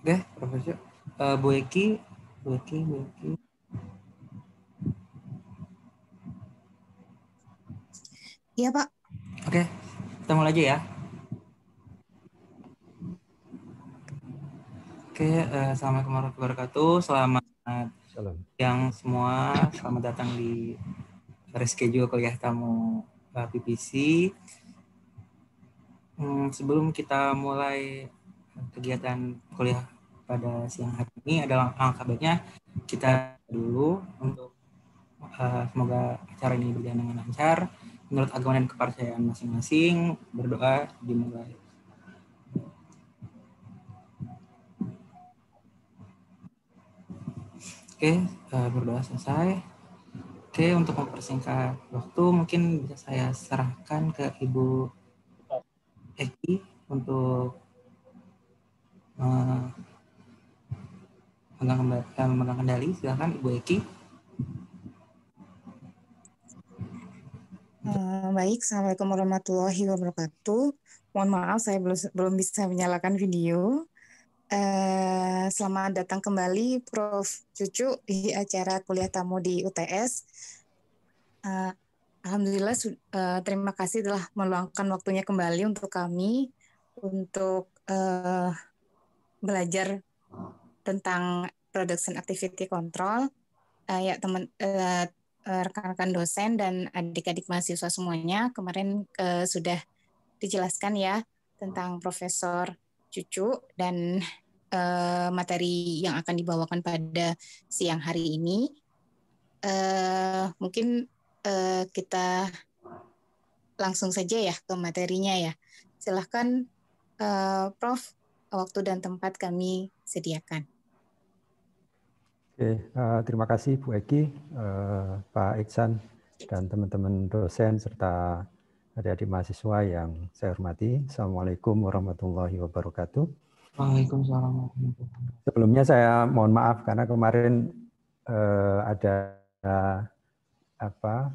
Oke, okay, Profesor. Uh, Bu Eki, Bu Eki, Bu Eki. Iya, Pak. Oke, okay, kita mulai aja ya. Oke, okay, uh, eh, Assalamualaikum warahmatullahi wabarakatuh. Selamat Salam. yang semua. Selamat datang di Reschedule Kuliah Tamu eh, PPC. Hmm, sebelum kita mulai kegiatan kuliah pada siang hari ini adalah langkah baiknya kita dulu untuk uh, semoga acara ini berjalan dengan lancar menurut agama dan kepercayaan masing-masing berdoa dimulai Oke, okay, eh, berdoa selesai. Oke, okay, untuk mempersingkat waktu mungkin bisa saya serahkan ke Ibu Eki untuk Eh, menang, kendali, eh, menang kendali silakan Ibu Eki eh, baik assalamualaikum warahmatullahi wabarakatuh mohon maaf saya belum belum bisa menyalakan video selamat datang kembali Prof. Cucu di acara kuliah tamu di UTS. Alhamdulillah, terima kasih telah meluangkan waktunya kembali untuk kami untuk belajar tentang production activity control uh, ya teman uh, rekan-rekan dosen dan adik-adik mahasiswa semuanya kemarin uh, sudah dijelaskan ya tentang Profesor Cucu dan uh, materi yang akan dibawakan pada siang hari ini. Uh, mungkin uh, kita langsung saja ya ke materinya ya. Silahkan uh, Prof waktu dan tempat kami sediakan. Oke, uh, terima kasih Bu Eki, uh, Pak Iksan, dan teman-teman dosen serta adik-adik mahasiswa yang saya hormati. Assalamualaikum warahmatullahi wabarakatuh. Waalaikumsalam Sebelumnya saya mohon maaf karena kemarin uh, ada uh, apa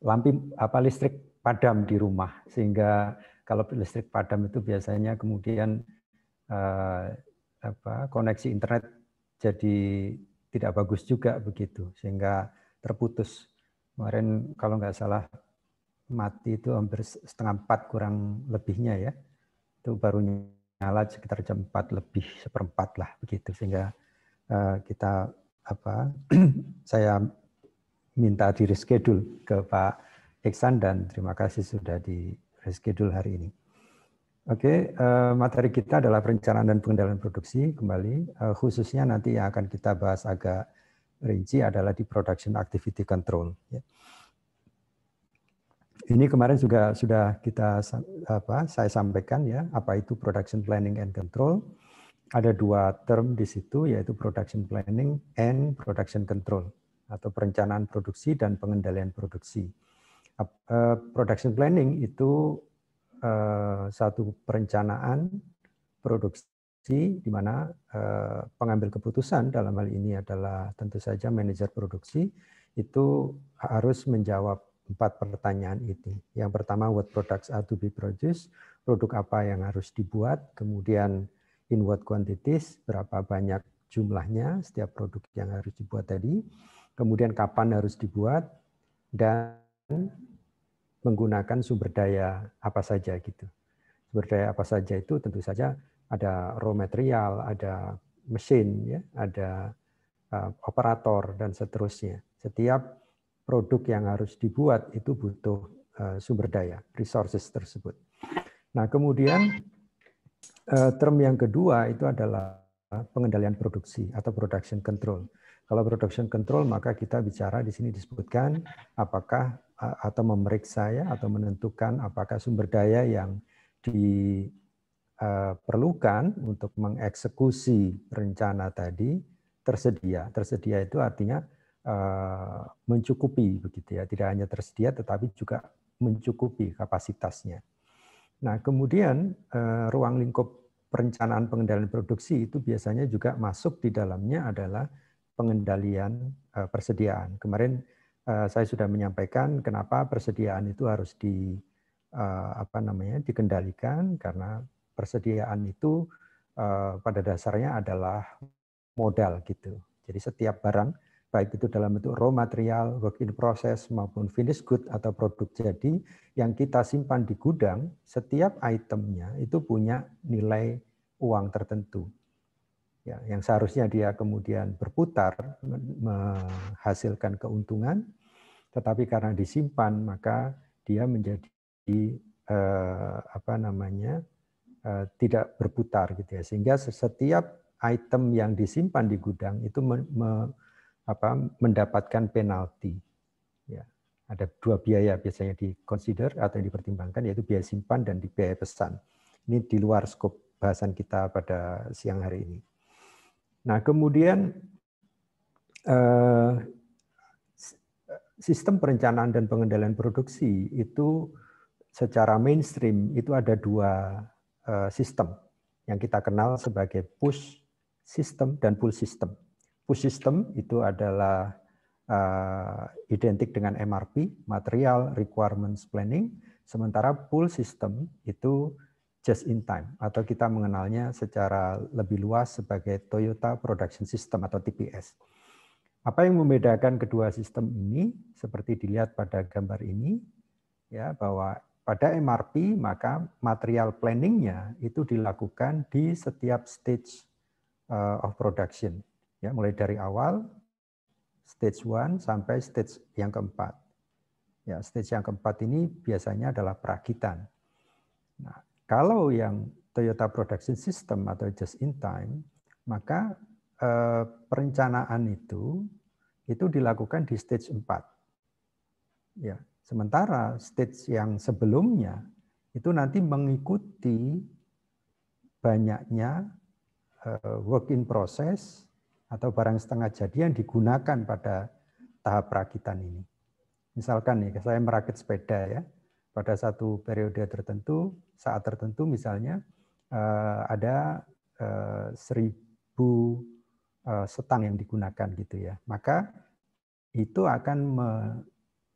lampi apa listrik padam di rumah sehingga kalau listrik padam itu biasanya kemudian uh, apa, koneksi internet jadi tidak bagus juga begitu sehingga terputus kemarin kalau nggak salah mati itu hampir setengah empat kurang lebihnya ya itu baru nyala sekitar jam empat lebih seperempat lah begitu sehingga uh, kita apa saya minta di reschedule ke Pak Iksan dan terima kasih sudah di reschedule hari ini. Oke, okay, eh, materi kita adalah perencanaan dan pengendalian produksi kembali. Eh, khususnya nanti yang akan kita bahas agak rinci adalah di production activity control. Ya. Ini kemarin juga sudah kita apa saya sampaikan ya apa itu production planning and control. Ada dua term di situ yaitu production planning and production control atau perencanaan produksi dan pengendalian produksi. Eh, production planning itu Eh, satu perencanaan produksi di mana eh, pengambil keputusan dalam hal ini adalah tentu saja manajer produksi itu harus menjawab empat pertanyaan itu. Yang pertama, what products are to be produced? Produk apa yang harus dibuat? Kemudian, in what quantities? Berapa banyak jumlahnya setiap produk yang harus dibuat tadi? Kemudian, kapan harus dibuat? Dan menggunakan sumber daya apa saja gitu. Sumber daya apa saja itu tentu saja ada raw material, ada mesin, ya, ada uh, operator dan seterusnya. Setiap produk yang harus dibuat itu butuh uh, sumber daya, resources tersebut. Nah, kemudian uh, term yang kedua itu adalah pengendalian produksi atau production control. Kalau production control maka kita bicara di sini disebutkan apakah atau memeriksa ya atau menentukan apakah sumber daya yang diperlukan e, untuk mengeksekusi rencana tadi tersedia. Tersedia itu artinya e, mencukupi begitu ya, tidak hanya tersedia tetapi juga mencukupi kapasitasnya. Nah, kemudian e, ruang lingkup perencanaan pengendalian produksi itu biasanya juga masuk di dalamnya adalah pengendalian eh, persediaan. Kemarin eh, saya sudah menyampaikan kenapa persediaan itu harus di eh, apa namanya dikendalikan karena persediaan itu pada dasarnya adalah modal gitu. Jadi setiap barang baik itu dalam bentuk raw material, work in process maupun finished good atau produk jadi yang kita simpan di gudang, setiap itemnya itu punya nilai uang tertentu ya, yang seharusnya dia kemudian berputar menghasilkan keuntungan, tetapi karena disimpan maka dia menjadi eh, apa namanya eh, tidak berputar gitu ya, sehingga setiap item yang disimpan di gudang itu me, me, apa, mendapatkan penalti. Ya, ada dua biaya biasanya di atau yang dipertimbangkan yaitu biaya simpan dan biaya pesan. Ini di luar skop bahasan kita pada siang hari ini. Nah, kemudian eh, sistem perencanaan dan pengendalian produksi itu secara mainstream itu ada dua eh, sistem yang kita kenal sebagai push system dan pull system. Push system itu adalah eh, identik dengan MRP, material requirements planning, sementara pull system itu just in time atau kita mengenalnya secara lebih luas sebagai Toyota Production System atau TPS. Apa yang membedakan kedua sistem ini seperti dilihat pada gambar ini ya bahwa pada MRP maka material planningnya itu dilakukan di setiap stage eh, of production ya mulai dari awal stage 1 sampai stage yang keempat. Ya, stage yang keempat ini biasanya adalah perakitan. Nah, kalau yang Toyota Production System atau just in time, maka eh, perencanaan itu itu dilakukan di stage 4. Ya, sementara stage yang sebelumnya itu nanti mengikuti banyaknya eh, work in process atau barang setengah jadi yang digunakan pada tahap perakitan ini. Misalkan nih, saya merakit sepeda ya, pada satu periode tertentu saat tertentu misalnya eh, ada eh, seribu eh, setang yang digunakan gitu ya. Maka itu akan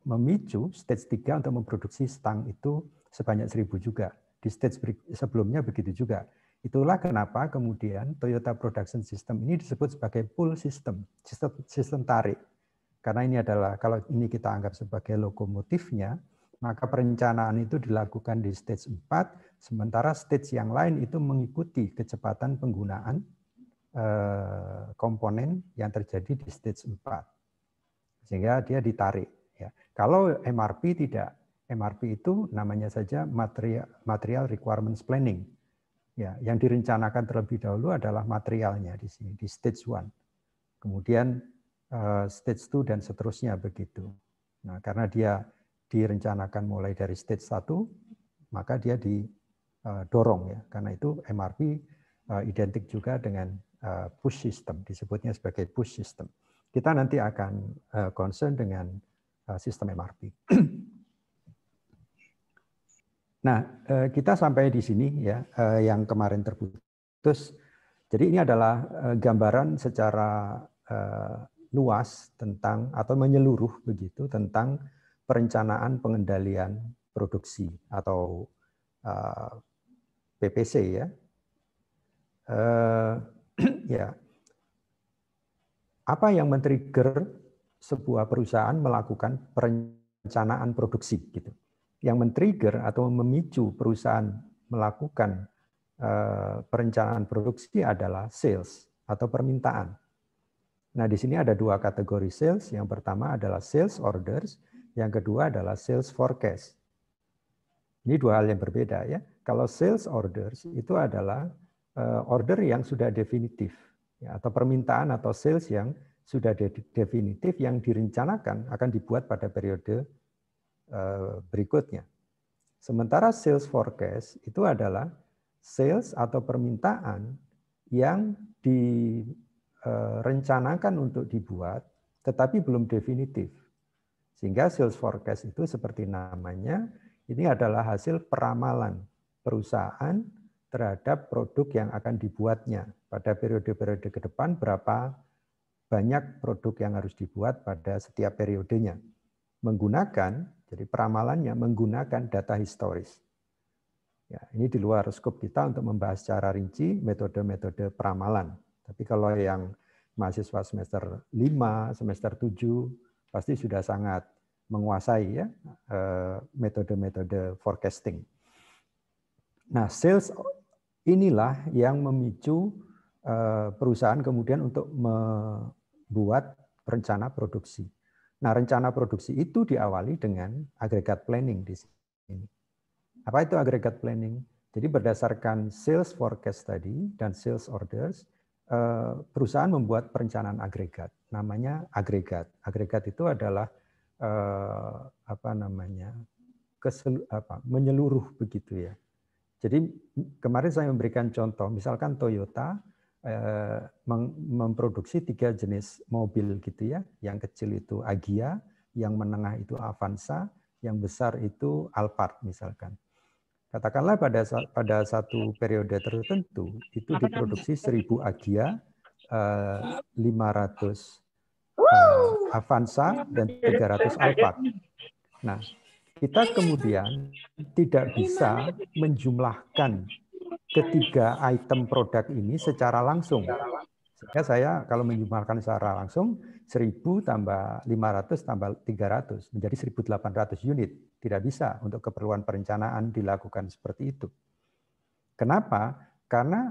memicu stage 3 untuk memproduksi setang itu sebanyak seribu juga. Di stage sebelumnya begitu juga. Itulah kenapa kemudian Toyota Production System ini disebut sebagai pull system, sistem, sistem tarik. Karena ini adalah, kalau ini kita anggap sebagai lokomotifnya, maka perencanaan itu dilakukan di stage 4, sementara stage yang lain itu mengikuti kecepatan penggunaan eh, komponen yang terjadi di stage 4. Sehingga dia ditarik. Ya. Kalau MRP tidak. MRP itu namanya saja material, requirements planning. Ya, yang direncanakan terlebih dahulu adalah materialnya di sini di stage 1. Kemudian eh, stage 2 dan seterusnya begitu. Nah, karena dia direncanakan mulai dari stage 1, maka dia didorong eh, ya. Karena itu MRP eh, identik juga dengan eh, push system, disebutnya sebagai push system. Kita nanti akan concern dengan sistem MRP. Nah, kita sampai di sini ya yang kemarin terputus. Jadi ini adalah gambaran secara luas tentang atau menyeluruh begitu tentang perencanaan pengendalian produksi atau uh, eh, PPC ya. Uh, ya. Apa yang men-trigger sebuah perusahaan melakukan perencanaan produksi gitu. Yang men-trigger atau memicu perusahaan melakukan uh, perencanaan produksi adalah sales atau permintaan. Nah, di sini ada dua kategori sales. Yang pertama adalah sales orders yang kedua adalah sales forecast. Ini dua hal yang berbeda ya. Kalau sales orders itu adalah eh, order yang sudah definitif ya, atau permintaan atau sales yang sudah definitif yang direncanakan akan dibuat pada periode eh, berikutnya. Sementara sales forecast itu adalah sales atau permintaan yang direncanakan eh, untuk dibuat tetapi belum definitif sehingga sales forecast itu seperti namanya, ini adalah hasil peramalan perusahaan terhadap produk yang akan dibuatnya. Pada periode-periode ke depan berapa banyak produk yang harus dibuat pada setiap periodenya. Menggunakan, jadi peramalannya menggunakan data historis. Ya, ini di luar skop kita untuk membahas secara rinci metode-metode peramalan. Tapi kalau yang mahasiswa semester 5, semester 7, pasti sudah sangat menguasai ya eh, metode-metode forecasting. Nah, sales inilah yang memicu eh, perusahaan kemudian untuk membuat rencana produksi. Nah, rencana produksi itu diawali dengan agregat planning di sini. Apa itu agregat planning? Jadi berdasarkan sales forecast tadi dan sales orders, eh, perusahaan membuat perencanaan agregat namanya agregat. Agregat itu adalah eh, apa namanya kesel, apa, menyeluruh begitu ya. Jadi kemarin saya memberikan contoh, misalkan Toyota eh, memproduksi tiga jenis mobil gitu ya, yang kecil itu Agia, yang menengah itu Avanza, yang besar itu Alphard misalkan. Katakanlah pada pada satu periode tertentu itu diproduksi seribu Agia, 500 uh, eh, eh, Avanza dan 300 Alphard. Nah, kita kemudian tidak bisa menjumlahkan ketiga item produk ini secara langsung. Sehingga saya kalau menjumlahkan secara langsung 1000 tambah 500 tambah 300 menjadi 1800 unit. Tidak bisa untuk keperluan perencanaan dilakukan seperti itu. Kenapa? Karena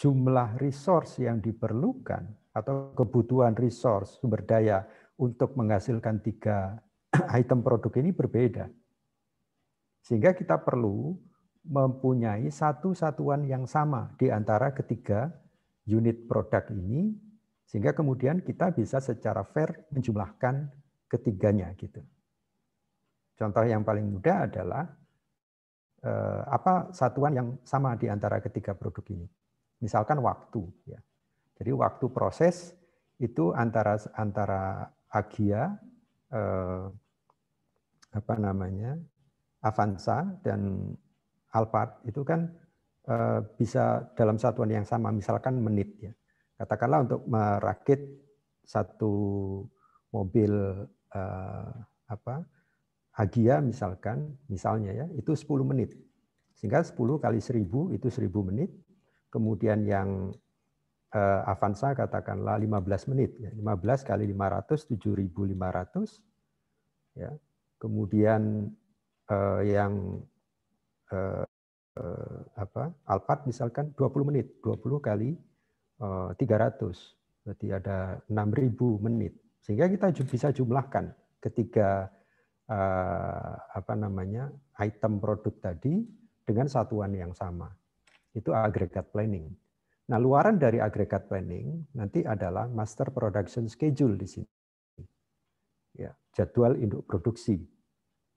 jumlah resource yang diperlukan atau kebutuhan resource sumber daya untuk menghasilkan tiga item produk ini berbeda. Sehingga kita perlu mempunyai satu satuan yang sama di antara ketiga unit produk ini sehingga kemudian kita bisa secara fair menjumlahkan ketiganya gitu. Contoh yang paling mudah adalah eh, apa satuan yang sama di antara ketiga produk ini misalkan waktu ya. Jadi waktu proses itu antara antara Agia eh, apa namanya? Avanza dan Alphard itu kan eh, bisa dalam satuan yang sama misalkan menit ya. Katakanlah untuk merakit satu mobil eh, apa? Agia misalkan, misalnya ya, itu 10 menit. Sehingga 10 kali 1000 itu 1000 menit kemudian yang eh, Avanza katakanlah 15 menit, ya, 15 kali 500 7.500, ya. Kemudian eh, yang eh, eh, apa Alphard misalkan 20 menit, 20 kali eh, 300, berarti ada 6.000 menit. Sehingga kita bisa jumlahkan ketiga eh, apa namanya item produk tadi dengan satuan yang sama. Itu agregat planning. Nah, luaran dari agregat planning nanti adalah master production schedule di sini. Ya, jadwal induk produksi.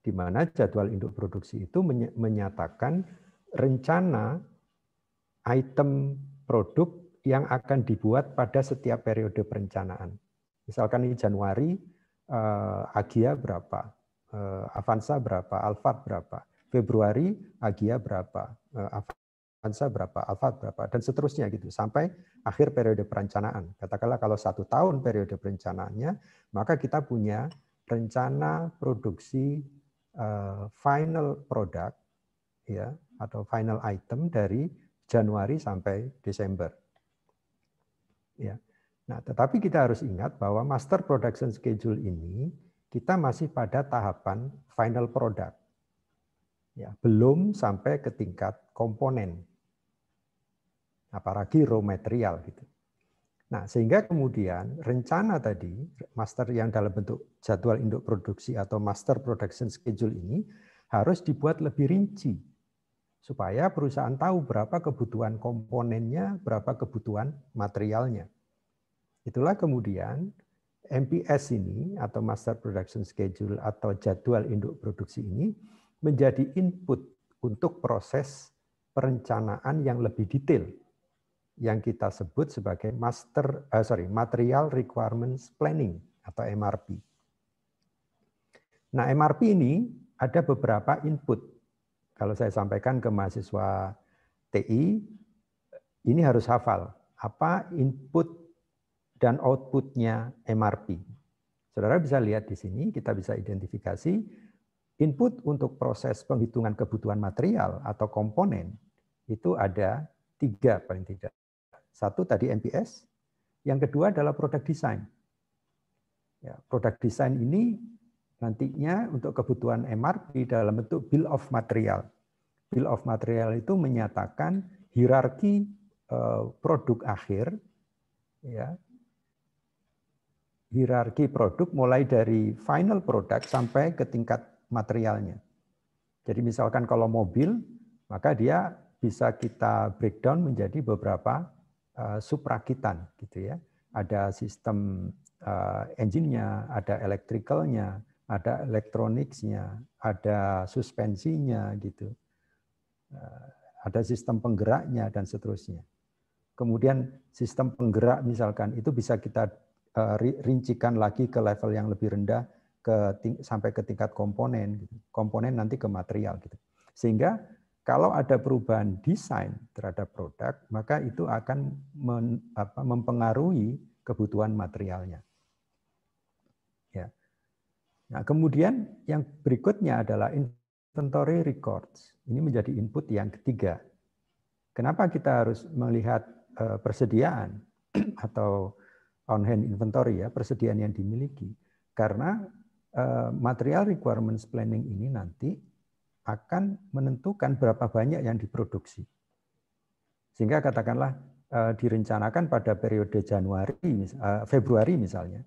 Di mana jadwal induk produksi itu menyatakan rencana item produk yang akan dibuat pada setiap periode perencanaan. Misalkan ini Januari, eh, Agia berapa, eh, Avanza berapa, Alphard berapa, Februari Agia berapa, eh, Hansa berapa, Alfa berapa, dan seterusnya gitu sampai akhir periode perencanaan. Katakanlah kalau satu tahun periode perencanaannya, maka kita punya rencana produksi uh, final product ya atau final item dari Januari sampai Desember. Ya. Nah, tetapi kita harus ingat bahwa master production schedule ini kita masih pada tahapan final product. Ya, belum sampai ke tingkat komponen apalagi raw material gitu. Nah, sehingga kemudian rencana tadi master yang dalam bentuk jadwal induk produksi atau master production schedule ini harus dibuat lebih rinci supaya perusahaan tahu berapa kebutuhan komponennya, berapa kebutuhan materialnya. Itulah kemudian MPS ini atau Master Production Schedule atau jadwal induk produksi ini menjadi input untuk proses perencanaan yang lebih detail yang kita sebut sebagai master uh, sorry material requirements planning atau MRP. Nah MRP ini ada beberapa input. Kalau saya sampaikan ke mahasiswa TI, ini harus hafal apa input dan outputnya MRP. Saudara bisa lihat di sini, kita bisa identifikasi input untuk proses penghitungan kebutuhan material atau komponen itu ada tiga paling tidak. Satu tadi MPS, yang kedua adalah produk desain. Ya, produk desain ini nantinya untuk kebutuhan MRP dalam bentuk bill of material. Bill of material itu menyatakan hierarki eh, produk akhir, ya, hierarki produk mulai dari final product sampai ke tingkat materialnya. Jadi misalkan kalau mobil, maka dia bisa kita breakdown menjadi beberapa Eh, suprakitan gitu ya. Ada sistem uh, engine-nya, ada electrical-nya, ada elektroniknya, ada suspensinya gitu. Uh, ada sistem penggeraknya dan seterusnya. Kemudian sistem penggerak misalkan itu bisa kita uh, rincikan lagi ke level yang lebih rendah ke sampai ke tingkat komponen gitu. Komponen nanti ke material gitu. Sehingga kalau ada perubahan desain terhadap produk, maka itu akan men, apa, mempengaruhi kebutuhan materialnya. Ya. Nah, kemudian yang berikutnya adalah inventory records. Ini menjadi input yang ketiga. Kenapa kita harus melihat eh, persediaan atau on hand inventory ya, persediaan yang dimiliki? Karena eh, material requirements planning ini nanti akan menentukan berapa banyak yang diproduksi. Sehingga katakanlah eh, direncanakan pada periode Januari, eh, Februari misalnya,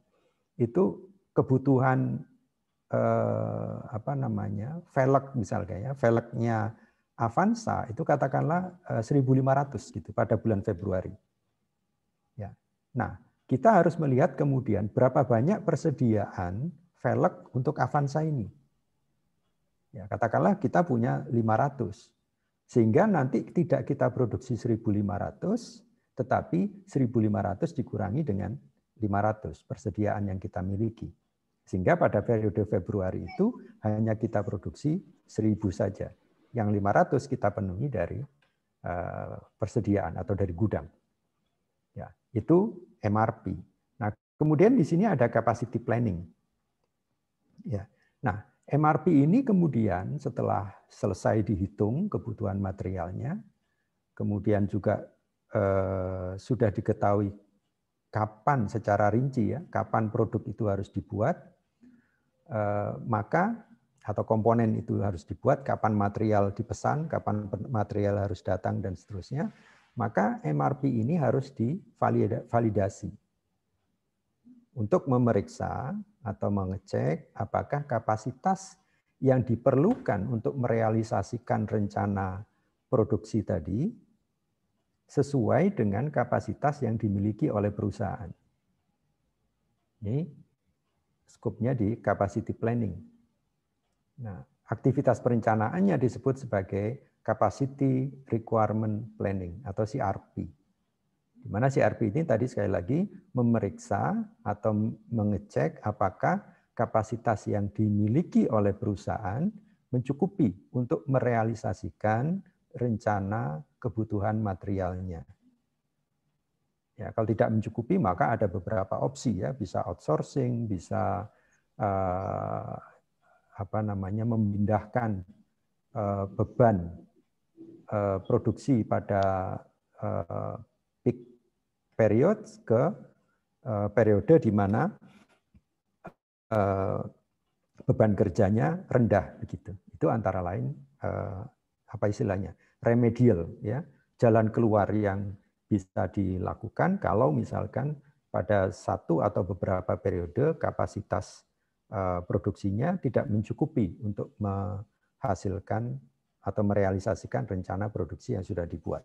itu kebutuhan eh, apa namanya velg misalnya ya, velgnya Avanza itu katakanlah 1.500 gitu pada bulan Februari. Ya, nah kita harus melihat kemudian berapa banyak persediaan velg untuk Avanza ini. Ya, katakanlah kita punya 500. Sehingga nanti tidak kita produksi 1.500, tetapi 1.500 dikurangi dengan 500 persediaan yang kita miliki. Sehingga pada periode Februari itu hanya kita produksi 1000 saja. Yang 500 kita penuhi dari eh, persediaan atau dari gudang. Ya, itu MRP. Nah, kemudian di sini ada capacity planning. Ya. Nah, MRP ini kemudian setelah selesai dihitung kebutuhan materialnya, kemudian juga eh, sudah diketahui kapan secara rinci ya, kapan produk itu harus dibuat, eh, maka atau komponen itu harus dibuat, kapan material dipesan, kapan material harus datang dan seterusnya, maka MRP ini harus divalidasi untuk memeriksa atau mengecek apakah kapasitas yang diperlukan untuk merealisasikan rencana produksi tadi sesuai dengan kapasitas yang dimiliki oleh perusahaan. Ini skupnya di capacity planning. Nah, aktivitas perencanaannya disebut sebagai capacity requirement planning atau CRP. Di mana CRP ini tadi sekali lagi memeriksa atau mengecek apakah kapasitas yang dimiliki oleh perusahaan mencukupi untuk merealisasikan rencana kebutuhan materialnya. Ya, kalau tidak mencukupi maka ada beberapa opsi ya, bisa outsourcing, bisa eh, apa namanya memindahkan eh, beban eh, produksi pada eh, period ke uh, periode di mana uh, beban kerjanya rendah begitu. Itu antara lain uh, apa istilahnya? remedial ya, jalan keluar yang bisa dilakukan kalau misalkan pada satu atau beberapa periode kapasitas produksinya tidak mencukupi untuk menghasilkan atau merealisasikan rencana produksi yang sudah dibuat.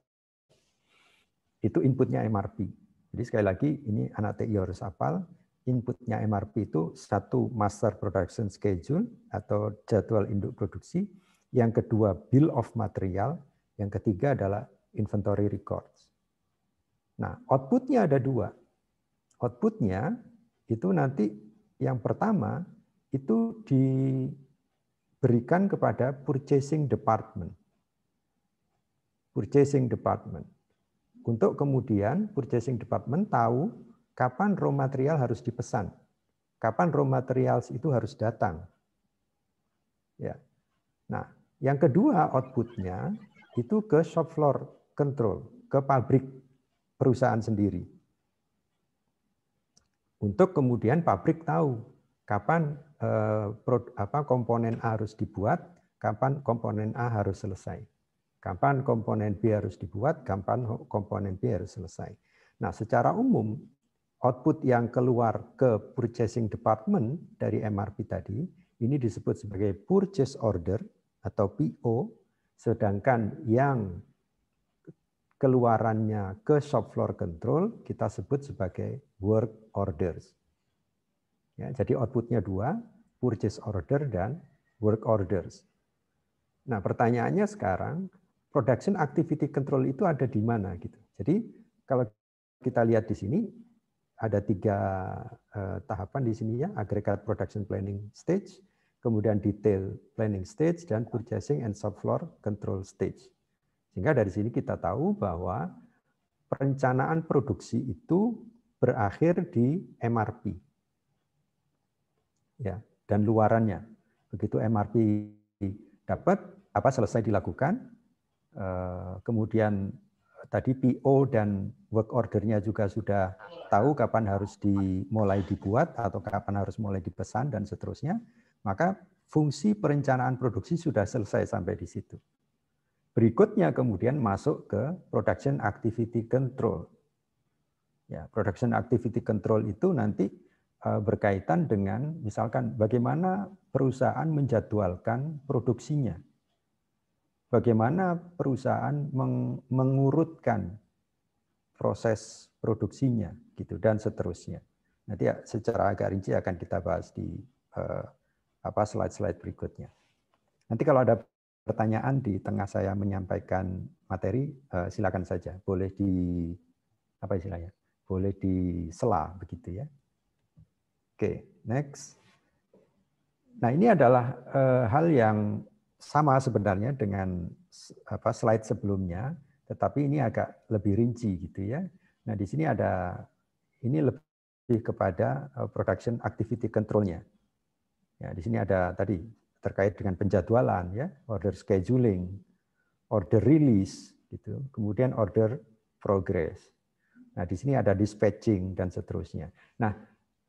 Itu inputnya MRP. Jadi sekali lagi ini anak TI harus hafal, inputnya MRP itu satu master production schedule atau jadwal induk produksi, yang kedua bill of material, yang ketiga adalah inventory records. Nah, outputnya ada dua. Outputnya itu nanti yang pertama itu diberikan kepada purchasing department. Purchasing department untuk kemudian purchasing department tahu kapan raw material harus dipesan, kapan raw materials itu harus datang. Ya. Nah, yang kedua outputnya itu ke shop floor control, ke pabrik perusahaan sendiri. Untuk kemudian pabrik tahu kapan eh, apa, komponen A harus dibuat, kapan komponen A harus selesai. Kapan komponen B harus dibuat, kapan komponen B harus selesai. Nah, secara umum output yang keluar ke purchasing department dari MRP tadi ini disebut sebagai purchase order atau PO, sedangkan yang keluarannya ke shop floor control kita sebut sebagai work orders. Ya, jadi outputnya dua, purchase order dan work orders. Nah pertanyaannya sekarang, production activity control itu ada di mana gitu. Jadi kalau kita lihat di sini ada tiga eh, tahapan di sini ya, aggregate production planning stage, kemudian detail planning stage dan purchasing and subfloor control stage. Sehingga dari sini kita tahu bahwa perencanaan produksi itu berakhir di MRP. Ya, dan luarannya. Begitu MRP dapat apa selesai dilakukan, Eh, kemudian eh, tadi PO dan work ordernya juga sudah tahu kapan harus dimulai dibuat atau kapan harus mulai dipesan dan seterusnya, maka fungsi perencanaan produksi sudah selesai sampai di situ. Berikutnya kemudian masuk ke production activity control. Ya, production activity control itu nanti eh, berkaitan dengan misalkan bagaimana perusahaan menjadwalkan produksinya bagaimana perusahaan mengurutkan proses produksinya gitu dan seterusnya. Nanti ya, secara agak rinci akan kita bahas di uh, apa slide-slide berikutnya. Nanti kalau ada pertanyaan di tengah saya menyampaikan materi, uh, silakan saja. Boleh di apa istilahnya? Boleh di sela begitu ya. Oke, okay, next. Nah, ini adalah uh, hal yang sama sebenarnya dengan apa slide sebelumnya, tetapi ini agak lebih rinci gitu ya. Nah, di sini ada ini lebih kepada eh, production activity control-nya. Ya, di sini ada tadi terkait dengan penjadwalan ya, order scheduling, order release gitu, kemudian order progress. Nah, di sini ada dispatching dan seterusnya. Nah,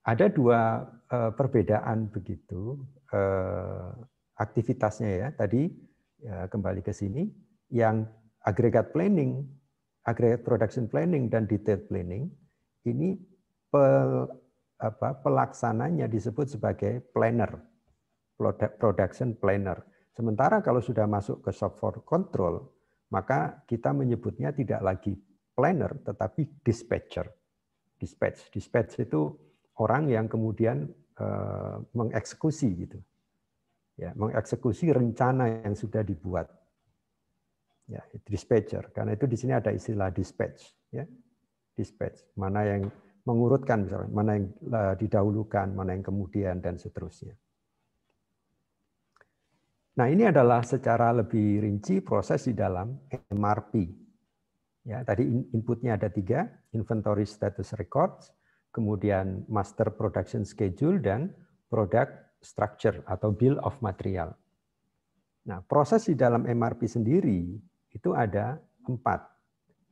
ada dua eh, perbedaan begitu eh, aktivitasnya ya tadi ya, kembali ke sini yang agregat planning, agregat production planning dan detailed planning ini pel, apa, pelaksananya disebut sebagai planner, production planner. Sementara kalau sudah masuk ke software control, maka kita menyebutnya tidak lagi planner tetapi dispatcher. Dispatch, dispatch itu orang yang kemudian eh, mengeksekusi gitu ya, mengeksekusi rencana yang sudah dibuat. Ya, dispatcher, karena itu di sini ada istilah dispatch. Ya. Dispatch, mana yang mengurutkan misalnya, mana yang e, didahulukan, mana yang kemudian, dan seterusnya. Nah ini adalah secara lebih rinci proses di dalam MRP. Ya, tadi inputnya ada tiga, inventory status records, kemudian master production schedule, dan product structure atau bill of material. Nah, proses di dalam MRP sendiri itu ada empat.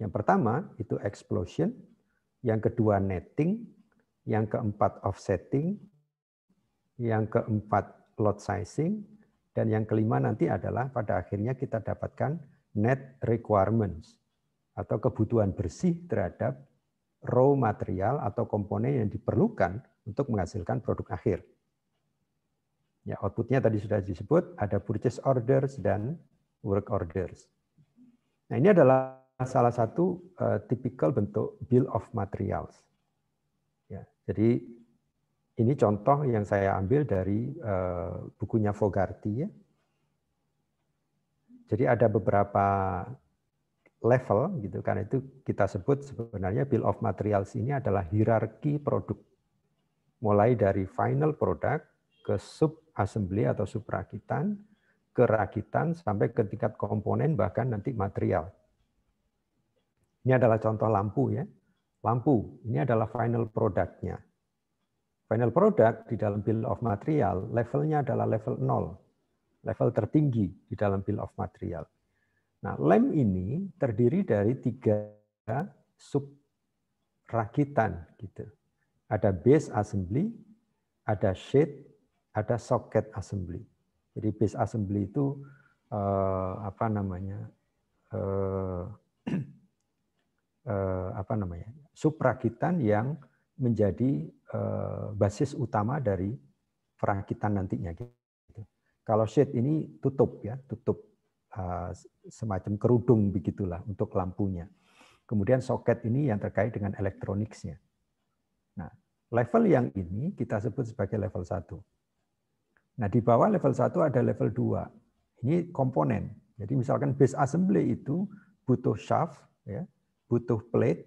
Yang pertama itu explosion, yang kedua netting, yang keempat offsetting, yang keempat lot sizing, dan yang kelima nanti adalah pada akhirnya kita dapatkan net requirements atau kebutuhan bersih terhadap raw material atau komponen yang diperlukan untuk menghasilkan produk akhir. Ya, outputnya tadi sudah disebut, ada purchase orders dan work orders. Nah, ini adalah salah satu uh, eh, tipikal bentuk bill of materials. Ya, jadi ini contoh yang saya ambil dari uh, bukunya Fogarty. Ya. Jadi ada beberapa level gitu karena itu kita sebut sebenarnya bill of materials ini adalah hierarki produk mulai dari final product ke sub assembly atau suprakitan, kerakitan sampai ke tingkat komponen bahkan nanti material. Ini adalah contoh lampu ya. Lampu, ini adalah final produknya. Final product di dalam bill of material levelnya adalah level 0. Level tertinggi di dalam bill of material. Nah, lem ini terdiri dari tiga sub rakitan gitu. Ada base assembly, ada shade, ada socket assembly. Jadi base assembly itu eh, apa namanya? Eh, eh, apa namanya? suprakitan yang menjadi eh, basis utama dari perakitan nantinya gitu. Kalau shade ini tutup ya, tutup eh, semacam kerudung begitulah untuk lampunya. Kemudian soket ini yang terkait dengan elektroniknya. Nah, level yang ini kita sebut sebagai level satu. Nah, di bawah level 1 ada level 2. Ini komponen. Jadi misalkan base assembly itu butuh shaft, ya, butuh plate,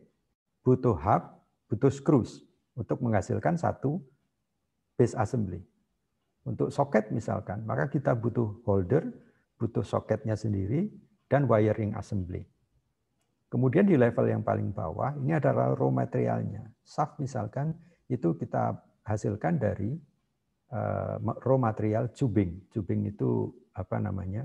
butuh hub, butuh screws untuk menghasilkan satu base assembly. Untuk soket misalkan, maka kita butuh holder, butuh soketnya sendiri, dan wiring assembly. Kemudian di level yang paling bawah, ini adalah raw materialnya. Shaft misalkan, itu kita hasilkan dari Eh, raw material tubing, tubing itu apa namanya?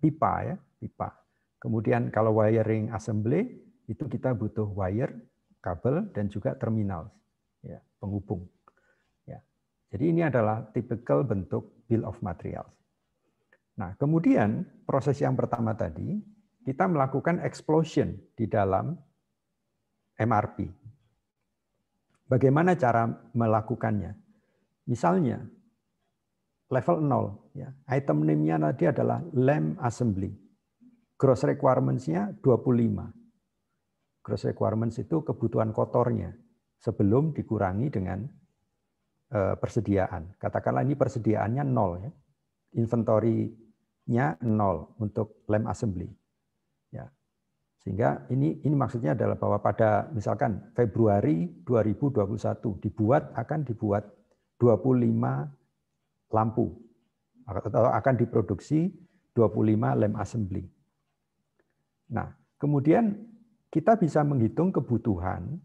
pipa ya, pipa. Kemudian kalau wiring assembly itu kita butuh wire, kabel dan juga terminal ya, penghubung. Ya. Jadi ini adalah typical bentuk bill of materials. Nah, kemudian proses yang pertama tadi kita melakukan explosion di dalam MRP. Bagaimana cara melakukannya? Misalnya level 0 ya. Item name-nya tadi adalah lem assembly. Gross requirements-nya 25. Gross requirements itu kebutuhan kotornya sebelum dikurangi dengan eh, persediaan. Katakanlah ini persediaannya nol ya. Inventory-nya nol untuk lem assembly. Ya. Sehingga ini ini maksudnya adalah bahwa pada misalkan Februari 2021 dibuat akan dibuat 25 lampu atau akan diproduksi 25 lem assembly. Nah, kemudian kita bisa menghitung kebutuhan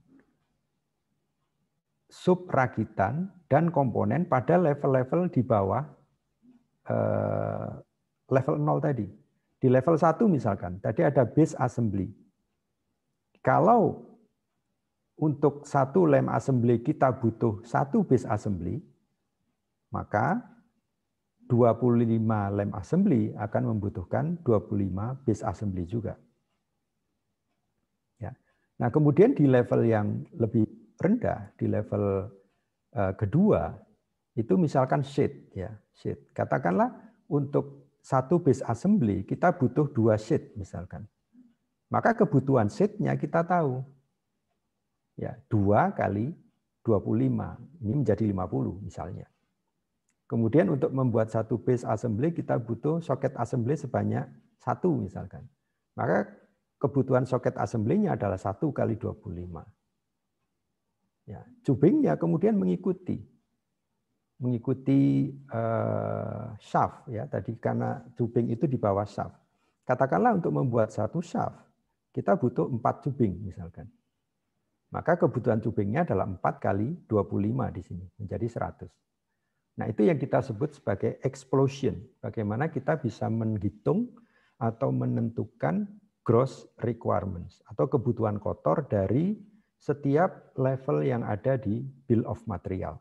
subrakitan dan komponen pada level-level di bawah eh, level 0 tadi. Di level 1 misalkan, tadi ada base assembly. Kalau untuk satu lem assembly kita butuh satu base assembly, maka 25 lem assembly akan membutuhkan 25 base assembly juga. Ya. Nah, kemudian di level yang lebih rendah, di level uh, kedua, itu misalkan sheet ya, sheet. Katakanlah untuk satu base assembly kita butuh dua sheet misalkan. Maka kebutuhan sheetnya kita tahu Ya, 2 kali 25. Ini menjadi 50 misalnya. Kemudian untuk membuat satu base assembly kita butuh soket assembly sebanyak satu misalkan. Maka kebutuhan soket assembly-nya adalah satu kali 25. Ya, ya kemudian mengikuti mengikuti uh, shaft ya tadi karena cubing itu di bawah shaft. Katakanlah untuk membuat satu shaft kita butuh empat cubing misalkan. Maka kebutuhan tubingnya adalah 4 kali 25 di sini, menjadi 100. Nah itu yang kita sebut sebagai explosion. Bagaimana kita bisa menghitung atau menentukan gross requirements atau kebutuhan kotor dari setiap level yang ada di bill of material.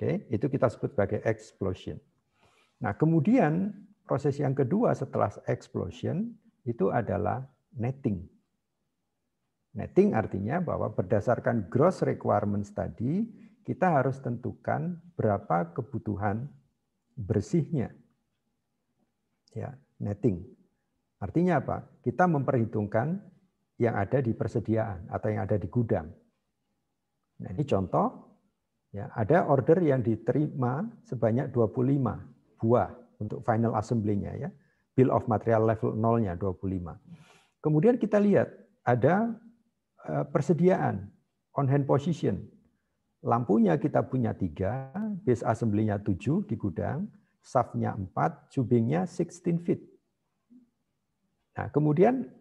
Oke, itu kita sebut sebagai explosion. Nah, kemudian proses yang kedua setelah explosion itu adalah netting Netting artinya bahwa berdasarkan gross requirements tadi, kita harus tentukan berapa kebutuhan bersihnya. Ya, netting. Artinya apa? Kita memperhitungkan yang ada di persediaan atau yang ada di gudang. Nah, ini contoh ya, ada order yang diterima sebanyak 25 buah untuk final assembly-nya ya. Bill of material level 0-nya 25. Kemudian kita lihat ada Eh, persediaan, on hand position. Lampunya kita punya tiga, base assembly-nya tujuh di gudang, safnya empat, tubingnya 16 feet. Nah, kemudian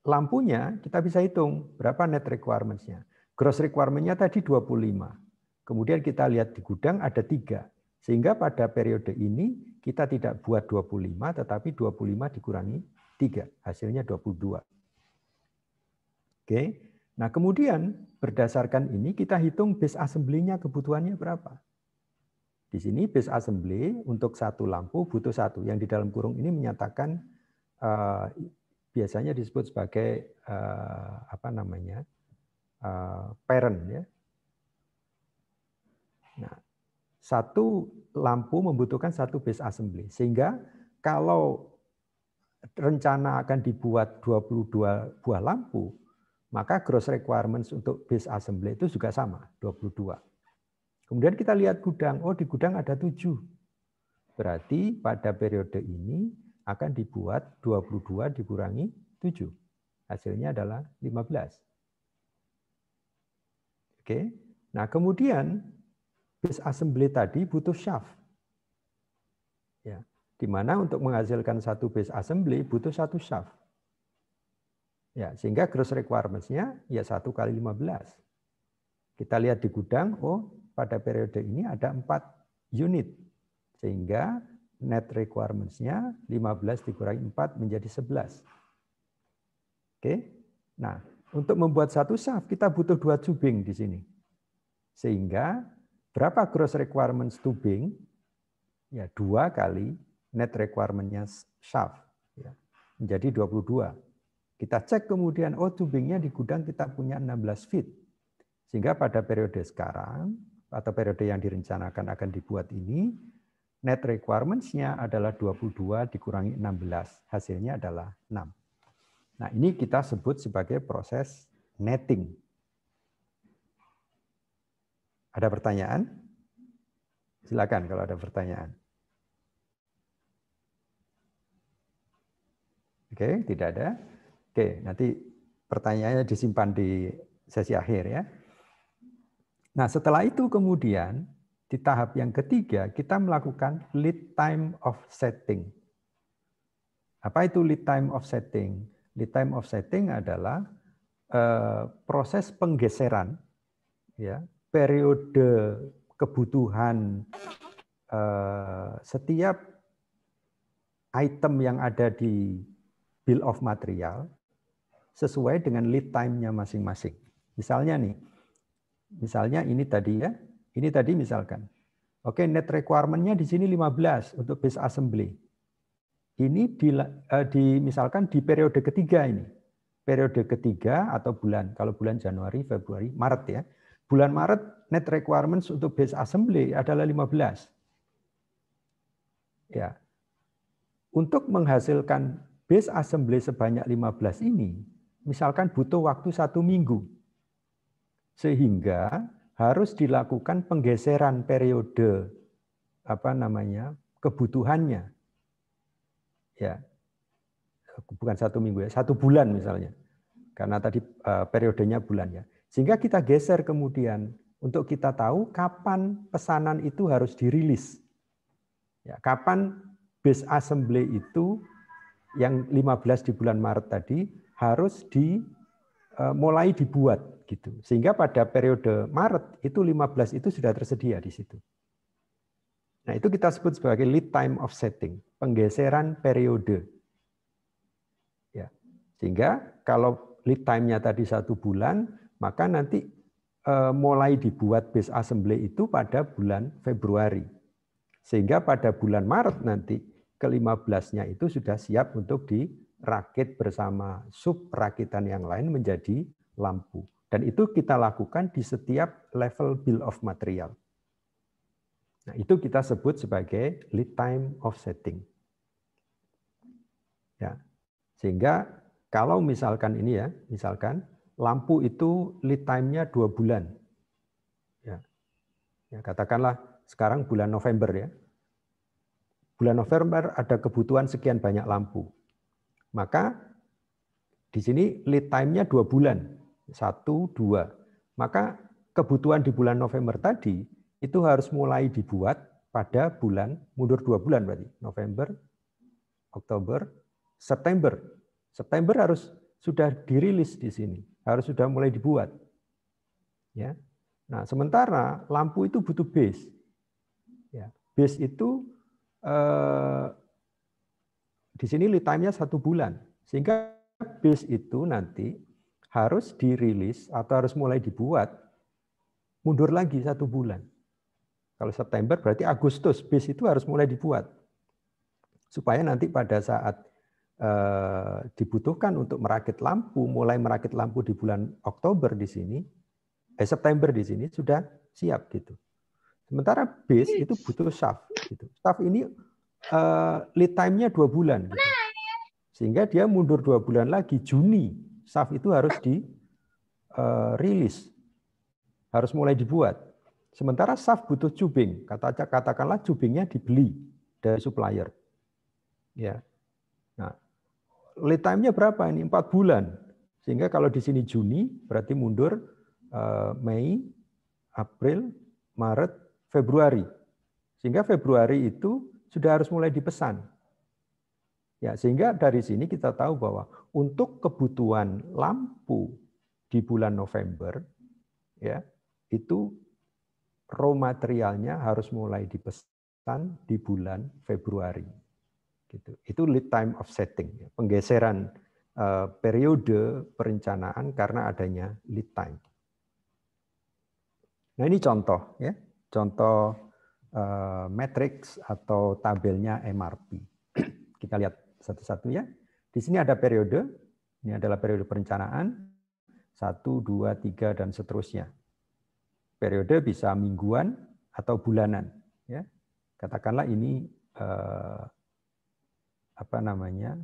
lampunya kita bisa hitung berapa net requirementsnya. nya Gross requirement-nya tadi 25. Kemudian kita lihat di gudang ada tiga. Sehingga pada periode ini kita tidak buat 25, tetapi 25 dikurangi tiga, hasilnya 22. Oke. Nah, kemudian berdasarkan ini kita hitung base assembly-nya kebutuhannya berapa. Di sini base assembly untuk satu lampu butuh satu. Yang di dalam kurung ini menyatakan eh, biasanya disebut sebagai eh, apa namanya eh, parent ya. Nah, satu lampu membutuhkan satu base assembly sehingga kalau rencana akan dibuat 22 buah lampu maka gross requirements untuk base assembly itu juga sama, 22. Kemudian kita lihat gudang, oh di gudang ada 7. Berarti pada periode ini akan dibuat 22 dikurangi 7. Hasilnya adalah 15. Oke. Nah, kemudian base assembly tadi butuh shaft. Ya, di mana untuk menghasilkan satu base assembly butuh satu shaft. Ya, sehingga gross requirements-nya ya 1 kali 15. Kita lihat di gudang, oh pada periode ini ada 4 unit. Sehingga net requirements-nya 15 dikurangi 4 menjadi 11. Oke. Nah, untuk membuat satu shaft kita butuh dua tubing di sini. Sehingga berapa gross requirements tubing? Ya, dua kali net requirement-nya shaft. Ya, menjadi 22. Kita cek kemudian, oh tubingnya di gudang kita punya 16 feet. Sehingga pada periode sekarang, atau periode yang direncanakan akan dibuat ini, net requirements-nya adalah 22 dikurangi 16. Hasilnya adalah 6. Nah ini kita sebut sebagai proses netting. Ada pertanyaan? Silakan kalau ada pertanyaan. Oke, tidak ada. Oke, nanti pertanyaannya disimpan di sesi akhir ya. Nah, setelah itu kemudian di tahap yang ketiga kita melakukan lead time of setting. Apa itu lead time of setting? Lead time of setting adalah uh, proses penggeseran ya, periode kebutuhan uh, setiap item yang ada di bill of material sesuai dengan lead time-nya masing-masing. Misalnya nih, misalnya ini tadi ya, ini tadi misalkan. Oke, net requirement-nya di sini 15 untuk base assembly. Ini di, eh, di misalkan di periode ketiga ini. Periode ketiga atau bulan, kalau bulan Januari, Februari, Maret ya. Bulan Maret net requirements untuk base assembly adalah 15. Ya. Untuk menghasilkan base assembly sebanyak 15 ini, misalkan butuh waktu satu minggu. Sehingga harus dilakukan penggeseran periode apa namanya kebutuhannya. Ya, bukan satu minggu ya, satu bulan misalnya. Karena tadi eh, periodenya bulan ya. Sehingga kita geser kemudian untuk kita tahu kapan pesanan itu harus dirilis. Ya, kapan base assembly itu yang 15 di bulan Maret tadi harus dimulai e, dibuat gitu. Sehingga pada periode Maret itu 15 itu sudah tersedia di situ. Nah, itu kita sebut sebagai lead time of setting, penggeseran periode. Ya. Sehingga kalau lead time-nya tadi satu bulan, maka nanti e, mulai dibuat base assembly itu pada bulan Februari. Sehingga pada bulan Maret nanti ke-15-nya itu sudah siap untuk di rakit bersama sub subrakitan yang lain menjadi lampu. Dan itu kita lakukan di setiap level bill of material. Nah, itu kita sebut sebagai lead time offsetting. Ya. Sehingga kalau misalkan ini ya, misalkan lampu itu lead time-nya dua bulan. Ya. ya. Katakanlah sekarang bulan November ya. Bulan November ada kebutuhan sekian banyak lampu. Maka di sini lead time-nya dua bulan, satu dua. Maka kebutuhan di bulan November tadi itu harus mulai dibuat pada bulan mundur dua bulan berarti November, Oktober, September. September harus sudah dirilis di sini, harus sudah mulai dibuat. Ya. Nah, sementara lampu itu butuh base. Ya, base itu eh, di sini lead time-nya satu bulan. Sehingga base itu nanti harus dirilis atau harus mulai dibuat mundur lagi satu bulan. Kalau September berarti Agustus base itu harus mulai dibuat. Supaya nanti pada saat eh, dibutuhkan untuk merakit lampu, mulai merakit lampu di bulan Oktober di sini, eh September di sini sudah siap gitu. Sementara base itu butuh shaft gitu. Shaft ini Eh, lead time-nya dua bulan. Gitu. Nah, ya. Sehingga dia mundur dua bulan lagi, Juni, SAF itu harus dirilis. Eh, uh, harus mulai dibuat. Sementara SAF butuh cubing, katakanlah cubingnya dibeli dari supplier. Ya. Nah, lead time-nya berapa ini? Empat bulan. Sehingga kalau di sini Juni, berarti mundur uh, Mei, April, Maret, Februari. Sehingga Februari itu sudah harus mulai dipesan. Ya, sehingga dari sini kita tahu bahwa untuk kebutuhan lampu di bulan November ya, itu raw materialnya harus mulai dipesan di bulan Februari. Gitu. Itu lead time of offsetting, ya, penggeseran eh, periode perencanaan karena adanya lead time. Nah, ini contoh ya. Contoh Eh, matrix atau tabelnya MRP. Kita lihat satu-satu ya. Di sini ada periode. Ini adalah periode perencanaan. 1, 2, 3, dan seterusnya. Periode bisa mingguan atau bulanan. Ya. Katakanlah ini eh, apa namanya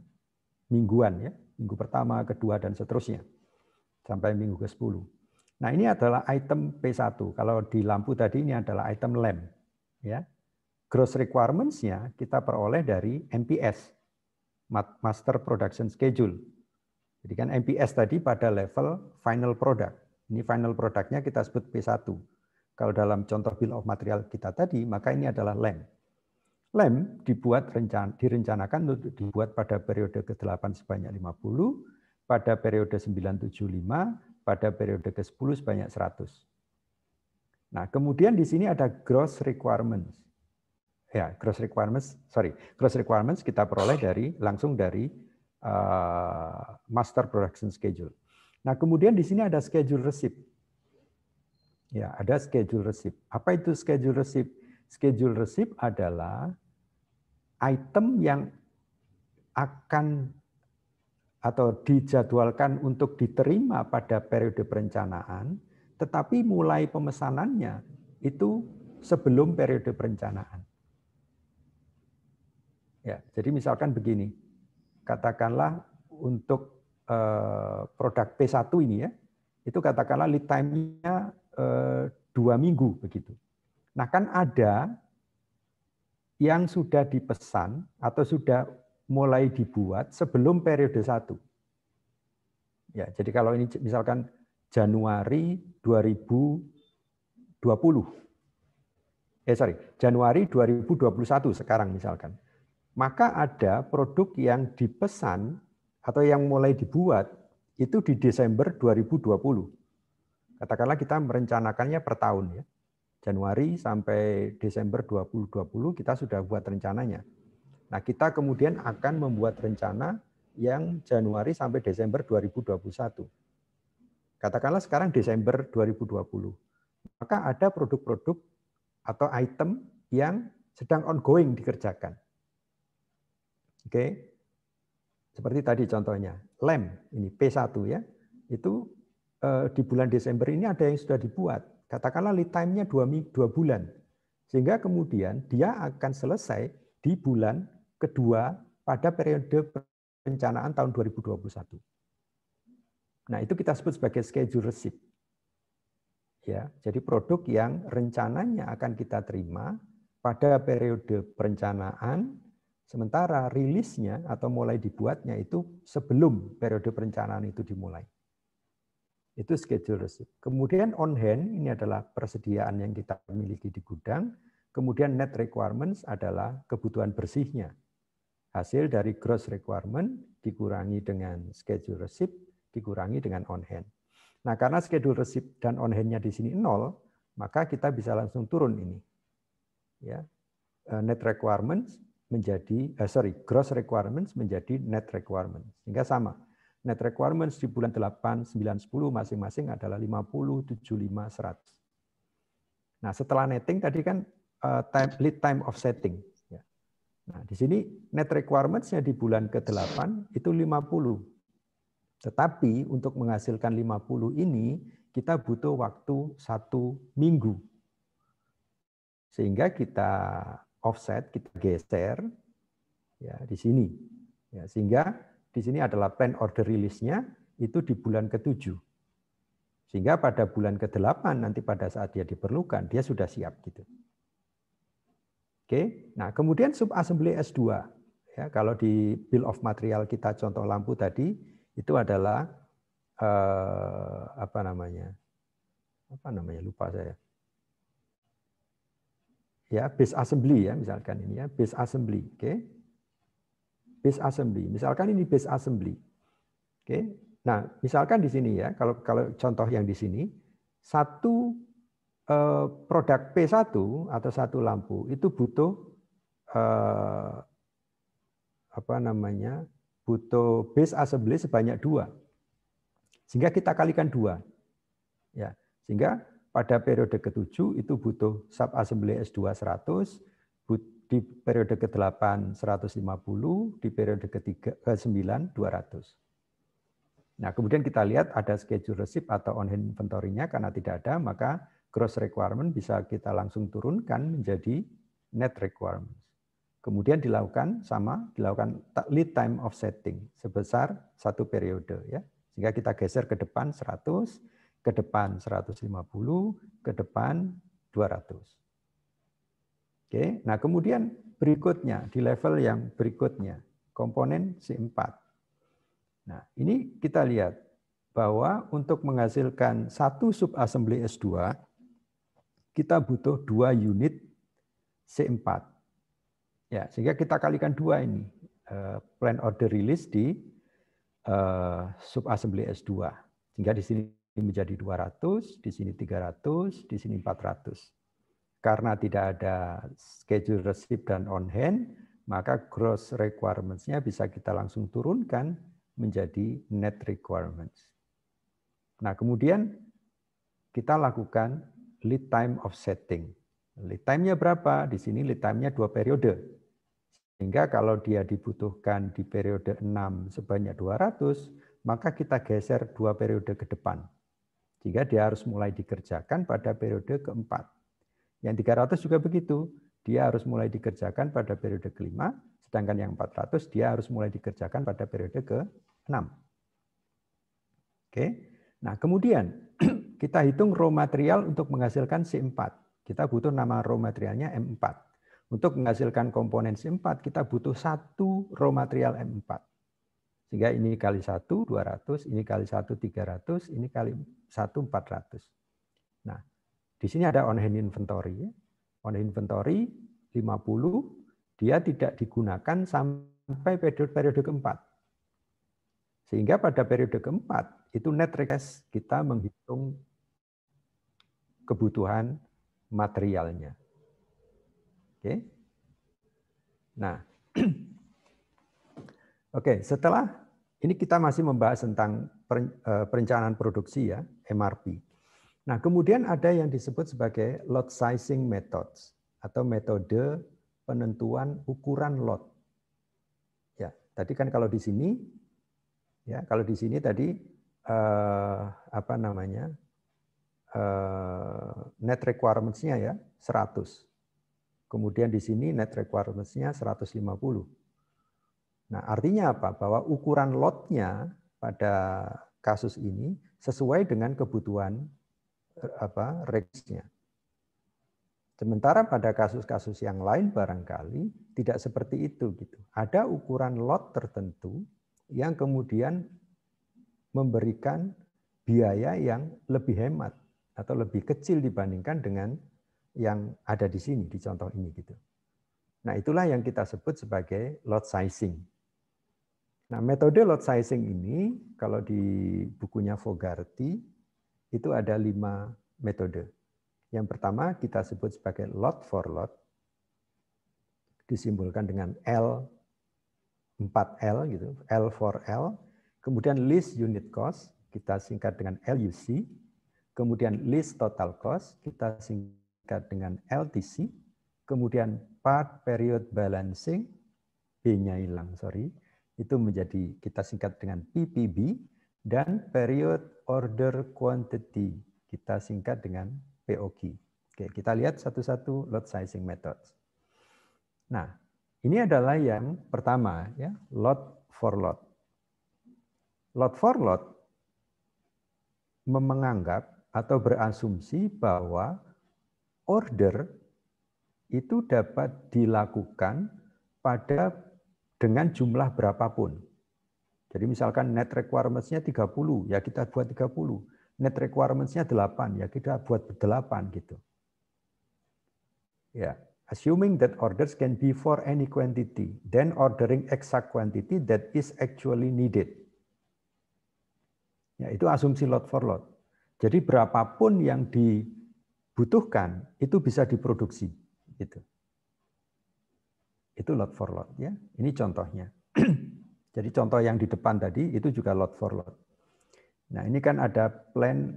mingguan ya minggu pertama kedua dan seterusnya sampai minggu ke 10 nah ini adalah item P1 kalau di lampu tadi ini adalah item lamp ya gross requirements-nya kita peroleh dari MPS Master Production Schedule. Jadi kan MPS tadi pada level final product. Ini final produknya kita sebut P1. Kalau dalam contoh bill of material kita tadi, maka ini adalah LEM. LEM dibuat rencana, direncanakan untuk dibuat pada periode ke-8 sebanyak 50, pada periode 975, pada periode ke-10 sebanyak 100. Nah, kemudian di sini ada gross requirements. Ya, gross requirements, sorry, gross requirements kita peroleh dari langsung dari uh, master production schedule. Nah, kemudian di sini ada schedule receipt. Ya, ada schedule receipt. Apa itu schedule receipt? Schedule receipt adalah item yang akan atau dijadwalkan untuk diterima pada periode perencanaan tetapi mulai pemesanannya itu sebelum periode perencanaan. Ya, jadi misalkan begini, katakanlah untuk eh, produk P1 ini ya, itu katakanlah lead time-nya eh, dua minggu begitu. Nah kan ada yang sudah dipesan atau sudah mulai dibuat sebelum periode satu. Ya, jadi kalau ini misalkan Januari 2020. Eh sorry, Januari 2021 sekarang misalkan. Maka ada produk yang dipesan atau yang mulai dibuat itu di Desember 2020. Katakanlah kita merencanakannya per tahun ya. Januari sampai Desember 2020 kita sudah buat rencananya. Nah, kita kemudian akan membuat rencana yang Januari sampai Desember 2021. Katakanlah sekarang Desember 2020. Maka ada produk-produk atau item yang sedang ongoing dikerjakan. Oke. Seperti tadi contohnya, lem ini P1 ya. Itu eh, di bulan Desember ini ada yang sudah dibuat katakanlah lead time-nya dua, dua bulan. Sehingga kemudian dia akan selesai di bulan kedua pada periode perencanaan tahun 2021. Nah, itu kita sebut sebagai schedule receipt. Ya, jadi produk yang rencananya akan kita terima pada periode perencanaan, sementara rilisnya atau mulai dibuatnya itu sebelum periode perencanaan itu dimulai. Itu schedule receipt. Kemudian on hand ini adalah persediaan yang kita miliki di gudang. Kemudian net requirements adalah kebutuhan bersihnya. Hasil dari gross requirement dikurangi dengan schedule receipt dikurangi dengan on hand. Nah, karena schedule receipt dan on hand-nya di sini nol, maka kita bisa langsung turun ini. Ya. Eh, net requirements menjadi eh, sorry, gross requirements menjadi net requirements. Sehingga sama. Net requirements di bulan 8, 9, 10 masing-masing adalah 50, 75, 100. Nah, setelah netting tadi kan uh, time, lead time offsetting. Ya. Nah, di sini net requirements-nya di bulan ke-8 itu 50. Tetapi untuk menghasilkan 50 ini, kita butuh waktu satu minggu. Sehingga kita offset, kita geser ya di sini. Ya, sehingga di sini adalah plan order rilisnya itu di bulan ke-7. Sehingga pada bulan ke-8 nanti pada saat dia diperlukan, dia sudah siap gitu. Oke. Nah, kemudian sub assembly S2. Ya, kalau di bill of material kita contoh lampu tadi, itu adalah eh, apa namanya? Apa namanya? Lupa saya. Ya, base assembly ya misalkan ini ya, base assembly, oke. Okay? Base assembly. Misalkan ini base assembly. Oke. Okay? Nah, misalkan di sini ya, kalau kalau contoh yang di sini satu eh, produk P1 atau satu lampu itu butuh eh, apa namanya butuh base assembly sebanyak dua. Sehingga kita kalikan dua. Ya, sehingga pada periode ke-7 itu butuh sub assembly S2 100, di periode ke-8 150, di periode ke-9 200. Nah, kemudian kita lihat ada schedule receipt atau on hand inventory-nya karena tidak ada, maka gross requirement bisa kita langsung turunkan menjadi net requirement. Kemudian dilakukan sama, dilakukan lead time offsetting sebesar satu periode ya. Sehingga kita geser ke depan 100, ke depan 150, ke depan 200. Oke, nah kemudian berikutnya di level yang berikutnya komponen C4. Nah, ini kita lihat bahwa untuk menghasilkan satu sub assembly S2 kita butuh dua unit C4 Ya, sehingga kita kalikan dua ini. Eh, plan order release di eh, sub assembly S2. Sehingga di sini menjadi 200, di sini 300, di sini 400. Karena tidak ada schedule receipt dan on hand, maka gross requirements-nya bisa kita langsung turunkan menjadi net requirements. Nah, kemudian kita lakukan lead time offsetting. Lead time-nya berapa? Di sini lead time-nya dua periode sehingga kalau dia dibutuhkan di periode 6 sebanyak 200, maka kita geser dua periode ke depan. Jika dia harus mulai dikerjakan pada periode keempat. Yang 300 juga begitu, dia harus mulai dikerjakan pada periode kelima, sedangkan yang 400 dia harus mulai dikerjakan pada periode ke-6. Oke. Nah, kemudian kita hitung raw material untuk menghasilkan C4. Kita butuh nama raw materialnya M4. Untuk menghasilkan komponen C4, kita butuh satu raw material M4. Sehingga ini kali 1, 200, ini kali 1, 300, ini kali 1, 400. Nah, di sini ada on-hand inventory. On-hand inventory 50, dia tidak digunakan sampai periode, periode keempat. Sehingga pada periode keempat, itu net request kita menghitung kebutuhan materialnya. Oke. Okay. Nah, oke okay, setelah ini kita masih membahas tentang eh, perencanaan produksi ya, MRP. Nah, kemudian ada yang disebut sebagai lot sizing methods atau metode penentuan ukuran lot. Ya, tadi kan kalau di sini ya, kalau di sini tadi eh, apa namanya? Eh, net requirements-nya ya 100. Kemudian di sini net requirements-nya 150. Nah, artinya apa? Bahwa ukuran lotnya pada kasus ini sesuai dengan kebutuhan eh, apa nya Sementara pada kasus-kasus yang lain barangkali tidak seperti itu gitu. Ada ukuran lot tertentu yang kemudian memberikan biaya yang lebih hemat atau lebih kecil dibandingkan dengan yang ada di sini di contoh ini gitu. Nah, itulah yang kita sebut sebagai lot sizing. Nah, metode lot sizing ini kalau di bukunya Fogarty itu ada lima metode. Yang pertama kita sebut sebagai lot for lot, disimbolkan dengan L, 4L gitu, L for L. Kemudian list unit cost, kita singkat dengan LUC. Kemudian list total cost, kita singkat dekat dengan LTC, kemudian part period balancing, B-nya hilang, sorry, itu menjadi kita singkat dengan PPB, dan period order quantity, kita singkat dengan POQ. Oke, kita lihat satu-satu lot sizing methods. Nah, ini adalah yang pertama, ya, lot for lot. Lot for lot menganggap atau berasumsi bahwa order itu dapat dilakukan pada dengan jumlah berapapun. Jadi misalkan net requirements-nya 30, ya kita buat 30. Net requirements-nya 8, ya kita buat 8 gitu. Ya, assuming that orders can be for any quantity, then ordering exact quantity that is actually needed. Ya, itu asumsi lot for lot. Jadi berapapun yang di butuhkan itu bisa diproduksi. Itu. Itu lot for lot ya. Ini contohnya. Jadi contoh yang di depan tadi itu juga lot for lot. Nah, ini kan ada plan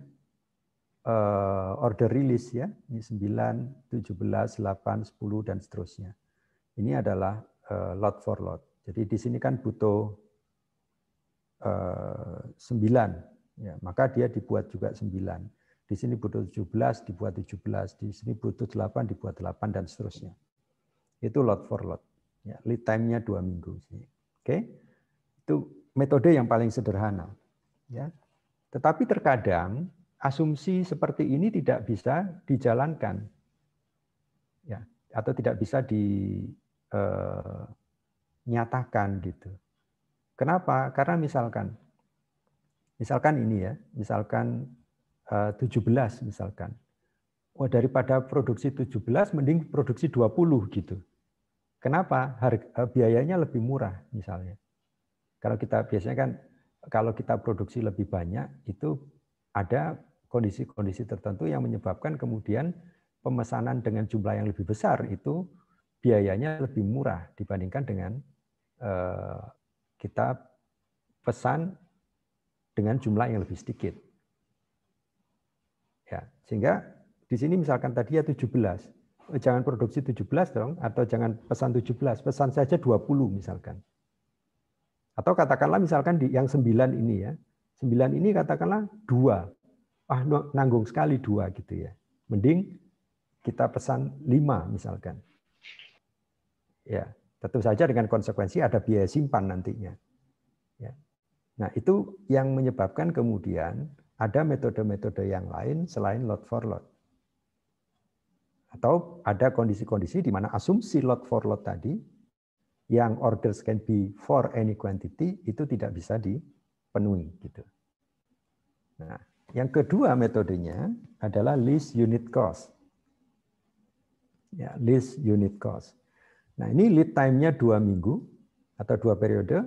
eh, order release ya. Ini 9, 17, 8, 10 dan seterusnya. Ini adalah eh, lot for lot. Jadi di sini kan butuh uh, eh, 9 ya, maka dia dibuat juga 9 di sini butuh 17 dibuat 17, di sini butuh 8 dibuat 8 dan seterusnya. Itu lot for lot. Ya, lead time-nya dua minggu. Oke. Okay? Itu metode yang paling sederhana. Ya. Tetapi terkadang asumsi seperti ini tidak bisa dijalankan. Ya, atau tidak bisa dinyatakan eh, gitu. Kenapa? Karena misalkan misalkan ini ya, misalkan 17 eh, misalkan. Wah, oh, daripada produksi 17 mending produksi 20 gitu. Kenapa? Harga, eh, biayanya lebih murah misalnya. Kalau kita biasanya kan kalau kita produksi lebih banyak itu ada kondisi-kondisi tertentu yang menyebabkan kemudian pemesanan dengan jumlah yang lebih besar itu biayanya lebih murah dibandingkan dengan eh, kita pesan dengan jumlah yang lebih sedikit. Sehingga di sini misalkan tadi ya 17. Jangan produksi 17 dong, atau jangan pesan 17, pesan saja 20 misalkan. Atau katakanlah misalkan di yang 9 ini ya. 9 ini katakanlah 2. Ah, nanggung sekali 2 gitu ya. Mending kita pesan 5 misalkan. Ya, tentu saja dengan konsekuensi ada biaya simpan nantinya. Ya. Nah, itu yang menyebabkan kemudian ada metode-metode yang lain selain lot for lot. Atau ada kondisi-kondisi di mana asumsi lot for lot tadi yang orders can be for any quantity itu tidak bisa dipenuhi gitu. Nah, yang kedua metodenya adalah least unit cost. Ya, least unit cost. Nah, ini lead time-nya dua minggu atau dua periode.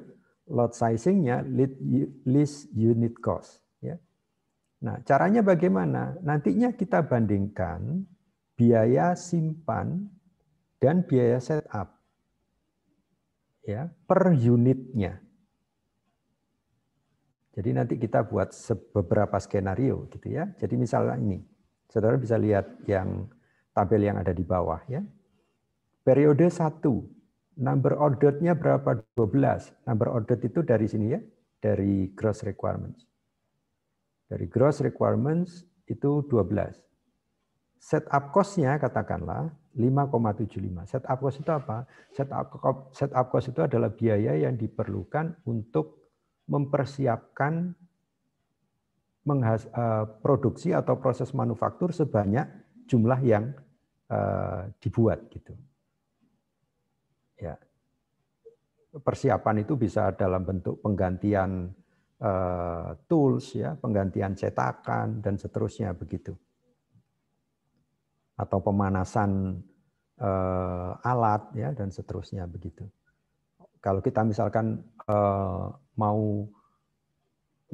Lot sizing-nya least unit cost. Nah, caranya bagaimana? Nantinya kita bandingkan biaya simpan dan biaya setup ya per unitnya. Jadi nanti kita buat beberapa skenario gitu ya. Jadi misalnya ini, saudara bisa lihat yang tabel yang ada di bawah ya. Periode 1, number ordered-nya berapa? 12. Number order itu dari sini ya, dari gross requirements. Dari gross requirements itu 12. Setup cost-nya katakanlah 5,75. Setup cost itu apa? Setup, up cost itu adalah biaya yang diperlukan untuk mempersiapkan menghas, eh, produksi atau proses manufaktur sebanyak jumlah yang eh, dibuat gitu. Ya. Persiapan itu bisa dalam bentuk penggantian Eh, tools ya, penggantian cetakan dan seterusnya begitu. Atau pemanasan uh, alat ya dan seterusnya begitu. Kalau kita misalkan uh, mau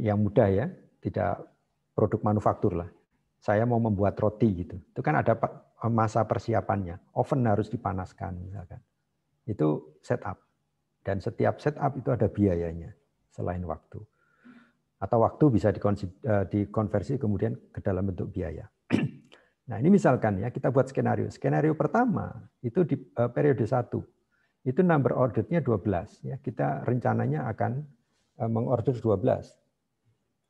yang mudah ya, tidak produk manufaktur lah. Saya mau membuat roti gitu. Itu kan ada masa persiapannya. Oven harus dipanaskan misalkan. Itu setup. Dan setiap setup itu ada biayanya selain waktu atau waktu bisa eh, dikonversi kemudian ke dalam bentuk biaya. Nah, ini misalkan ya kita buat skenario. Skenario pertama itu di eh, periode satu Itu number ordernya 12 ya. Kita rencananya akan eh, mengorder 12.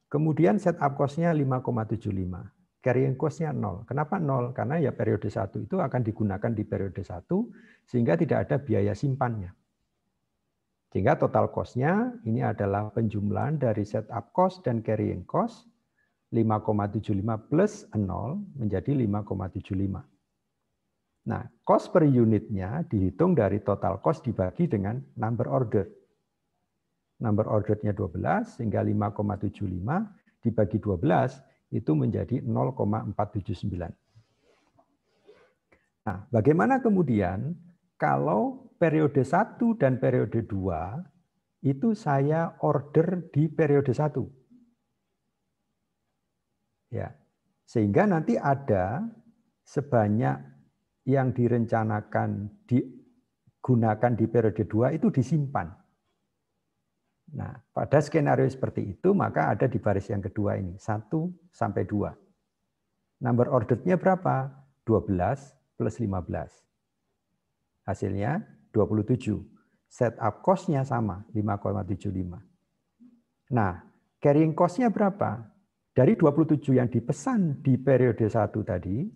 Kemudian setup cost-nya 5,75. Carrying costnya nya 0. Kenapa 0? Karena ya periode satu itu akan digunakan di periode satu sehingga tidak ada biaya simpannya. Sehingga total cost-nya ini adalah penjumlahan dari setup cost dan carrying cost 5,75 plus 0 menjadi 5,75. Nah, cost per unitnya dihitung dari total cost dibagi dengan number order. Number order-nya 12 sehingga 5,75 dibagi 12 itu menjadi 0,479. Nah, bagaimana kemudian kalau periode 1 dan periode 2 itu saya order di periode 1. Ya. Sehingga nanti ada sebanyak yang direncanakan digunakan di periode 2 itu disimpan. Nah, pada skenario seperti itu maka ada di baris yang kedua ini, 1 sampai 2. Number ordernya berapa? 12 plus 15. Hasilnya 27. Setup cost-nya sama, 5,75. Nah, carrying cost-nya berapa? Dari 27 yang dipesan di periode 1 tadi,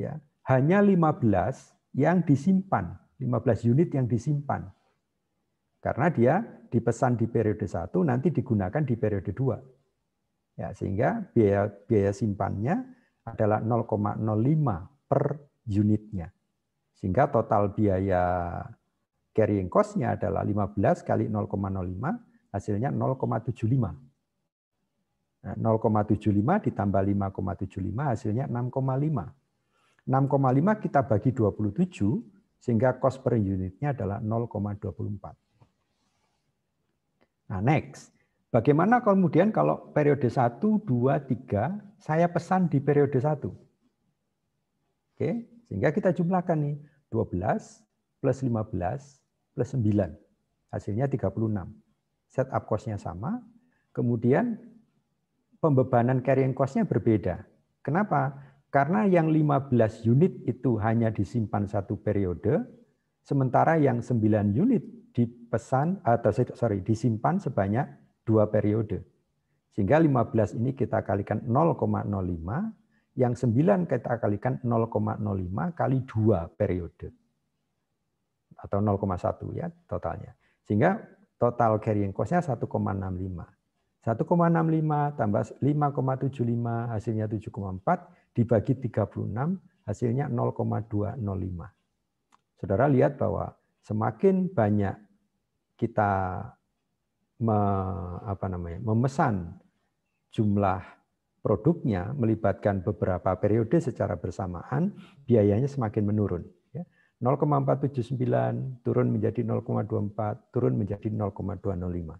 ya, hanya 15 yang disimpan, 15 unit yang disimpan. Karena dia dipesan di periode 1, nanti digunakan di periode 2. Ya, sehingga biaya, biaya simpannya adalah 0,05 per unitnya. Sehingga total biaya carrying cost-nya adalah 15 kali 0,05, hasilnya 0,75. 0,75 nah, ditambah 5,75 hasilnya 6,5. 6,5 kita bagi 27 sehingga cost per unitnya adalah 0,24. Nah, next. Bagaimana kemudian kalau periode 1, 2, 3 saya pesan di periode 1? Oke. Sehingga kita jumlahkan nih 12 plus 15 plus 9. Hasilnya 36. Setup cost-nya sama. Kemudian pembebanan carrying cost-nya berbeda. Kenapa? Karena yang 15 unit itu hanya disimpan satu periode, sementara yang 9 unit dipesan atau eh, sorry disimpan sebanyak dua periode. Sehingga 15 ini kita kalikan lima yang 9 kita kalikan 0,05 kali 2 periode. Atau 0,1 ya totalnya. Sehingga total carrying cost-nya 1,65. 1,65 tambah 5,75 hasilnya 7,4 dibagi 36 hasilnya 0,205. Saudara lihat bahwa semakin banyak kita me, apa namanya, memesan jumlah produknya melibatkan beberapa periode secara bersamaan, biayanya semakin menurun. 0,479 ya. turun menjadi 0,24, turun menjadi 0,205.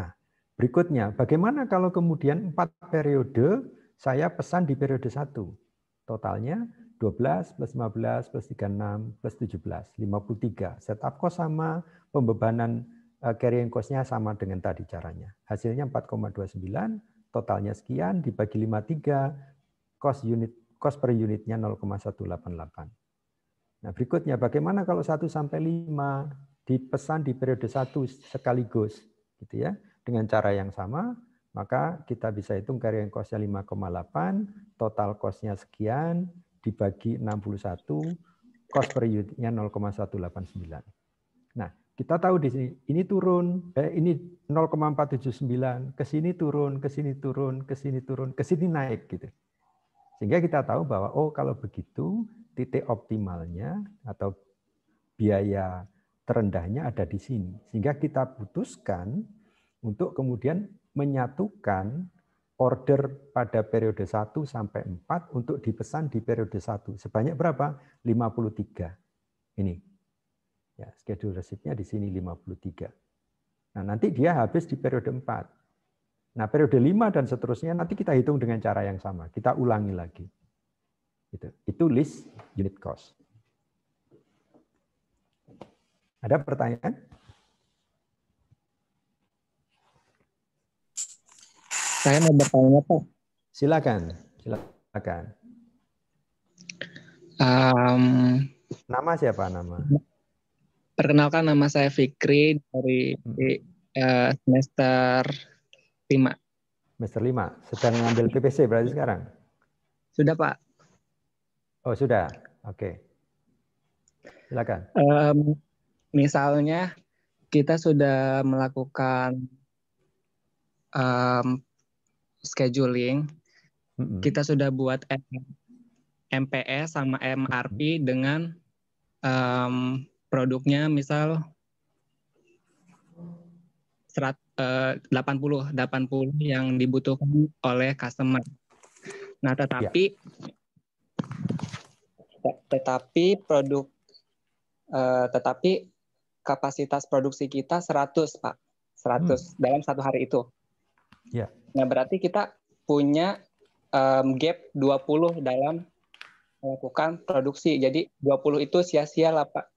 Nah, berikutnya bagaimana kalau kemudian empat periode saya pesan di periode 1? Totalnya 12 plus 15 plus 36 plus 17, 53. Setup cost sama, pembebanan eh, carrying cost-nya sama dengan tadi caranya. Hasilnya 4,29 totalnya sekian dibagi 53 cost unit cost per unitnya 0,188. Nah, berikutnya bagaimana kalau 1 sampai 5 dipesan di periode 1 sekaligus gitu ya. Dengan cara yang sama, maka kita bisa hitung carrying cost-nya 5,8, total cost-nya sekian dibagi 61, cost per unitnya 0,189. Nah, kita tahu di sini ini turun, eh, ini 0,479, ke sini turun, ke sini turun, ke sini turun, ke sini naik gitu. Sehingga kita tahu bahwa oh kalau begitu titik optimalnya atau biaya terendahnya ada di sini. Sehingga kita putuskan untuk kemudian menyatukan order pada periode 1 sampai 4 untuk dipesan di periode 1. Sebanyak berapa? 53. Ini Ya, schedule resipnya di sini 53. Nah, nanti dia habis di periode 4. Nah, periode 5 dan seterusnya nanti kita hitung dengan cara yang sama. Kita ulangi lagi. Itu, itu list unit cost. Ada pertanyaan? Saya mau bertanya, Pak. Silakan, silakan. Um, nama siapa nama? Perkenalkan nama saya Fikri dari uh, semester 5. Semester 5. Sedang mengambil PPC berarti sekarang? Sudah, Pak. Oh, sudah. Oke. Okay. Silakan. Um, misalnya kita sudah melakukan um, scheduling. -hmm. Kita sudah buat MPS sama MRP hmm. dengan um, produknya misal serat, eh, 80 80 yang dibutuhkan oleh customer. Nah, tetapi ya. tetapi produk eh, tetapi kapasitas produksi kita 100, Pak. 100 hmm. dalam satu hari itu. Ya. Nah, berarti kita punya um, gap 20 dalam melakukan produksi. Jadi 20 itu sia-sia lah Pak.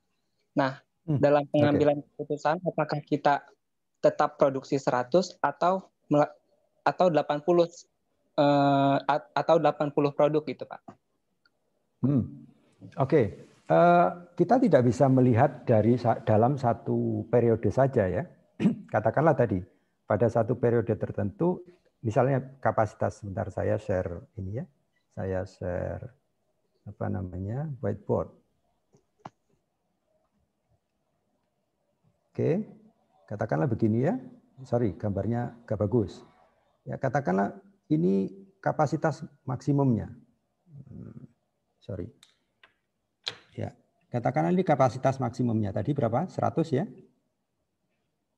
Nah, hmm. dalam pengambilan okay. keputusan apakah kita tetap produksi 100 atau atau 80 uh, eh, atau 80 produk gitu, Pak. Hmm. Oke. Okay. Uh, eh, kita tidak bisa melihat dari dalam satu periode saja ya. Katakanlah tadi pada satu periode tertentu misalnya kapasitas sebentar saya share ini ya. Saya share apa namanya? whiteboard. Oke, katakanlah begini ya. Sorry, gambarnya gak bagus. Ya, katakanlah ini kapasitas maksimumnya. Hmm, sorry. Ya, katakanlah ini kapasitas maksimumnya tadi berapa? 100 ya.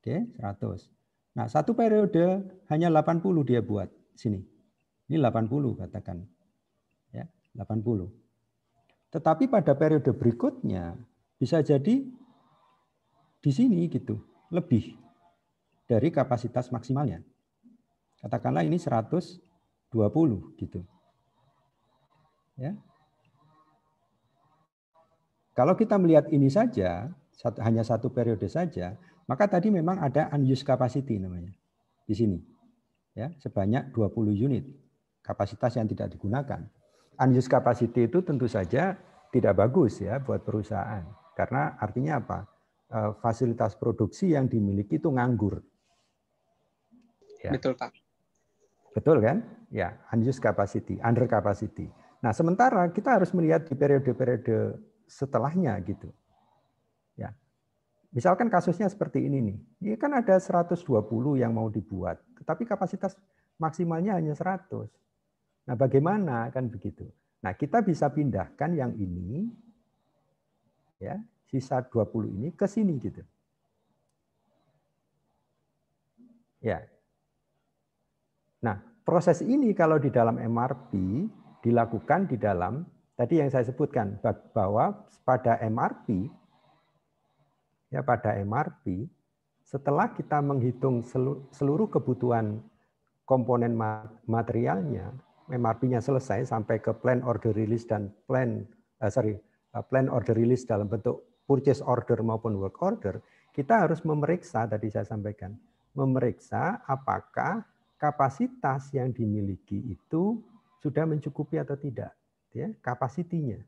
Oke, 100. Nah, satu periode hanya 80 dia buat sini. Ini 80 katakan. Ya, 80. Tetapi pada periode berikutnya bisa jadi di sini gitu, lebih dari kapasitas maksimalnya. Katakanlah ini 120 gitu. Ya. Kalau kita melihat ini saja, satu, hanya satu periode saja, maka tadi memang ada unused capacity namanya di sini. Ya, sebanyak 20 unit kapasitas yang tidak digunakan. Unused capacity itu tentu saja tidak bagus ya buat perusahaan. Karena artinya apa? Eh, fasilitas produksi yang dimiliki itu nganggur. Ya. Betul Pak. Betul kan? Ya, unused capacity, under capacity. Nah, sementara kita harus melihat di periode-periode setelahnya gitu. Ya. Misalkan kasusnya seperti ini nih. Ini kan ada 120 yang mau dibuat, tetapi kapasitas maksimalnya hanya 100. Nah, bagaimana kan begitu. Nah, kita bisa pindahkan yang ini ya sisa 20 ini ke sini gitu. Ya. Nah, proses ini kalau di dalam MRP dilakukan di dalam tadi yang saya sebutkan bahwa pada MRP ya pada MRP setelah kita menghitung seluruh kebutuhan komponen materialnya MRP-nya selesai sampai ke plan order release dan plan uh, sorry eh, plan order release dalam bentuk purchase order maupun work order, kita harus memeriksa tadi saya sampaikan, memeriksa apakah kapasitas yang dimiliki itu sudah mencukupi atau tidak, ya, kapasitinya.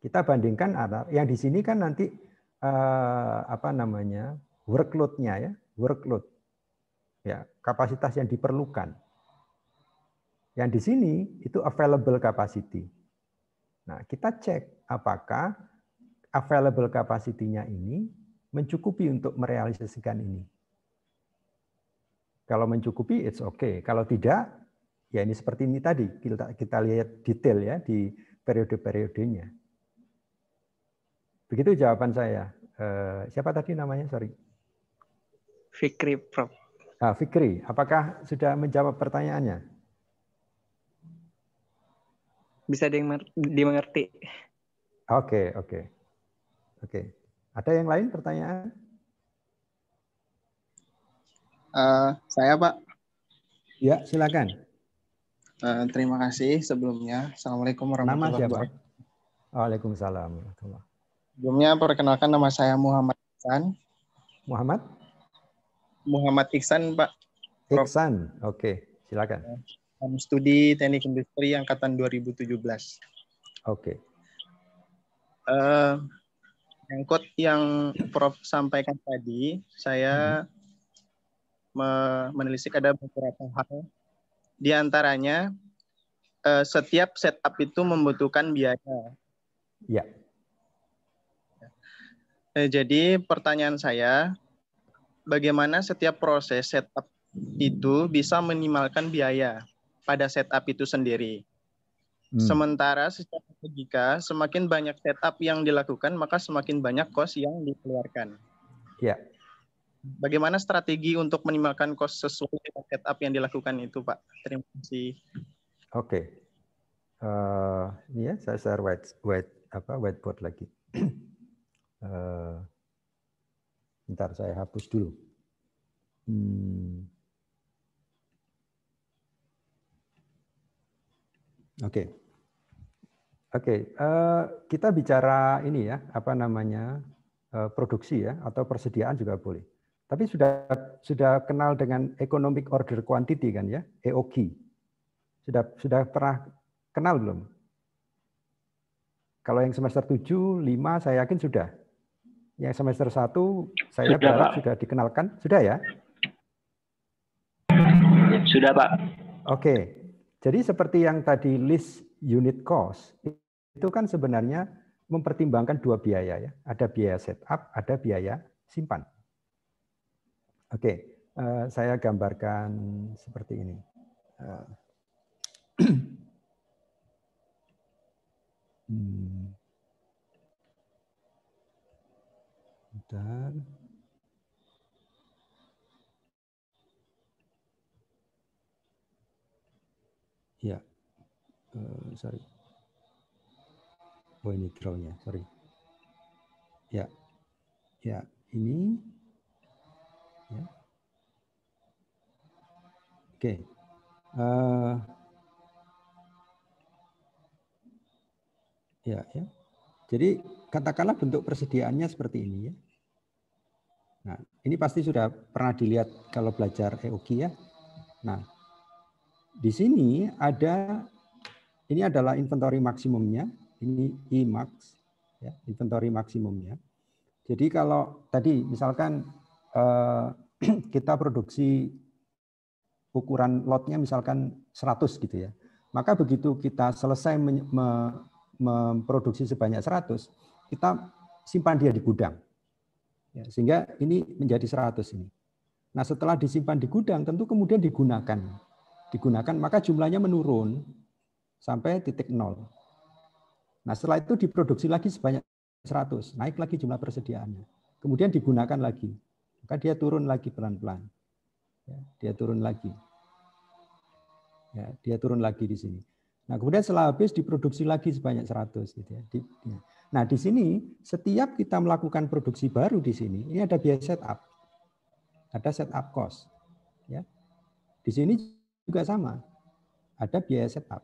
Kita bandingkan yang di sini kan nanti eh, apa namanya? workloadnya ya, workload. Ya, kapasitas yang diperlukan. Yang di sini itu available capacity. Nah, kita cek apakah available capacity-nya ini mencukupi untuk merealisasikan ini. Kalau mencukupi, it's okay. Kalau tidak, ya ini seperti ini tadi. Kita, kita lihat detail ya di periode-periodenya. Begitu jawaban saya. Eh, siapa tadi namanya? Sorry. Fikri, Prof. Ah, Fikri, apakah sudah menjawab pertanyaannya? Bisa dimengerti. Oke, okay, oke. Okay. Oke. Ada yang lain pertanyaan? Uh, saya Pak. Ya, silakan. Uh, terima kasih sebelumnya. Assalamualaikum warahmatullahi wabarakatuh. Waalaikumsalam. Sebelumnya perkenalkan nama saya Muhammad Iksan. Muhammad? Muhammad Iksan, Pak. Iksan, oke. Okay. Silakan. Um, studi Teknik Industri Angkatan 2017. Oke. Okay. Uh, eh, Angkut yang Prof sampaikan tadi, saya hmm. menelisik ada beberapa hal. Di antaranya, eh, setiap setup itu membutuhkan biaya. Ya. Eh, jadi pertanyaan saya, bagaimana setiap proses setup itu bisa minimalkan biaya pada setup itu sendiri? Hmm. Sementara secara jika semakin banyak setup yang dilakukan, maka semakin banyak kos yang dikeluarkan. Ya. Bagaimana strategi untuk menimbulkan kos sesuai dengan setup yang dilakukan itu, Pak? Terima kasih. Oke. Okay. Uh, eh, ya, saya share white, white apa whiteboard lagi. uh, ntar saya hapus dulu. Hmm. Oke. Okay. Oke, okay, uh, eh, kita bicara ini ya, apa namanya uh, produksi ya atau persediaan juga boleh. Tapi sudah sudah kenal dengan economic order quantity kan ya, EOQ. Sudah sudah pernah kenal belum? Kalau yang semester 7, 5 saya yakin sudah. Yang semester 1 saya sudah, berharap Pak. sudah dikenalkan, sudah ya? Sudah, Pak. Oke. Okay. Jadi seperti yang tadi list unit cost itu kan sebenarnya mempertimbangkan dua biaya ya. Ada biaya setup, ada biaya simpan. Oke, eh, saya gambarkan seperti ini. Eh, hmm. Ya, eh, sorry. Oh ini drawnya, sorry. Ya, ya ini. Ya. Oke. Okay. Uh, eh, ya, ya. Jadi katakanlah bentuk persediaannya seperti ini ya. Nah, ini pasti sudah pernah dilihat kalau belajar EOG ya. Nah, di sini ada ini adalah inventory maksimumnya ini IMAX, ya, inventory maksimumnya. Jadi kalau tadi misalkan eh, kita produksi ukuran lotnya misalkan 100 gitu ya, maka begitu kita selesai memproduksi sebanyak 100, kita simpan dia di gudang. Ya, sehingga ini menjadi 100 ini. Nah setelah disimpan di gudang tentu kemudian digunakan. Digunakan maka jumlahnya menurun sampai titik nol. Nah setelah itu diproduksi lagi sebanyak 100, naik lagi jumlah persediaannya. Kemudian digunakan lagi, maka dia turun lagi pelan-pelan. Ya, dia turun lagi. Ya, dia turun lagi di sini. Nah kemudian setelah habis diproduksi lagi sebanyak 100 gitu ya. ya. Nah di sini setiap kita melakukan produksi baru di sini ini ada biaya setup, ada setup cost. Ya. Di sini juga sama, ada biaya setup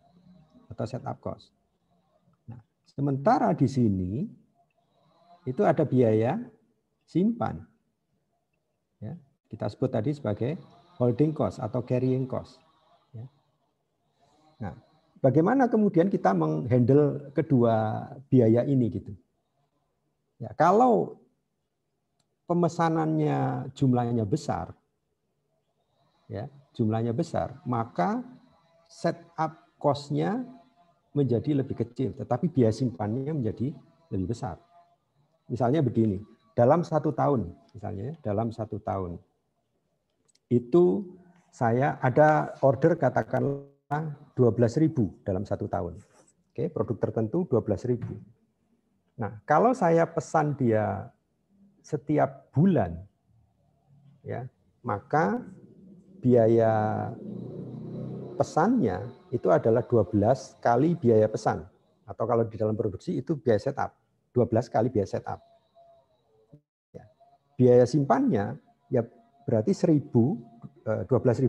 atau setup cost. Sementara di sini itu ada biaya simpan. Ya, kita sebut tadi sebagai holding cost atau carrying cost. Ya. Nah, bagaimana kemudian kita menghandle kedua biaya ini gitu? Ya, kalau pemesanannya jumlahnya besar, ya jumlahnya besar, maka setup cost-nya menjadi lebih kecil, tetapi biaya simpannya menjadi lebih besar. Misalnya begini, dalam satu tahun, misalnya dalam satu tahun, itu saya ada order katakanlah 12.000 dalam satu tahun. Oke, produk tertentu 12.000. Nah, kalau saya pesan dia setiap bulan ya, maka biaya pesannya itu adalah 12 kali biaya pesan. Atau kalau di dalam produksi itu biaya setup. 12 kali biaya setup. Ya. Biaya simpannya ya berarti 1000, 12.000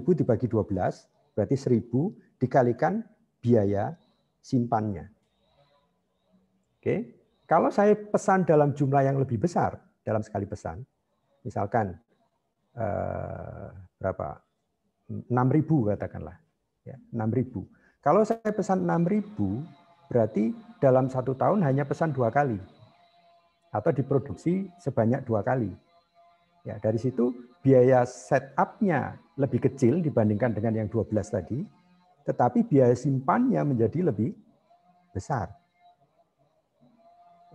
eh, dibagi 12, berarti 1000 dikalikan biaya simpannya. Oke. Kalau saya pesan dalam jumlah yang lebih besar, dalam sekali pesan, misalkan eh, berapa? 6.000 katakanlah ya, 6000. Kalau saya pesan 6000 berarti dalam satu tahun hanya pesan dua kali atau diproduksi sebanyak dua kali. Ya, dari situ biaya setupnya lebih kecil dibandingkan dengan yang 12 tadi, tetapi biaya simpannya menjadi lebih besar.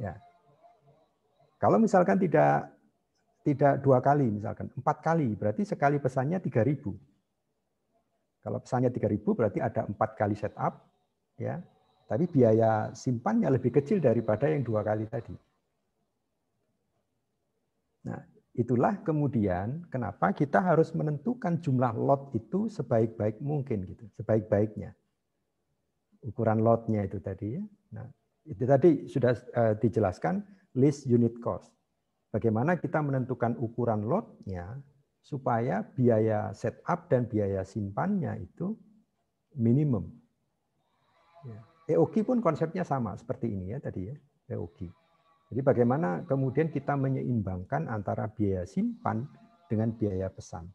Ya. Kalau misalkan tidak tidak dua kali misalkan, empat kali, berarti sekali pesannya tiga ribu. Kalau pesannya 3000 berarti ada empat kali setup ya. Tapi biaya simpannya lebih kecil daripada yang dua kali tadi. Nah, itulah kemudian kenapa kita harus menentukan jumlah lot itu sebaik-baik mungkin gitu, sebaik-baiknya. Ukuran lotnya itu tadi ya. Nah, itu tadi sudah uh, dijelaskan list unit cost. Bagaimana kita menentukan ukuran lotnya supaya biaya setup dan biaya simpannya itu minimum. Ya. EOG pun konsepnya sama seperti ini ya tadi ya, EOG. Jadi bagaimana kemudian kita menyeimbangkan antara biaya simpan dengan biaya pesan.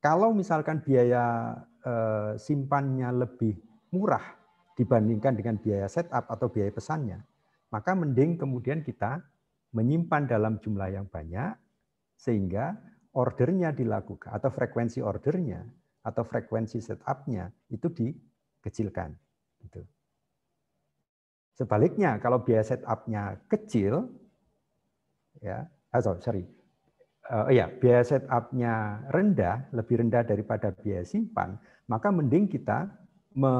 Kalau misalkan biaya e, simpannya lebih murah dibandingkan dengan biaya setup atau biaya pesannya, maka mending kemudian kita menyimpan dalam jumlah yang banyak sehingga ordernya dilakukan atau frekuensi ordernya atau frekuensi setupnya itu dikecilkan. Gitu. Sebaliknya kalau biaya setupnya kecil, ya, oh sorry, uh, ya biaya setupnya rendah, lebih rendah daripada biaya simpan, maka mending kita me,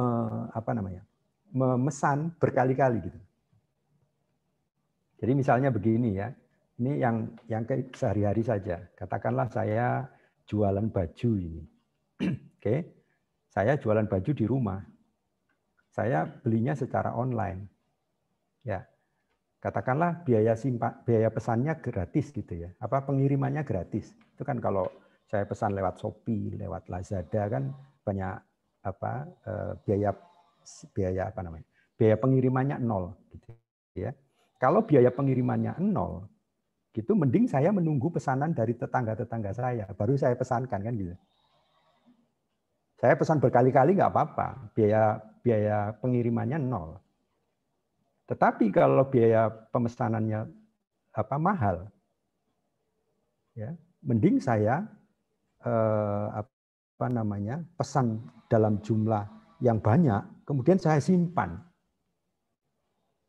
apa namanya, memesan berkali-kali gitu. Jadi misalnya begini ya, ini yang yang sehari-hari saja. Katakanlah saya jualan baju ini. Oke. Okay. Saya jualan baju di rumah. Saya belinya secara online. Ya. Katakanlah biaya simpan biaya pesannya gratis gitu ya. Apa pengirimannya gratis. Itu kan kalau saya pesan lewat Shopee, lewat Lazada kan banyak apa eh, biaya biaya apa namanya? Biaya pengirimannya nol gitu ya. Kalau biaya pengirimannya nol, gitu mending saya menunggu pesanan dari tetangga-tetangga saya baru saya pesankan kan gitu saya pesan berkali-kali nggak apa-apa biaya biaya pengirimannya nol tetapi kalau biaya pemesanannya apa mahal ya mending saya eh, apa namanya pesan dalam jumlah yang banyak kemudian saya simpan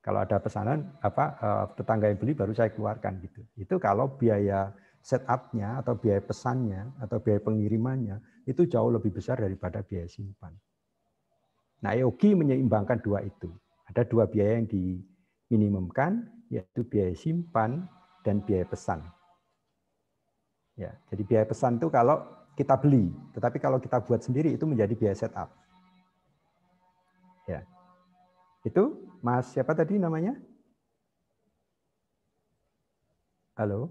kalau ada pesanan apa eh, tetangga yang beli baru saya keluarkan gitu. Itu kalau biaya setupnya atau biaya pesannya atau biaya pengirimannya itu jauh lebih besar daripada biaya simpan. Nah, EOG menyeimbangkan dua itu. Ada dua biaya yang diminimumkan, yaitu biaya simpan dan biaya pesan. Ya, jadi biaya pesan itu kalau kita beli, tetapi kalau kita buat sendiri itu menjadi biaya setup. Ya. Itu Mas siapa tadi namanya? Halo?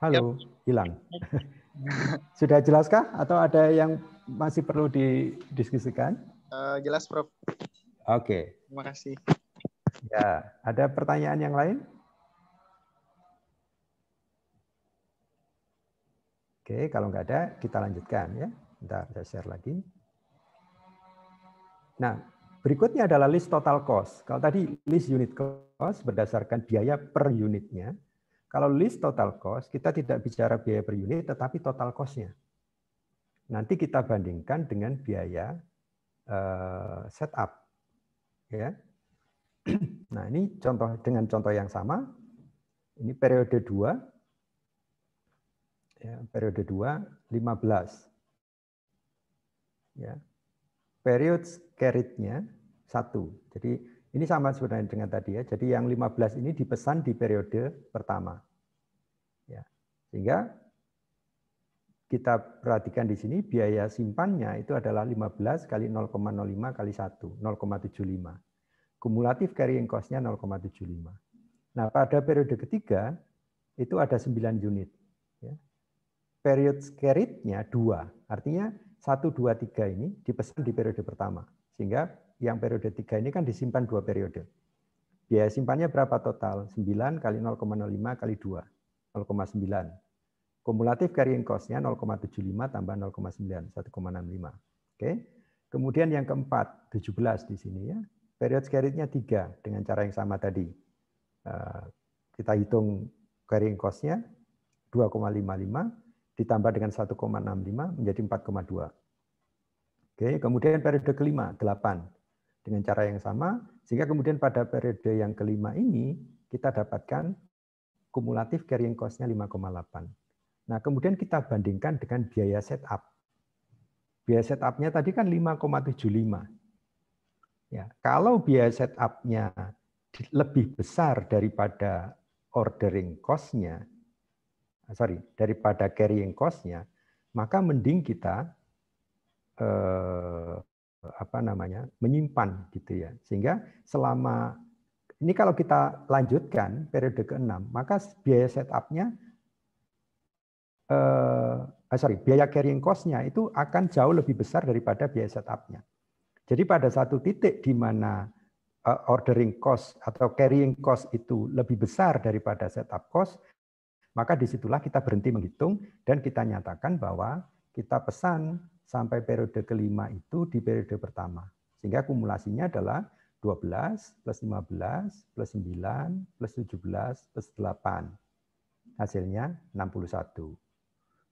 Halo, yep. hilang. Sudah jelaskah atau ada yang masih perlu didiskusikan? Uh, jelas, Prof. Oke. Okay. Terima kasih. Ya, ada pertanyaan yang lain? Oke, kalau nggak ada, kita lanjutkan ya. Bentar, saya share lagi. Nah, berikutnya adalah list total cost. Kalau tadi list unit cost berdasarkan biaya per unitnya, kalau list total cost, kita tidak bicara biaya per unit, tetapi total cost-nya. Nanti kita bandingkan dengan biaya uh, setup. Ya. Nah ini contoh dengan contoh yang sama. Ini periode 2. Ya, periode 2, 15. Ya period carried satu. Jadi ini sama sebenarnya dengan tadi ya. Jadi yang 15 ini dipesan di periode pertama. Ya. Sehingga kita perhatikan di sini biaya simpannya itu adalah 15 kali 0,05 kali 1, 0,75. Kumulatif carrying cost-nya 0,75. Nah, pada periode ketiga itu ada 9 unit. Ya. Period carried-nya 2. Artinya 1, 2, 3 ini dipesan di periode pertama. Sehingga yang periode 3 ini kan disimpan dua periode. Biaya simpannya berapa total? 9 kali 0,05 kali 2, 0,9. Kumulatif carrying cost-nya 0,75 tambah 0,9, 1,65. Oke. Kemudian yang keempat, 17 di sini ya. Period carry-nya 3 dengan cara yang sama tadi. Eh, kita hitung carrying cost-nya 2,55 ditambah dengan 1,65 menjadi 4,2. Oke, kemudian periode kelima 8 dengan cara yang sama sehingga kemudian pada periode yang kelima ini kita dapatkan kumulatif carrying cost-nya 5,8. Nah, kemudian kita bandingkan dengan biaya setup. Biaya setup-nya tadi kan 5,75. Ya, kalau biaya setup-nya lebih besar daripada ordering cost-nya, Ah, sorry daripada carrying cost-nya, maka mending kita eh, apa namanya menyimpan gitu ya sehingga selama ini kalau kita lanjutkan periode ke-6 maka biaya setupnya eh, ah, sorry biaya carrying cost-nya itu akan jauh lebih besar daripada biaya setupnya jadi pada satu titik di mana eh, ordering cost atau carrying cost itu lebih besar daripada setup cost maka disitulah kita berhenti menghitung dan kita nyatakan bahwa kita pesan sampai periode kelima itu di periode pertama. Sehingga akumulasinya adalah 12 plus 15 plus 9 plus 17 plus 8. Hasilnya 61.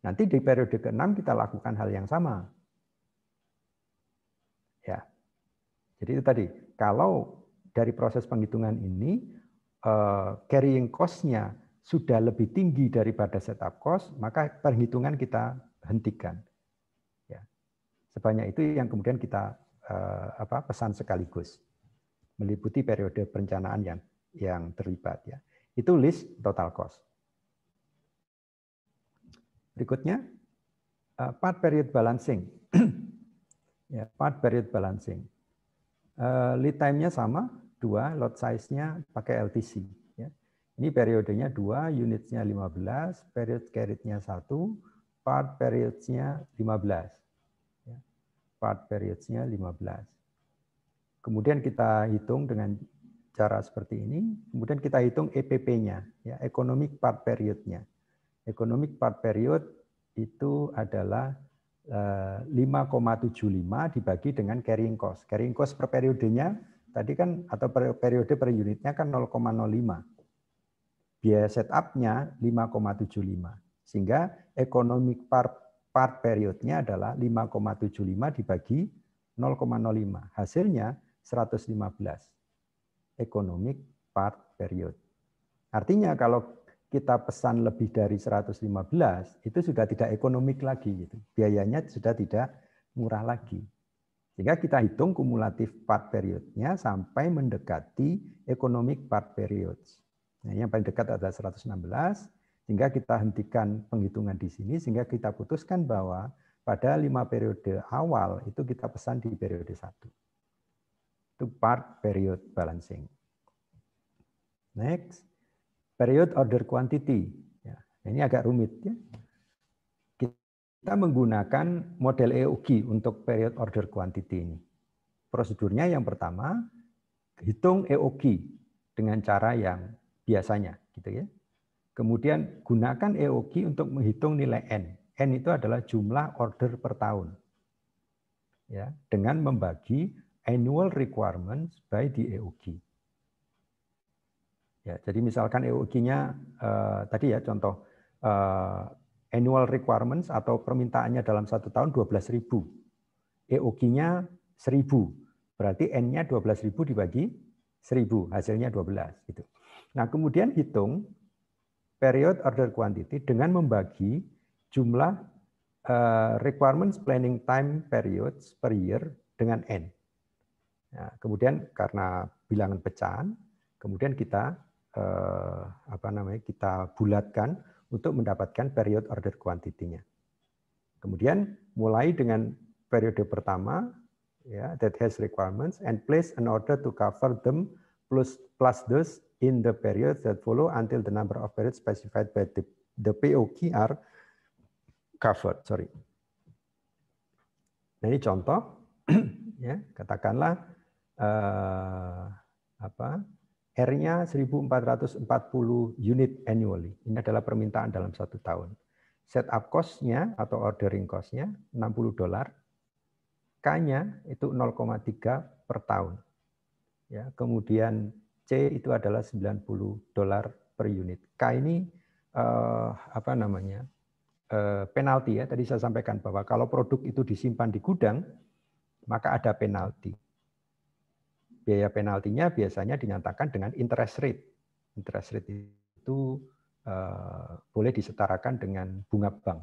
Nanti di periode ke-6 kita lakukan hal yang sama. Ya. Jadi itu tadi, kalau dari proses penghitungan ini eh, carrying cost-nya sudah lebih tinggi daripada setup cost, maka perhitungan kita hentikan. Ya. Sebanyak itu yang kemudian kita eh, apa, pesan sekaligus meliputi periode perencanaan yang yang terlibat ya. Itu list total cost. Berikutnya eh, part period balancing. ya, part period balancing. Eh, lead time-nya sama, dua, lot size-nya pakai LTC. Ini periodenya 2, unitnya 15, period carry-nya 1, part periodnya 15. Ya, part periodnya 15. Kemudian kita hitung dengan cara seperti ini. Kemudian kita hitung EPP-nya, ya, economic part Period-nya. Economic part period itu adalah 5,75 eh, dibagi dengan carrying cost. Carrying cost per periodenya tadi kan atau per periode per unitnya kan 0,05 biaya setupnya 5,75 sehingga ekonomi part, part periodnya adalah 5,75 dibagi 0,05 hasilnya 115 economic part period artinya kalau kita pesan lebih dari 115 itu sudah tidak ekonomik lagi gitu. Biayanya sudah tidak murah lagi. Sehingga kita hitung kumulatif part periodnya sampai mendekati economic part periods. Nah, yang paling dekat adalah 116, sehingga kita hentikan penghitungan di sini, sehingga kita putuskan bahwa pada lima periode awal itu kita pesan di periode satu. Itu part period balancing. Next, period order quantity. Ya, ini agak rumit ya. Kita menggunakan model EOG untuk period order quantity ini. Prosedurnya yang pertama, hitung EOG dengan cara yang biasanya gitu ya. Kemudian gunakan EOG untuk menghitung nilai N. N itu adalah jumlah order per tahun. Ya, dengan membagi annual requirements by the EOG. Ya, jadi misalkan EOG-nya eh, tadi ya contoh eh, annual requirements atau permintaannya dalam satu tahun 12.000. EOG-nya 1.000. Berarti N-nya 12.000 dibagi 1.000, hasilnya 12 gitu. Nah, kemudian hitung period order quantity dengan membagi jumlah eh, requirements planning time periods per year dengan n. Nah, kemudian karena bilangan pecahan, kemudian kita eh, apa namanya kita bulatkan untuk mendapatkan period order quantity-nya. Kemudian mulai dengan periode pertama ya that has requirements and place an order to cover them plus plus those in the period that follow until the number of periods specified by the, the POQ are covered. Sorry. Nah, ini contoh, ya katakanlah eh, apa R-nya 1.440 unit annually. Ini adalah permintaan dalam satu tahun. Setup cost-nya atau ordering cost-nya 60 dolar. K-nya itu 0,3 per tahun. Ya, kemudian itu adalah 90 dolar per unit. K ini eh, apa namanya? Eh, penalti ya. Tadi saya sampaikan bahwa kalau produk itu disimpan di gudang, maka ada penalti. Biaya penaltinya biasanya dinyatakan dengan interest rate. Interest rate itu eh, boleh disetarakan dengan bunga bank.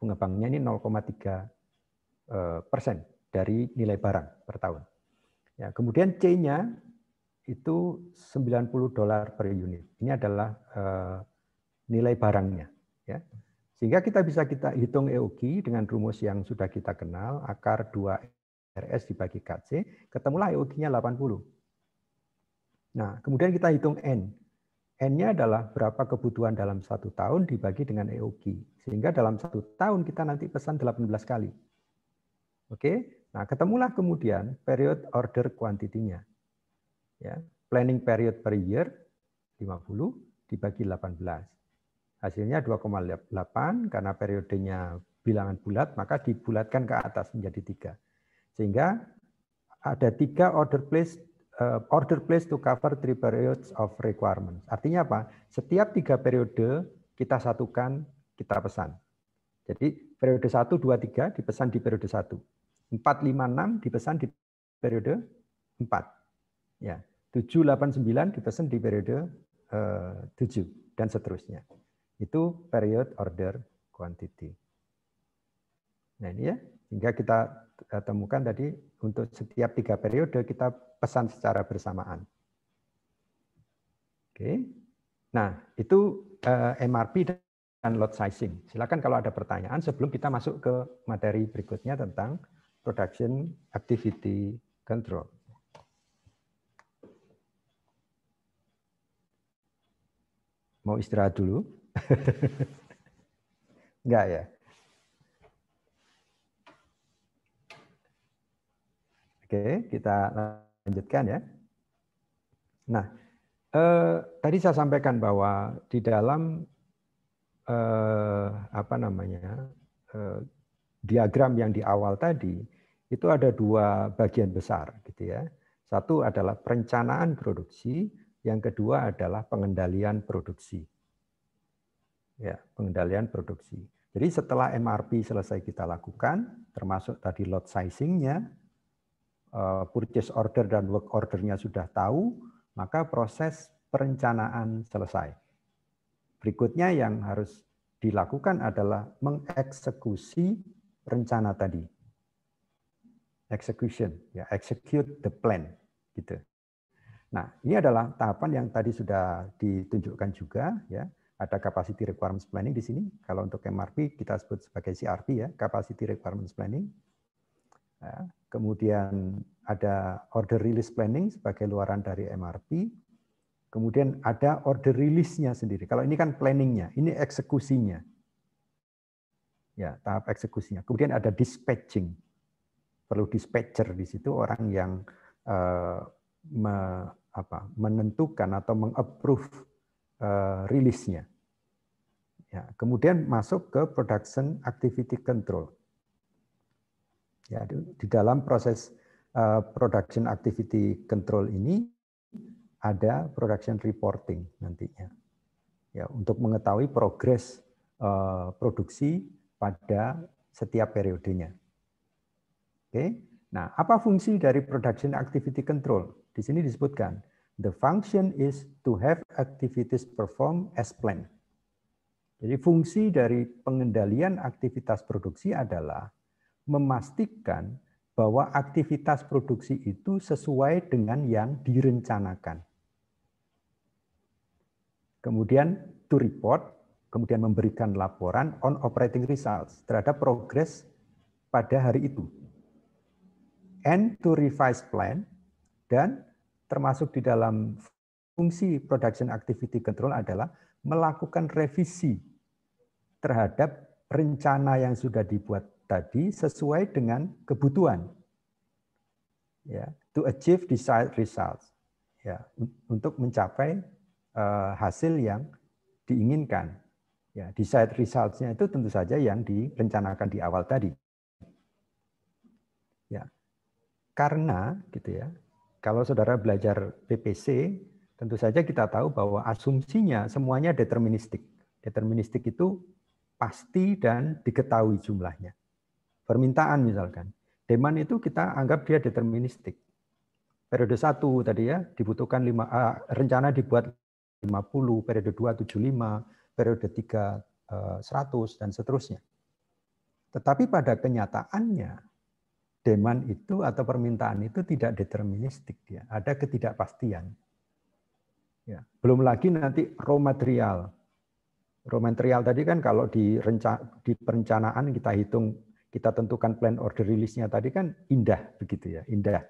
Bunga banknya ini 0,3 eh, persen dari nilai barang per tahun. Ya, kemudian C-nya itu 90 dolar per unit. Ini adalah eh, nilai barangnya. Ya. Sehingga kita bisa kita hitung EOG dengan rumus yang sudah kita kenal, akar 2 RS dibagi KC, ketemulah EOG-nya 80. Nah, kemudian kita hitung N. N-nya adalah berapa kebutuhan dalam satu tahun dibagi dengan EOG. Sehingga dalam satu tahun kita nanti pesan 18 kali. Oke, nah ketemulah kemudian period order quantity-nya ya planning period per year 50 dibagi 18 hasilnya 2,8 karena periodenya bilangan bulat maka dibulatkan ke atas menjadi tiga sehingga ada tiga order place uh, order place to cover three periods of requirements artinya apa setiap tiga periode kita satukan kita pesan jadi periode 1, 2, 3 dipesan di periode 1. 4, 5, 6 dipesan di periode 4. Ya. 7, 8, 9 dipesan di periode eh, uh, 7 dan seterusnya. Itu period order quantity. Nah ini ya, sehingga kita eh, temukan tadi untuk setiap tiga periode kita pesan secara bersamaan. Oke, nah itu uh, eh, MRP dan lot sizing. Silakan kalau ada pertanyaan sebelum kita masuk ke materi berikutnya tentang production activity control. Mau istirahat dulu? Enggak ya? Oke, kita lanjutkan ya. Nah, eh, tadi saya sampaikan bahwa di dalam eh, apa namanya eh, diagram yang di awal tadi itu ada dua bagian besar, gitu ya. Satu adalah perencanaan produksi, yang kedua adalah pengendalian produksi. Ya, pengendalian produksi. Jadi setelah MRP selesai kita lakukan, termasuk tadi lot sizing-nya, eh, purchase order dan work order-nya sudah tahu, maka proses perencanaan selesai. Berikutnya yang harus dilakukan adalah mengeksekusi rencana tadi. Execution, ya execute the plan, gitu. Nah, ini adalah tahapan yang tadi sudah ditunjukkan juga ya. Ada capacity requirements planning di sini. Kalau untuk MRP kita sebut sebagai CRP ya, capacity requirements planning. Ya, kemudian ada order release planning sebagai luaran dari MRP. Kemudian ada order release nya sendiri. Kalau ini kan planning-nya, ini eksekusinya. Ya, tahap eksekusinya. Kemudian ada dispatching. Perlu dispatcher di situ orang yang uh, apa menentukan atau mengapprove uh, rilisnya. Ya, kemudian masuk ke production activity control. Ya, di, di dalam proses uh, production activity control ini ada production reporting nantinya. Ya, untuk mengetahui progres uh, produksi pada setiap periodenya. Oke. Okay. Nah, apa fungsi dari production activity control? Di sini disebutkan, the function is to have activities perform as planned. Jadi fungsi dari pengendalian aktivitas produksi adalah memastikan bahwa aktivitas produksi itu sesuai dengan yang direncanakan. Kemudian to report, kemudian memberikan laporan on operating results terhadap progres pada hari itu and to revise plan, dan termasuk di dalam fungsi production activity control adalah melakukan revisi terhadap rencana yang sudah dibuat tadi sesuai dengan kebutuhan. Ya, to achieve desired results. Ya, untuk mencapai uh, hasil yang diinginkan. Ya, desired resultsnya itu tentu saja yang direncanakan di awal tadi. Karena gitu ya, kalau saudara belajar PPC, tentu saja kita tahu bahwa asumsinya semuanya deterministik. Deterministik itu pasti dan diketahui jumlahnya. Permintaan misalkan, demand itu kita anggap dia deterministik. Periode satu tadi ya, dibutuhkan lima uh, rencana dibuat 50, periode 2 75, periode 3 100 eh, dan seterusnya. Tetapi pada kenyataannya demand itu atau permintaan itu tidak deterministik ya ada ketidakpastian ya belum lagi nanti raw material raw material tadi kan kalau di renca, di perencanaan kita hitung kita tentukan plan order release-nya tadi kan indah begitu ya indah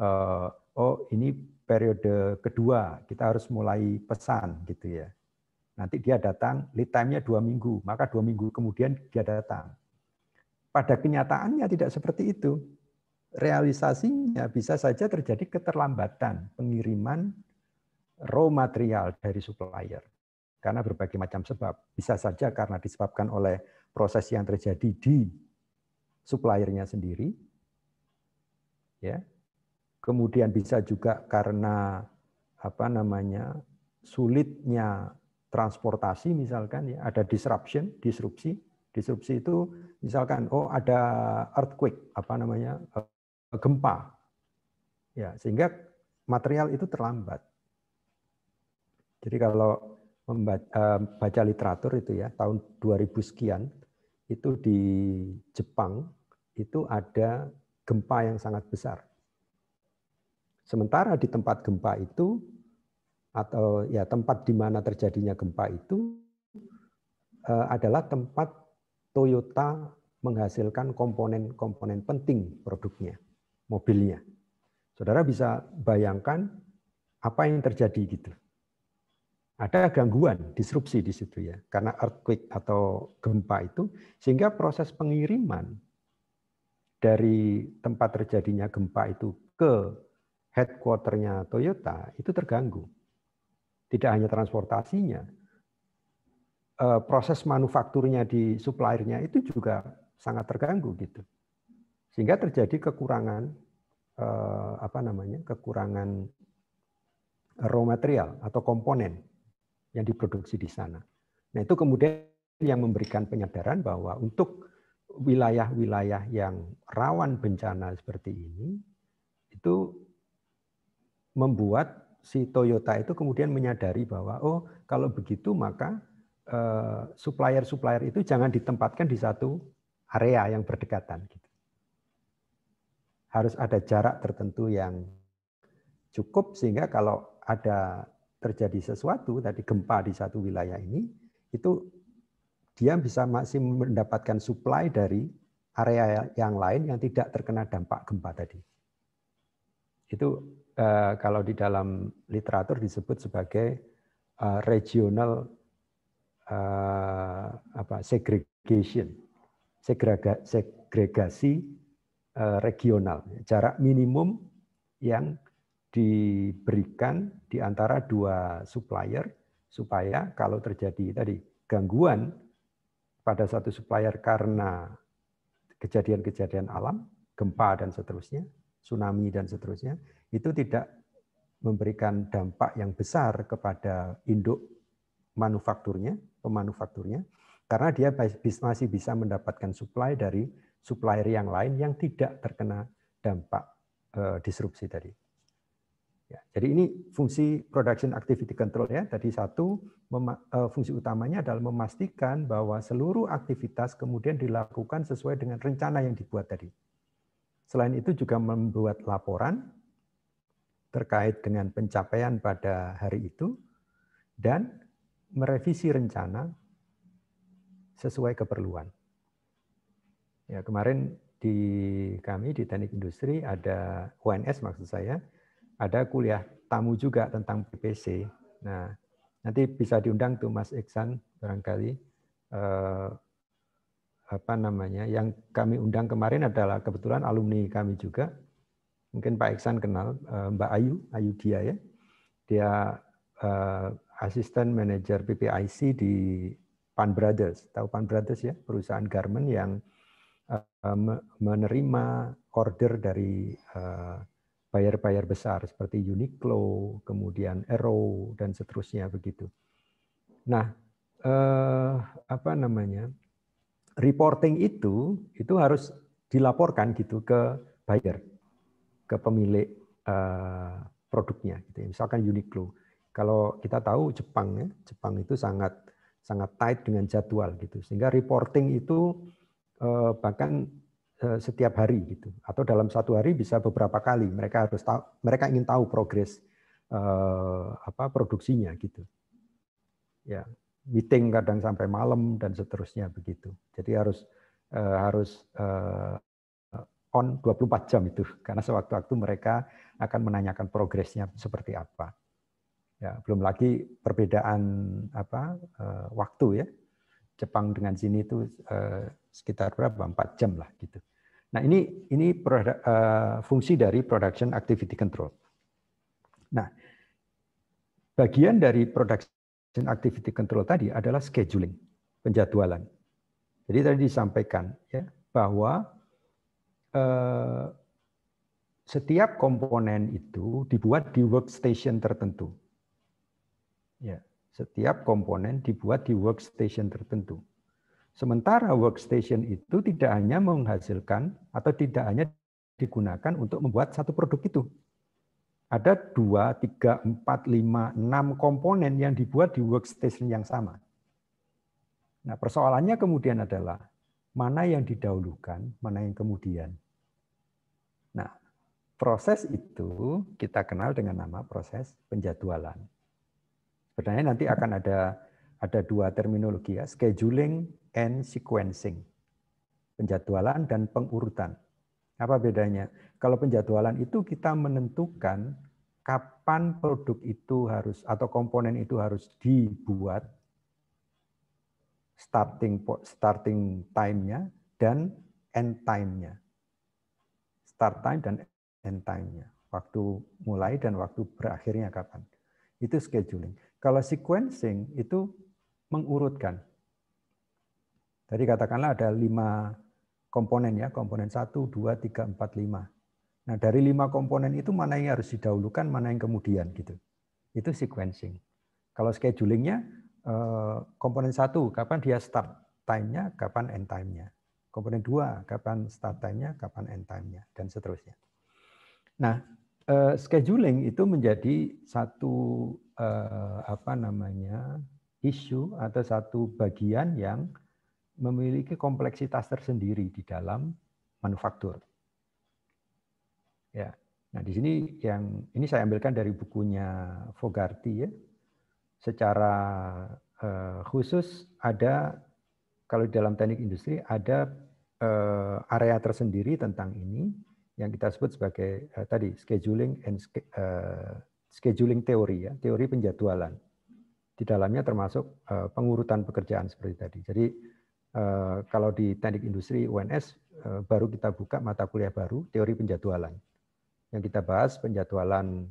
uh, oh ini periode kedua kita harus mulai pesan gitu ya nanti dia datang lead time-nya dua minggu maka dua minggu kemudian dia datang pada kenyataannya tidak seperti itu. Realisasinya bisa saja terjadi keterlambatan pengiriman raw material dari supplier karena berbagai macam sebab. Bisa saja karena disebabkan oleh proses yang terjadi di suppliernya sendiri. Ya. Kemudian bisa juga karena apa namanya? sulitnya transportasi misalkan ya, ada disruption, disrupsi Disrupsi itu misalkan oh ada earthquake apa namanya eh, gempa. Ya, sehingga material itu terlambat. Jadi kalau membaca eh, literatur itu ya tahun 2000 sekian itu di Jepang itu ada gempa yang sangat besar. Sementara di tempat gempa itu atau ya tempat di mana terjadinya gempa itu eh, adalah tempat Toyota menghasilkan komponen-komponen penting produknya, mobilnya. Saudara bisa bayangkan apa yang terjadi gitu. Ada gangguan, disrupsi di situ ya, karena earthquake atau gempa itu, sehingga proses pengiriman dari tempat terjadinya gempa itu ke headquarternya Toyota itu terganggu. Tidak hanya transportasinya, Eh, proses manufakturnya di suppliernya itu juga sangat terganggu gitu sehingga terjadi kekurangan eh, apa namanya kekurangan raw material atau komponen yang diproduksi di sana. Nah itu kemudian yang memberikan penyadaran bahwa untuk wilayah-wilayah yang rawan bencana seperti ini itu membuat si Toyota itu kemudian menyadari bahwa oh kalau begitu maka Eh, supplier-supplier itu jangan ditempatkan di satu area yang berdekatan. Gitu. Harus ada jarak tertentu yang cukup sehingga kalau ada terjadi sesuatu tadi gempa di satu wilayah ini itu dia bisa masih mendapatkan supply dari area yang lain yang tidak terkena dampak gempa tadi. Itu eh, kalau di dalam literatur disebut sebagai eh, regional uh, apa segregation, segrega, segregasi uh, regional, jarak minimum yang diberikan di antara dua supplier supaya kalau terjadi tadi gangguan pada satu supplier karena kejadian-kejadian alam, gempa dan seterusnya, tsunami dan seterusnya, itu tidak memberikan dampak yang besar kepada induk manufakturnya, pemanufakturnya karena dia masih bisa mendapatkan supply dari supplier yang lain yang tidak terkena dampak eh, disrupsi tadi. Ya, jadi ini fungsi production activity control ya. Tadi satu eh, fungsi utamanya adalah memastikan bahwa seluruh aktivitas kemudian dilakukan sesuai dengan rencana yang dibuat tadi. Selain itu juga membuat laporan terkait dengan pencapaian pada hari itu dan merevisi rencana sesuai keperluan. Ya, kemarin di kami di Teknik Industri ada UNS maksud saya, ada kuliah tamu juga tentang PPC. Nah, nanti bisa diundang tuh Mas Iksan barangkali eh, apa namanya yang kami undang kemarin adalah kebetulan alumni kami juga. Mungkin Pak Iksan kenal eh, Mbak Ayu, Ayu dia ya. Dia eh, asisten manajer PPIC di Pan Brothers. Tahu Pan Brothers ya, perusahaan garment yang eh, menerima order dari eh, bayar-bayar besar seperti Uniqlo, kemudian Arrow dan seterusnya begitu. Nah, eh, apa namanya? reporting itu itu harus dilaporkan gitu ke buyer, ke pemilik eh, produknya gitu. Ya. Misalkan Uniqlo kalau kita tahu Jepang ya, Jepang itu sangat sangat tight dengan jadwal gitu. Sehingga reporting itu eh, bahkan eh, setiap hari gitu atau dalam satu hari bisa beberapa kali mereka harus tahu mereka ingin tahu progres eh, apa produksinya gitu. Ya, meeting kadang sampai malam dan seterusnya begitu. Jadi harus eh, harus eh, on 24 jam itu karena sewaktu-waktu mereka akan menanyakan progresnya seperti apa. Ya, belum lagi perbedaan apa uh, waktu ya. Jepang dengan sini itu uh, sekitar berapa? empat jam lah gitu. Nah, ini ini produ- uh, eh, fungsi dari production activity control. Nah, bagian dari production activity control tadi adalah scheduling, penjadwalan. Jadi tadi disampaikan ya bahwa uh, setiap komponen itu dibuat di workstation tertentu. Ya, setiap komponen dibuat di workstation tertentu. Sementara workstation itu tidak hanya menghasilkan atau tidak hanya digunakan untuk membuat satu produk itu. Ada dua, tiga, empat, lima, enam komponen yang dibuat di workstation yang sama. Nah, persoalannya kemudian adalah mana yang didahulukan, mana yang kemudian. Nah, proses itu kita kenal dengan nama proses penjadwalan. Sebenarnya nanti akan ada ada dua terminologi ya, scheduling and sequencing. Penjadwalan dan pengurutan. Apa bedanya? Kalau penjadwalan itu kita menentukan kapan produk itu harus atau komponen itu harus dibuat starting starting time-nya dan end time-nya. Start time dan end time-nya. Waktu mulai dan waktu berakhirnya kapan. Itu scheduling. Kalau sequencing itu mengurutkan. Tadi katakanlah ada lima komponen ya, komponen 1, 2, 3, 4, 5. Nah dari lima komponen itu mana yang harus didahulukan, mana yang kemudian gitu. Itu sequencing. Kalau schedulingnya, eh, komponen satu kapan dia start time-nya, kapan end time-nya. Komponen dua kapan start time-nya, kapan end time-nya, dan seterusnya. Nah, eh, scheduling itu menjadi satu eh, apa namanya isu atau satu bagian yang memiliki kompleksitas tersendiri di dalam manufaktur. Ya. Nah, di sini yang ini saya ambilkan dari bukunya Fogarty ya. Secara eh, khusus ada kalau di dalam teknik industri ada eh, area tersendiri tentang ini yang kita sebut sebagai eh, tadi scheduling and eh, scheduling teori ya, teori penjadwalan. Di dalamnya termasuk eh, pengurutan pekerjaan seperti tadi. Jadi eh, kalau di teknik industri UNS eh, baru kita buka mata kuliah baru teori penjadwalan. Yang kita bahas penjadwalan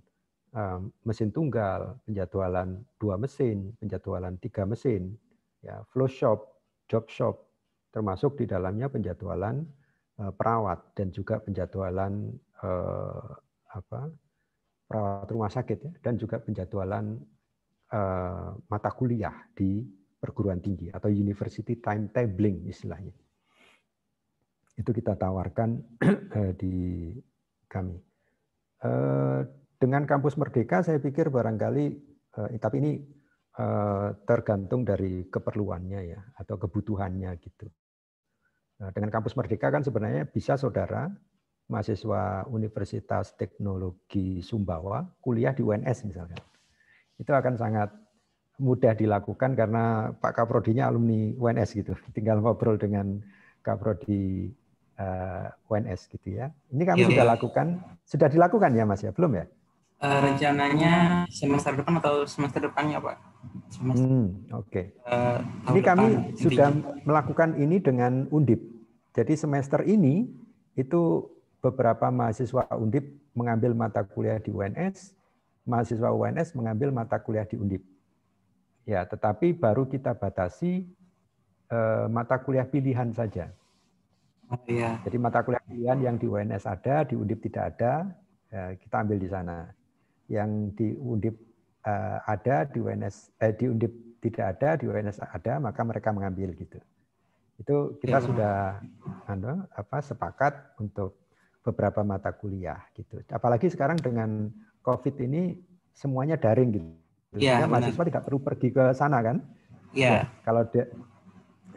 mesin tunggal, penjadwalan dua mesin, penjadwalan tiga mesin, ya flow shop, job shop, termasuk di dalamnya penjadwalan perawat dan juga penjadwalan apa perawat rumah sakit ya, dan juga penjadwalan eh, mata kuliah di perguruan tinggi atau university timetabling istilahnya. Itu kita tawarkan eh, di kami. Eh, dengan kampus merdeka saya pikir barangkali tapi ini tergantung dari keperluannya ya atau kebutuhannya gitu. Nah, dengan kampus merdeka kan sebenarnya bisa saudara mahasiswa Universitas Teknologi Sumbawa kuliah di UNS misalnya. Itu akan sangat mudah dilakukan karena Pak Kaprodinya alumni UNS gitu. Tinggal ngobrol dengan Kaprodi uh, eh, UNS gitu ya. Ini kami iya, sudah iya. lakukan, sudah dilakukan ya Mas ya, belum ya? Uh, rencananya semester depan atau semester depannya Pak? Hmm, Oke. Okay. Eh, ini kami depan, sudah intinya. melakukan ini dengan Undip. Jadi semester ini itu beberapa mahasiswa Undip mengambil mata kuliah di UNS, mahasiswa UNS mengambil mata kuliah di Undip. Ya, tetapi baru kita batasi eh, mata kuliah pilihan saja. Oh, iya. Jadi mata kuliah pilihan yang di UNS ada, di Undip tidak ada, ya, kita ambil di sana. Yang di Undip eh, ada, di UNS eh, di Undip tidak ada, di UNS ada, maka mereka mengambil gitu. Itu kita ya. sudah anu, apa sepakat untuk beberapa mata kuliah gitu. Apalagi sekarang dengan COVID ini semuanya daring gitu. Ya, mahasiswa tidak perlu pergi ke sana kan? Iya. Ya, kalau di,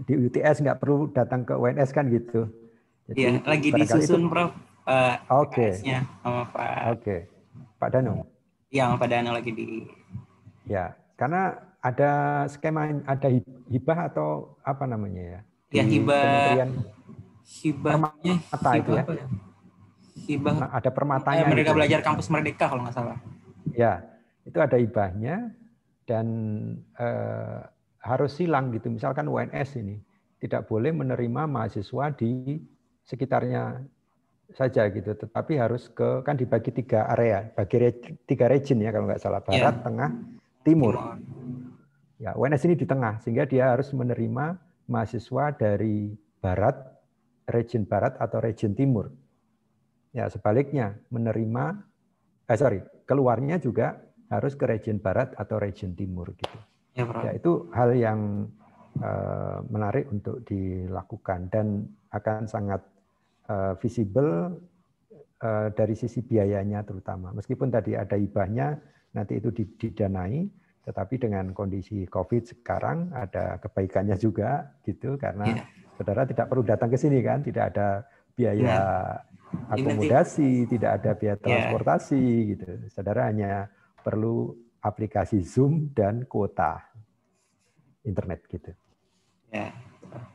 di UTS nggak perlu datang ke UNS kan gitu. Iya, lagi disusun itu, Prof. Uh, Oke. Okay. sama Pak. Oke. Okay. Pak Danu. Iya, Pak Danu lagi di. Ya, karena ada skema ada hibah atau apa namanya ya? Iya hibah. Kementerian hibahnya hibah itu ya. Apa? Ya? hibah ada permatanya eh, mereka gitu. belajar kampus merdeka kalau nggak salah ya itu ada hibahnya dan eh, harus silang gitu misalkan UNS ini tidak boleh menerima mahasiswa di sekitarnya saja gitu tetapi harus ke kan dibagi tiga area bagi re, tiga region ya kalau nggak salah ya. barat yeah. tengah timur ya UNS ini di tengah sehingga dia harus menerima mahasiswa dari barat region barat atau region timur Ya sebaliknya menerima, eh sorry, keluarnya juga harus ke region barat atau region timur gitu. Ya, ya itu hal yang uh, menarik untuk dilakukan dan akan sangat uh, visible uh, dari sisi biayanya terutama. Meskipun tadi ada ibahnya nanti itu didanai, tetapi dengan kondisi COVID sekarang ada kebaikannya juga gitu karena ya. saudara tidak perlu datang ke sini kan, tidak ada biaya ya akomodasi, ya. tidak ada biaya ya. transportasi yeah. gitu. Saudara hanya perlu aplikasi Zoom dan kuota internet gitu. Yeah.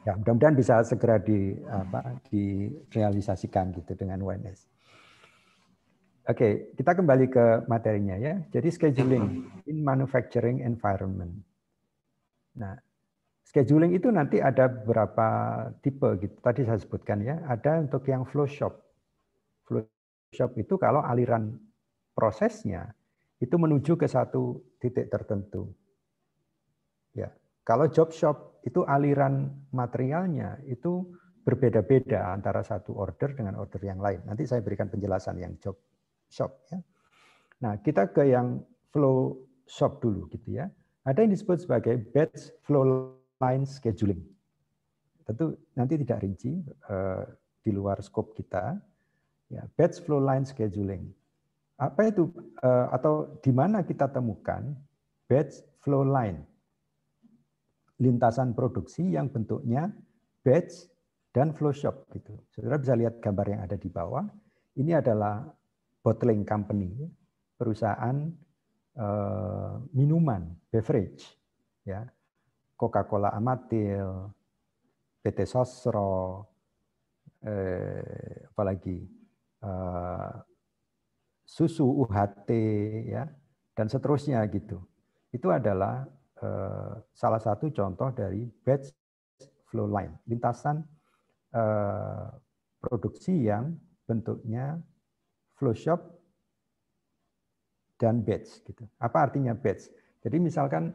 Ya, mudah-mudahan bisa segera di apa direalisasikan gitu dengan wns Oke, okay, kita kembali ke materinya ya. Jadi scheduling in manufacturing environment. Nah, scheduling itu nanti ada beberapa tipe gitu. Tadi saya sebutkan ya, ada untuk yang flow shop workshop itu kalau aliran prosesnya itu menuju ke satu titik tertentu. Ya, kalau job shop itu aliran materialnya itu berbeda-beda antara satu order dengan order yang lain. Nanti saya berikan penjelasan yang job shop ya. Nah, kita ke yang flow shop dulu gitu ya. Ada yang disebut sebagai batch flow line scheduling. Tentu nanti tidak rinci eh, di luar scope kita ya, batch flow line scheduling. Apa itu eh, atau di mana kita temukan batch flow line? Lintasan produksi yang bentuknya batch dan flow shop gitu. Saudara bisa lihat gambar yang ada di bawah. Ini adalah bottling company, perusahaan eh, minuman, beverage, ya. Coca-Cola Amatil, PT Sosro, eh, apalagi Eh, susu UHT ya dan seterusnya gitu. Itu adalah eh, salah satu contoh dari batch flow line, lintasan eh, produksi yang bentuknya flow shop dan batch gitu. Apa artinya batch? Jadi misalkan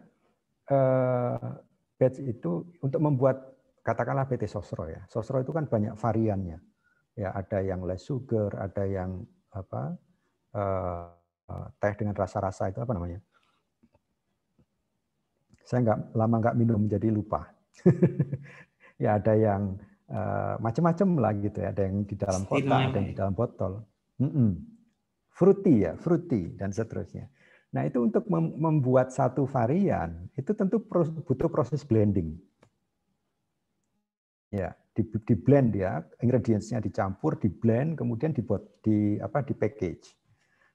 batch itu untuk membuat katakanlah PT Sosro ya. Sosro itu kan banyak variannya ya ada yang less sugar, ada yang apa eh, teh dengan rasa-rasa itu apa namanya? Saya nggak lama nggak minum jadi lupa. ya ada yang eh, macam-macam lah gitu ya, ada yang di dalam kotak, ada yang di ya. dalam botol. Mm -mm. Fruity ya, fruity dan seterusnya. Nah itu untuk membuat satu varian itu tentu butuh proses blending. Ya, di, di blend ya, ingredientsnya dicampur, di blend, kemudian dibuat di apa di package.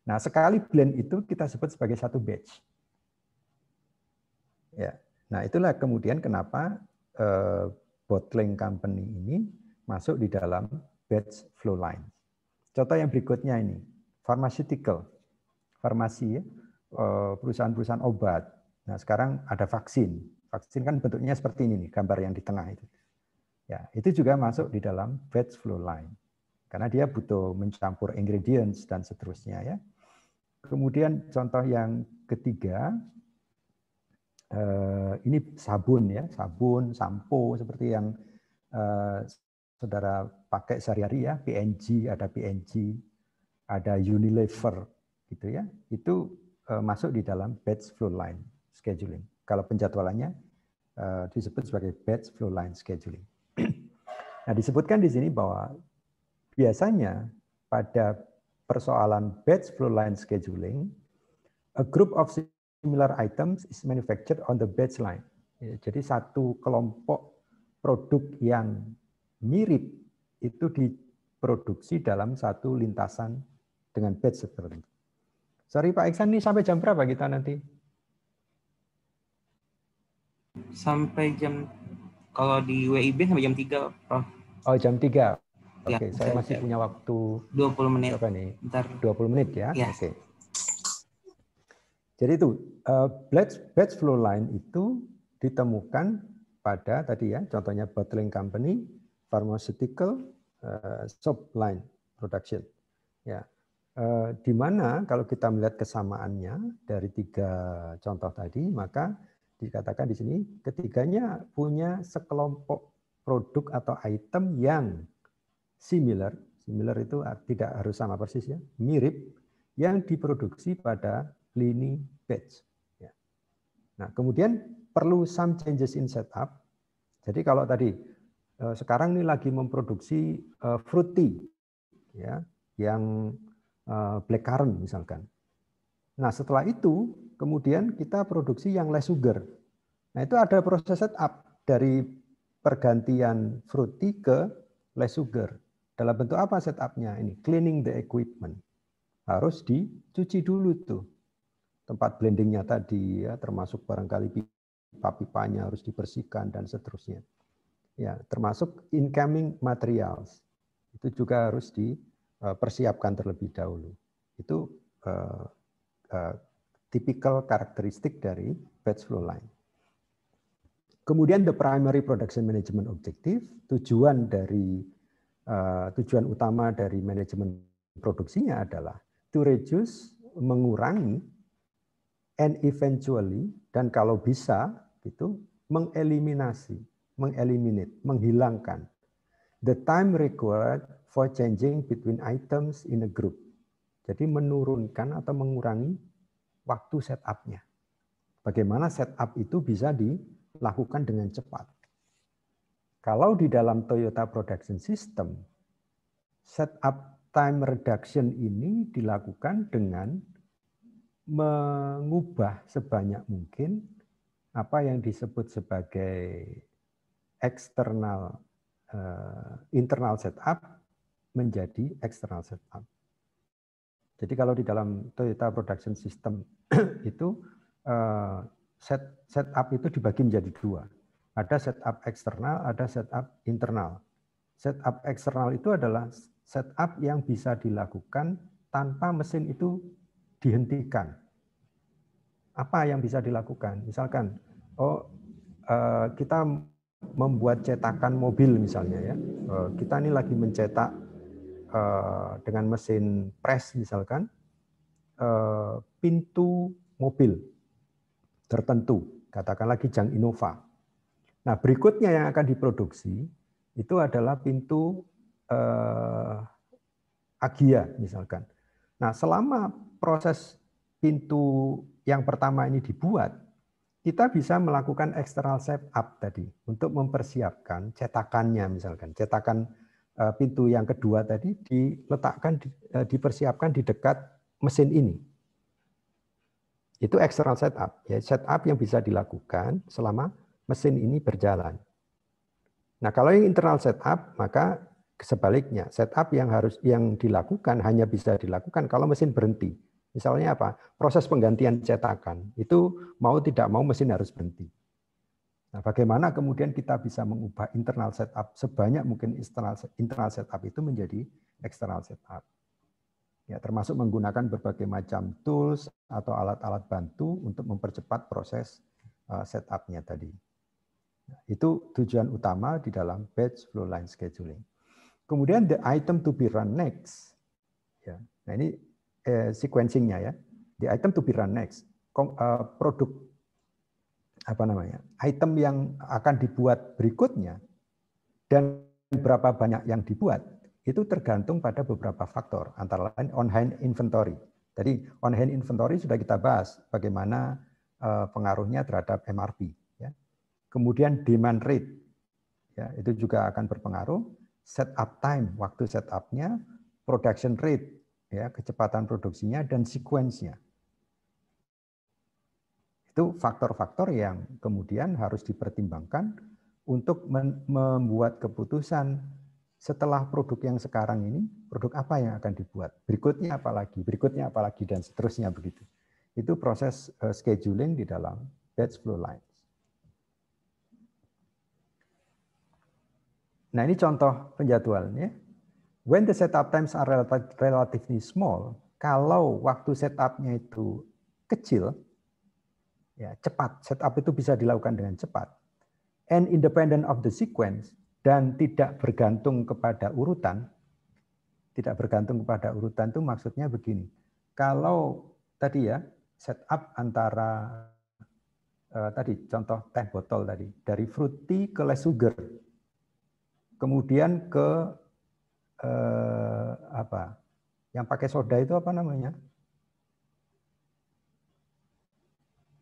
Nah, sekali blend itu kita sebut sebagai satu batch. Ya. Nah, itulah kemudian kenapa uh, bottling company ini masuk di dalam batch flow line. Contoh yang berikutnya ini, pharmaceutical. Farmasi ya, eh, perusahaan-perusahaan obat. Nah, sekarang ada vaksin. Vaksin kan bentuknya seperti ini nih, gambar yang di tengah itu. Ya, itu juga masuk di dalam batch flow line. Karena dia butuh mencampur ingredients dan seterusnya ya. Kemudian contoh yang ketiga eh, ini sabun ya, sabun, sampo seperti yang eh, saudara pakai sehari-hari ya, PNG, ada PNG, ada Unilever gitu ya. Itu eh, masuk di dalam batch flow line scheduling. Kalau penjadwalannya disebut sebagai batch flow line scheduling. Nah, disebutkan di sini bahwa biasanya pada persoalan batch flow line scheduling, a group of similar items is manufactured on the batch line. Ya, jadi satu kelompok produk yang mirip itu diproduksi dalam satu lintasan dengan batch tertentu. Sorry Pak Iksan, ini sampai jam berapa kita nanti? Sampai jam, kalau di WIB sampai jam 3, Prof. Oh, jam 3. Ya, Oke, okay, ya, saya masih punya waktu 20 menit. Apa nih? Bentar. 20 menit ya. ya. Oke. Okay. Jadi itu uh, batch, batch flow line itu ditemukan pada tadi ya, contohnya bottling company, pharmaceutical, uh, eh, soap line production. Ya. Uh, di mana kalau kita melihat kesamaannya dari tiga contoh tadi, maka dikatakan di sini ketiganya punya sekelompok produk atau item yang similar, similar itu ah, tidak harus sama persis ya, mirip yang diproduksi pada lini batch. Ya. Nah, kemudian perlu some changes in setup. Jadi kalau tadi eh, sekarang ini lagi memproduksi eh, fruity, ya, yang eh, blackcurrant misalkan. Nah, setelah itu kemudian kita produksi yang less sugar. Nah, itu ada proses setup dari pergantian fruity ke less sugar. Dalam bentuk apa setupnya ini? Cleaning the equipment. Harus dicuci dulu tuh. Tempat blendingnya tadi ya, termasuk barangkali pipa-pipanya harus dibersihkan dan seterusnya. Ya, termasuk incoming materials. Itu juga harus dipersiapkan e, terlebih dahulu. Itu uh, uh, tipikal karakteristik dari batch flow line. Kemudian the primary production management objective, tujuan dari eh, tujuan utama dari manajemen produksinya adalah to reduce mengurangi and eventually dan kalau bisa gitu mengeliminasi, mengeliminate, menghilangkan the time required for changing between items in a group. Jadi menurunkan atau mengurangi waktu setupnya. Bagaimana setup itu bisa di lakukan dengan cepat. Kalau di dalam Toyota Production System, setup time reduction ini dilakukan dengan mengubah sebanyak mungkin apa yang disebut sebagai eksternal uh, eh, internal setup menjadi eksternal setup. Jadi kalau di dalam Toyota Production System itu uh, set setup itu dibagi menjadi dua. Ada setup eksternal, ada setup internal. Setup eksternal itu adalah setup yang bisa dilakukan tanpa mesin itu dihentikan. Apa yang bisa dilakukan? Misalkan, oh eh, kita membuat cetakan mobil misalnya ya. Eh, kita ini lagi mencetak eh, dengan mesin press misalkan pintu mobil tertentu, katakan lagi jang Innova. Nah, berikutnya yang akan diproduksi itu adalah pintu eh, Agia misalkan. Nah, selama proses pintu yang pertama ini dibuat, kita bisa melakukan external setup tadi untuk mempersiapkan cetakannya misalkan cetakan eh, pintu yang kedua tadi diletakkan eh, dipersiapkan di dekat mesin ini itu external setup, ya setup yang bisa dilakukan selama mesin ini berjalan. Nah, kalau yang internal setup maka sebaliknya, setup yang harus yang dilakukan hanya bisa dilakukan kalau mesin berhenti. Misalnya apa? Proses penggantian cetakan itu mau tidak mau mesin harus berhenti. Nah, bagaimana kemudian kita bisa mengubah internal setup sebanyak mungkin internal internal setup itu menjadi external setup? ya termasuk menggunakan berbagai macam tools atau alat-alat bantu untuk mempercepat proses uh, setupnya tadi. Ya, itu tujuan utama di dalam batch flow line scheduling. Kemudian the item to be run next. Ya. Nah ini eh, sequencingnya ya. The item to be run next. Kom, eh, produk apa namanya? Item yang akan dibuat berikutnya dan berapa banyak yang dibuat itu tergantung pada beberapa faktor, antara lain on-hand inventory. Jadi on-hand inventory sudah kita bahas bagaimana eh, pengaruhnya terhadap MRP. Ya. Kemudian demand rate, ya, itu juga akan berpengaruh. Setup time, waktu setupnya, production rate, ya, kecepatan produksinya, dan sequence-nya. Itu faktor-faktor yang kemudian harus dipertimbangkan untuk membuat keputusan setelah produk yang sekarang ini, produk apa yang akan dibuat? Berikutnya apa lagi? Berikutnya apa lagi? Dan seterusnya begitu. Itu proses eh, scheduling di dalam batch flow lines. Nah ini contoh penjadwalnya When the setup times are relatively small, kalau waktu setupnya itu kecil, ya cepat, setup itu bisa dilakukan dengan cepat, and independent of the sequence, dan tidak bergantung kepada urutan, tidak bergantung kepada urutan itu maksudnya begini. Kalau tadi ya setup antara eh, tadi contoh teh botol tadi dari fruity ke less sugar, kemudian ke eh, apa? Yang pakai soda itu apa namanya?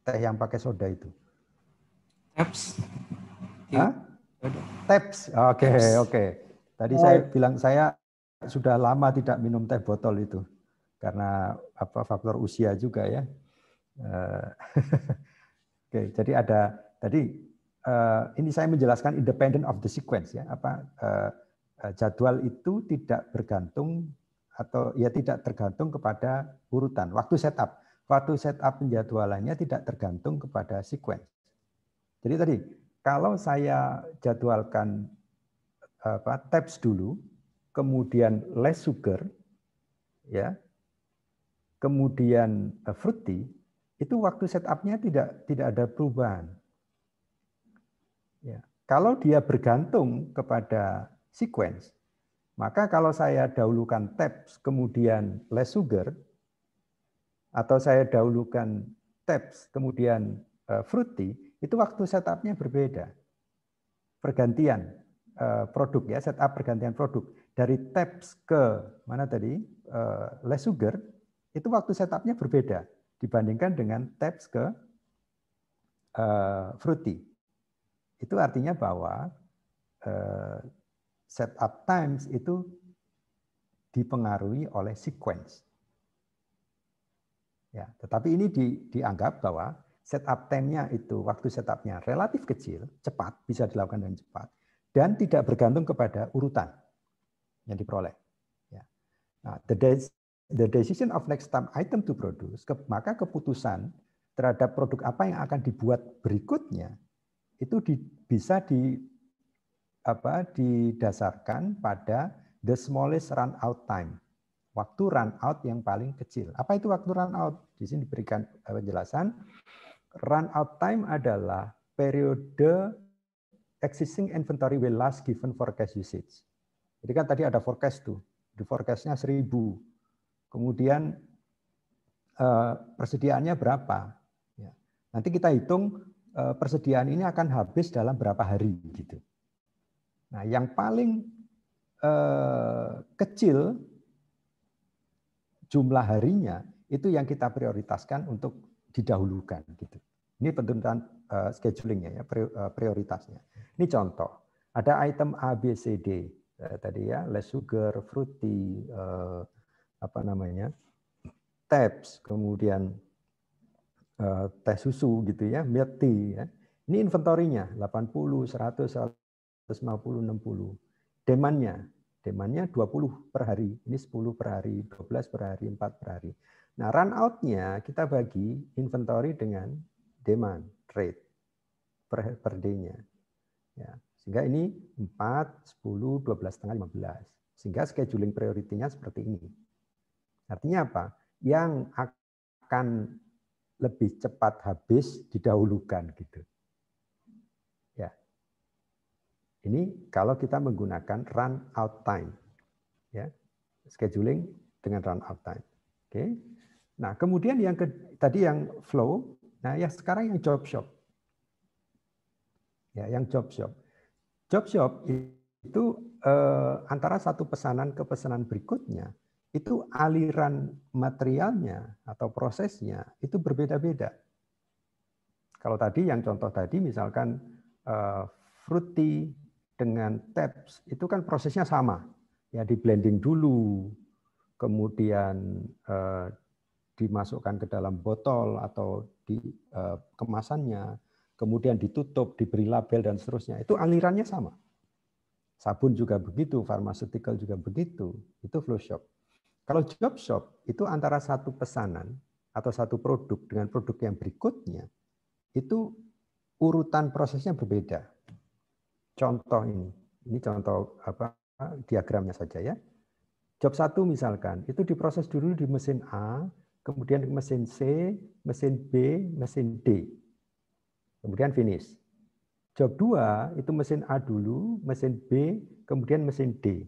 Teh yang pakai soda itu. Hah? Taps. Oke, okay, oke. Okay. Tadi oh. saya bilang saya sudah lama tidak minum teh botol itu karena apa faktor usia juga ya. Eh, oke, okay, jadi ada tadi uh, ini saya menjelaskan independent of the sequence ya. Apa uh, jadwal itu tidak bergantung atau ya tidak tergantung kepada urutan waktu setup. Waktu setup penjadwalannya tidak tergantung kepada sequence. Jadi tadi kalau saya jadwalkan apa, tabs dulu, kemudian less sugar, ya, kemudian eh, fruity, itu waktu setupnya tidak tidak ada perubahan. Ya. Kalau dia bergantung kepada sequence, maka kalau saya dahulukan tabs kemudian less sugar, atau saya dahulukan tabs kemudian eh, fruity, itu waktu setupnya berbeda. Pergantian eh, produk ya, setup pergantian produk dari tabs ke mana tadi eh, less sugar itu waktu setupnya berbeda dibandingkan dengan tabs ke eh, fruity. Itu artinya bahwa setup times itu dipengaruhi oleh sequence. Ya, tetapi ini di, dianggap bahwa setup time-nya itu, waktu setupnya relatif kecil, cepat, bisa dilakukan dengan cepat, dan tidak bergantung kepada urutan yang diperoleh. Ya. Nah, the, de the decision of next time item to produce, ke maka keputusan terhadap produk apa yang akan dibuat berikutnya itu di, bisa di apa didasarkan pada the smallest run out time waktu run out yang paling kecil. Apa itu waktu run out? Di sini diberikan eh, penjelasan run out time adalah periode existing inventory will last given forecast usage. Jadi kan tadi ada forecast tuh, di forecastnya 1000. Kemudian eh, persediaannya berapa? Ya. Nanti kita hitung eh, persediaan ini akan habis dalam berapa hari gitu. Nah, yang paling eh, kecil jumlah harinya itu yang kita prioritaskan untuk didahulukan gitu. Ini penentuan uh, schedulingnya ya eh, prioritasnya. Ini contoh ada item A B C D eh, tadi ya less sugar, fruity, apa namanya tabs, kemudian teh susu gitu ya, milk tea ya. Ini inventorinya 80, 100, 150, 60. Demandnya, demandnya 20 per hari. Ini 10 per hari, 12 per hari, 4 per hari. Nah, run out-nya kita bagi inventory dengan demand rate per, per day-nya. Ya, sehingga ini 4, 10, 12, setengah 15. Sehingga scheduling priority-nya seperti ini. Artinya apa? Yang akan lebih cepat habis didahulukan gitu. Ya. Ini kalau kita menggunakan run out time. Ya. Scheduling dengan run out time. Oke. Okay. Nah, kemudian yang ke, tadi yang flow, nah yang sekarang yang job shop. Ya, yang job shop. Job shop itu eh, antara satu pesanan ke pesanan berikutnya, itu aliran materialnya atau prosesnya itu berbeda-beda. Kalau tadi yang contoh tadi misalkan eh, fruity dengan taps itu kan prosesnya sama. Ya di blending dulu, kemudian eh, dimasukkan ke dalam botol atau di eh, kemasannya, kemudian ditutup, diberi label dan seterusnya. Itu alirannya sama. Sabun juga begitu, pharmaceutical juga begitu. Itu flow shop. Kalau job shop itu antara satu pesanan atau satu produk dengan produk yang berikutnya itu urutan prosesnya berbeda. Contoh ini, ini contoh apa diagramnya saja ya. Job satu misalkan itu diproses dulu di mesin A, kemudian mesin C, mesin B, mesin D. Kemudian finish. Job 2 itu mesin A dulu, mesin B, kemudian mesin D.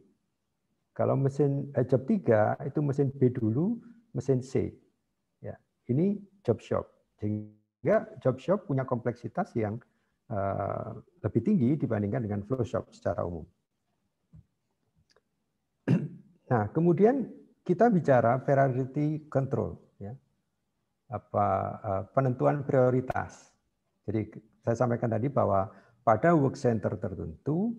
Kalau mesin eh, job 3 itu mesin B dulu, mesin C. Ya, ini job shop. Sehingga job shop punya kompleksitas yang uh, lebih tinggi dibandingkan dengan flow shop secara umum. Nah, kemudian kita bicara variety control apa eh, penentuan prioritas. Jadi saya sampaikan tadi bahwa pada work center tertentu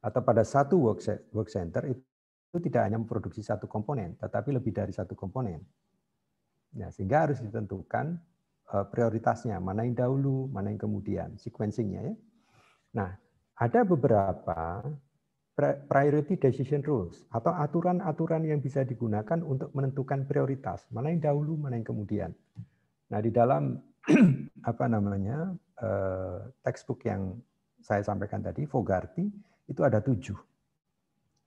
atau pada satu work work center itu tidak hanya memproduksi satu komponen, tetapi lebih dari satu komponen. Nah, sehingga harus ditentukan eh, prioritasnya, mana yang dahulu, mana yang kemudian, sequencingnya ya. Nah, ada beberapa priority decision rules atau aturan-aturan yang bisa digunakan untuk menentukan prioritas, mana yang dahulu, mana yang kemudian. Nah, di dalam apa namanya eh, textbook yang saya sampaikan tadi, Fogarty, itu ada tujuh.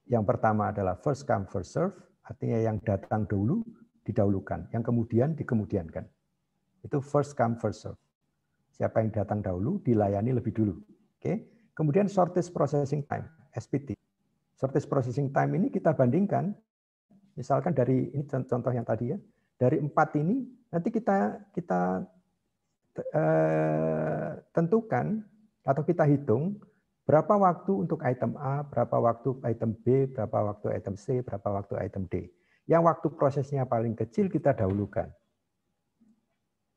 Yang pertama adalah first come first serve, artinya yang datang dulu didahulukan, yang kemudian dikemudiankan. Itu first come first serve. Siapa yang datang dahulu dilayani lebih dulu. Oke. Kemudian shortest processing time, SPT. Shortest processing time ini kita bandingkan misalkan dari ini contoh yang tadi ya, dari empat ini nanti kita kita eh, tentukan atau kita hitung berapa waktu untuk item A, berapa waktu item B, berapa waktu item C, berapa waktu item D. Yang waktu prosesnya paling kecil kita dahulukan.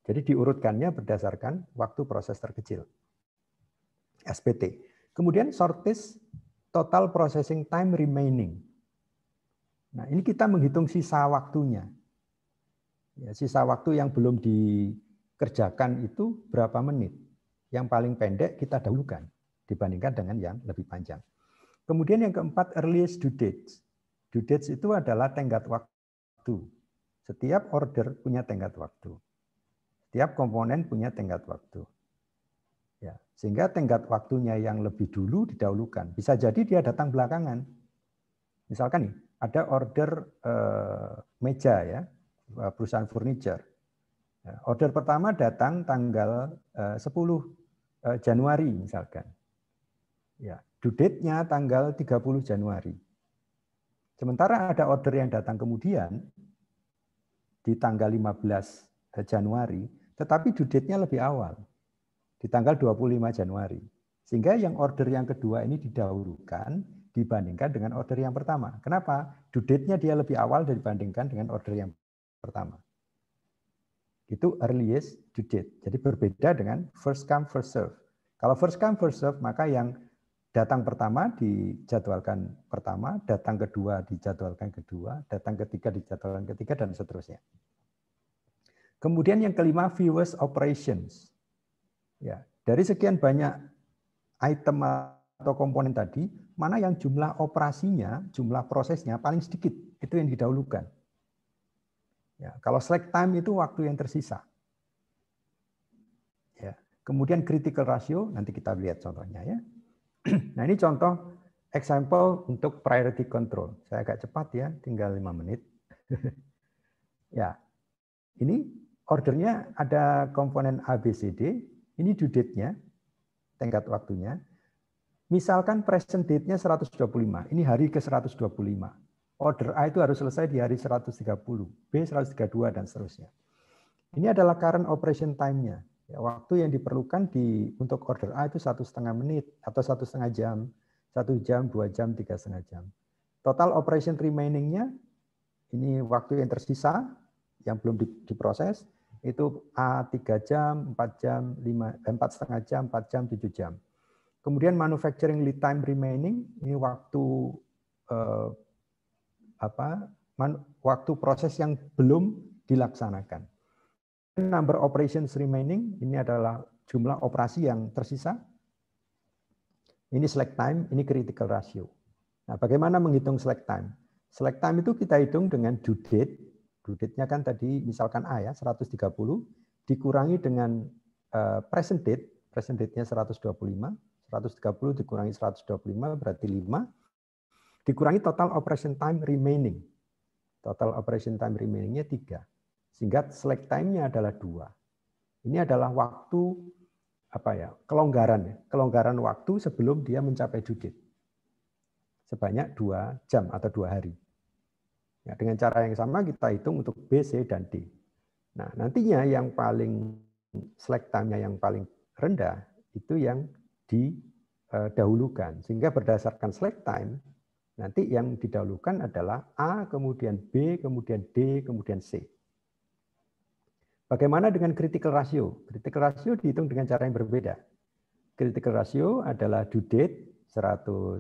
Jadi diurutkannya berdasarkan waktu proses terkecil. SPT. Kemudian sortis total processing time remaining. Nah, ini kita menghitung sisa waktunya. Ya, sisa waktu yang belum dikerjakan itu berapa menit? Yang paling pendek kita dahulukan dibandingkan dengan yang lebih panjang. Kemudian yang keempat, earliest due dates. Due dates itu adalah tenggat waktu. Setiap order punya tenggat waktu. Setiap komponen punya tenggat waktu. Ya, sehingga tenggat waktunya yang lebih dulu didahulukan. Bisa jadi dia datang belakangan. Misalkan nih, ada order eh, meja ya, Eh, perusahaan furniture. Ya, order pertama datang tanggal 10 eh, eh, Januari misalkan. Ya, due date-nya tanggal 30 Januari. Sementara ada order yang datang kemudian di tanggal 15 Januari, tetapi due date-nya lebih awal di tanggal 25 Januari. Sehingga yang order yang kedua ini didahulukan dibandingkan dengan order yang pertama. Kenapa? Due date-nya dia lebih awal dibandingkan dengan order yang pertama. Itu earliest due date. Jadi berbeda dengan first come first serve. Kalau first come first serve maka yang datang pertama dijadwalkan pertama, datang kedua dijadwalkan kedua, datang ketiga dijadwalkan ketiga dan seterusnya. Kemudian yang kelima viewers operations. Ya, dari sekian banyak item atau komponen tadi, mana yang jumlah operasinya, jumlah prosesnya paling sedikit, itu yang didahulukan. Ya, kalau slack time itu waktu yang tersisa. Ya. Kemudian critical ratio nanti kita lihat contohnya ya. Nah ini contoh example untuk priority control. Saya agak cepat ya, tinggal lima menit. ya, ini ordernya ada komponen ABCD. Ini due date-nya, tenggat waktunya. Misalkan present date-nya 125, ini hari ke 125. Order A itu harus selesai di hari 130, B 132 dan seterusnya. Ini adalah current operation time-nya. Ya, waktu yang diperlukan di untuk order A itu satu setengah menit atau satu setengah jam, satu jam, dua jam, tiga setengah jam. Total operation remaining-nya ini waktu yang tersisa yang belum diproses itu A 3 jam, 4 jam, 5, 4 eh, setengah jam, 4 jam, 7 jam. Kemudian manufacturing lead time remaining ini waktu eh, apa man, waktu proses yang belum dilaksanakan. Number operations remaining ini adalah jumlah operasi yang tersisa. Ini slack time, ini critical ratio. Nah, bagaimana menghitung slack time? Slack time itu kita hitung dengan due date. Due date-nya kan tadi misalkan A ya 130 dikurangi dengan eh, present date, present date-nya 125, 130 dikurangi 125 berarti 5 Dikurangi total operation time remaining. Total operation time remainingnya tiga. Sehingga slack time-nya adalah dua. Ini adalah waktu apa ya kelonggaran ya kelonggaran waktu sebelum dia mencapai due sebanyak dua jam atau dua hari. Ya, dengan cara yang sama kita hitung untuk B, C, dan D. Nah nantinya yang paling slack time-nya yang paling rendah itu yang didahulukan sehingga berdasarkan slack time Nanti yang didahulukan adalah A, kemudian B, kemudian D, kemudian C. Bagaimana dengan critical ratio? Critical ratio dihitung dengan cara yang berbeda. Critical ratio adalah due date 130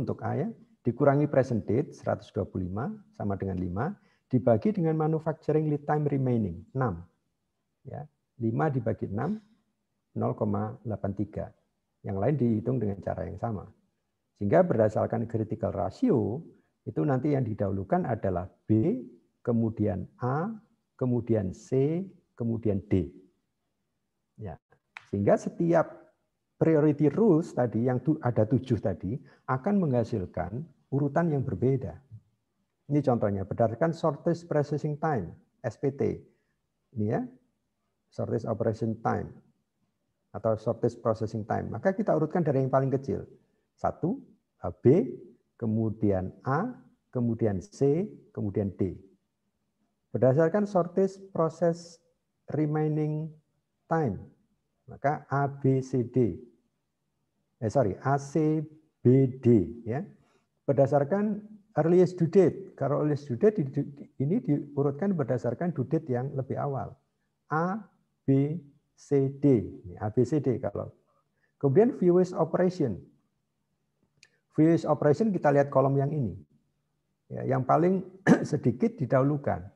untuk A ya, dikurangi present date 125 sama dengan 5, dibagi dengan manufacturing lead time remaining 6. Ya, 5 dibagi 6 0,83. Yang lain dihitung dengan cara yang sama. Sehingga berdasarkan critical ratio, itu nanti yang didahulukan adalah B, kemudian A, kemudian C, kemudian D. Ya. Sehingga setiap priority rules tadi yang ada tujuh tadi akan menghasilkan urutan yang berbeda. Ini contohnya berdasarkan shortest processing time (SPT). Ini ya, shortest operation time atau shortest processing time. Maka kita urutkan dari yang paling kecil. Satu, eh, B, kemudian A, kemudian C, kemudian D. Berdasarkan sortis proses remaining time, maka A, B, C, D. Eh, sorry, A, C, B, D. Ya. Berdasarkan earliest due date. karena earliest due date ini diurutkan berdasarkan due date yang lebih awal. A, B, C, D. A, B, C, D kalau. Kemudian viewers operation. Fish operation kita lihat kolom yang ini. Ya, yang paling sedikit didahulukan.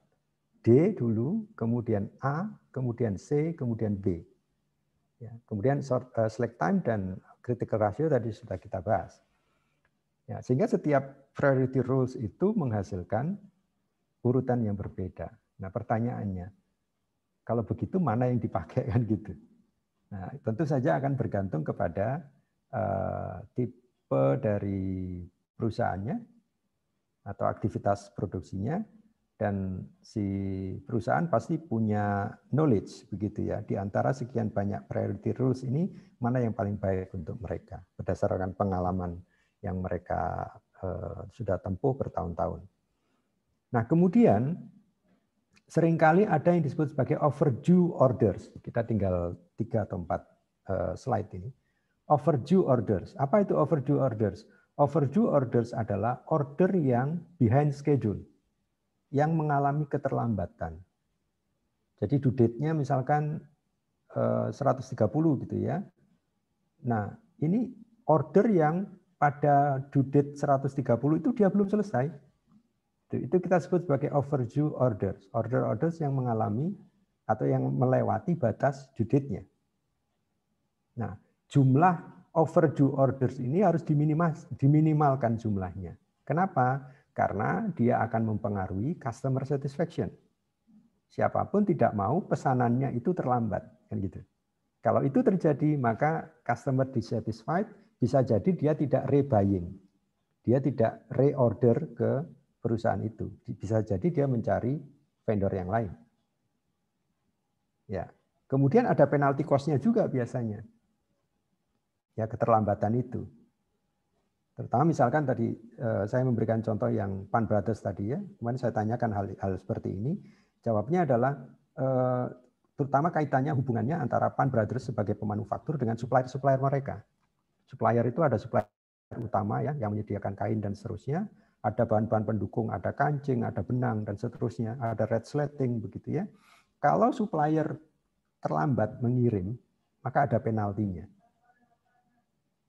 D dulu, kemudian A, kemudian C, kemudian B. Ya, kemudian short, uh, eh, select time dan critical ratio tadi sudah kita bahas. Ya, sehingga setiap priority rules itu menghasilkan urutan yang berbeda. Nah pertanyaannya, kalau begitu mana yang dipakai kan gitu? Nah tentu saja akan bergantung kepada uh, eh, tipe tipe dari perusahaannya atau aktivitas produksinya dan si perusahaan pasti punya knowledge begitu ya di antara sekian banyak priority rules ini mana yang paling baik untuk mereka berdasarkan pengalaman yang mereka eh, sudah tempuh bertahun-tahun. Nah, kemudian seringkali ada yang disebut sebagai overdue orders. Kita tinggal tiga atau empat eh, slide ini overdue orders. Apa itu overdue orders? Overdue orders adalah order yang behind schedule, yang mengalami keterlambatan. Jadi due date-nya misalkan 130 eh, gitu ya. Nah, ini order yang pada due date 130 itu dia belum selesai. Itu kita sebut sebagai overdue orders. Order-orders yang mengalami atau yang melewati batas due date-nya. Nah, jumlah overdue orders ini harus diminimalkan jumlahnya. Kenapa? Karena dia akan mempengaruhi customer satisfaction. Siapapun tidak mau pesanannya itu terlambat, kan gitu. Kalau itu terjadi, maka customer dissatisfied bisa jadi dia tidak rebuying. Dia tidak reorder ke perusahaan itu. Bisa jadi dia mencari vendor yang lain. Ya. Kemudian ada penalti cost-nya juga biasanya ya keterlambatan itu. Terutama misalkan tadi eh, saya memberikan contoh yang Pan Brothers tadi ya, kemarin saya tanyakan hal, hal seperti ini, jawabnya adalah eh, terutama kaitannya hubungannya antara Pan Brothers sebagai pemanufaktur dengan supplier-supplier mereka. Supplier itu ada supplier utama ya yang menyediakan kain dan seterusnya, ada bahan-bahan pendukung, ada kancing, ada benang dan seterusnya, ada red slating begitu ya. Kalau supplier terlambat mengirim, maka ada penaltinya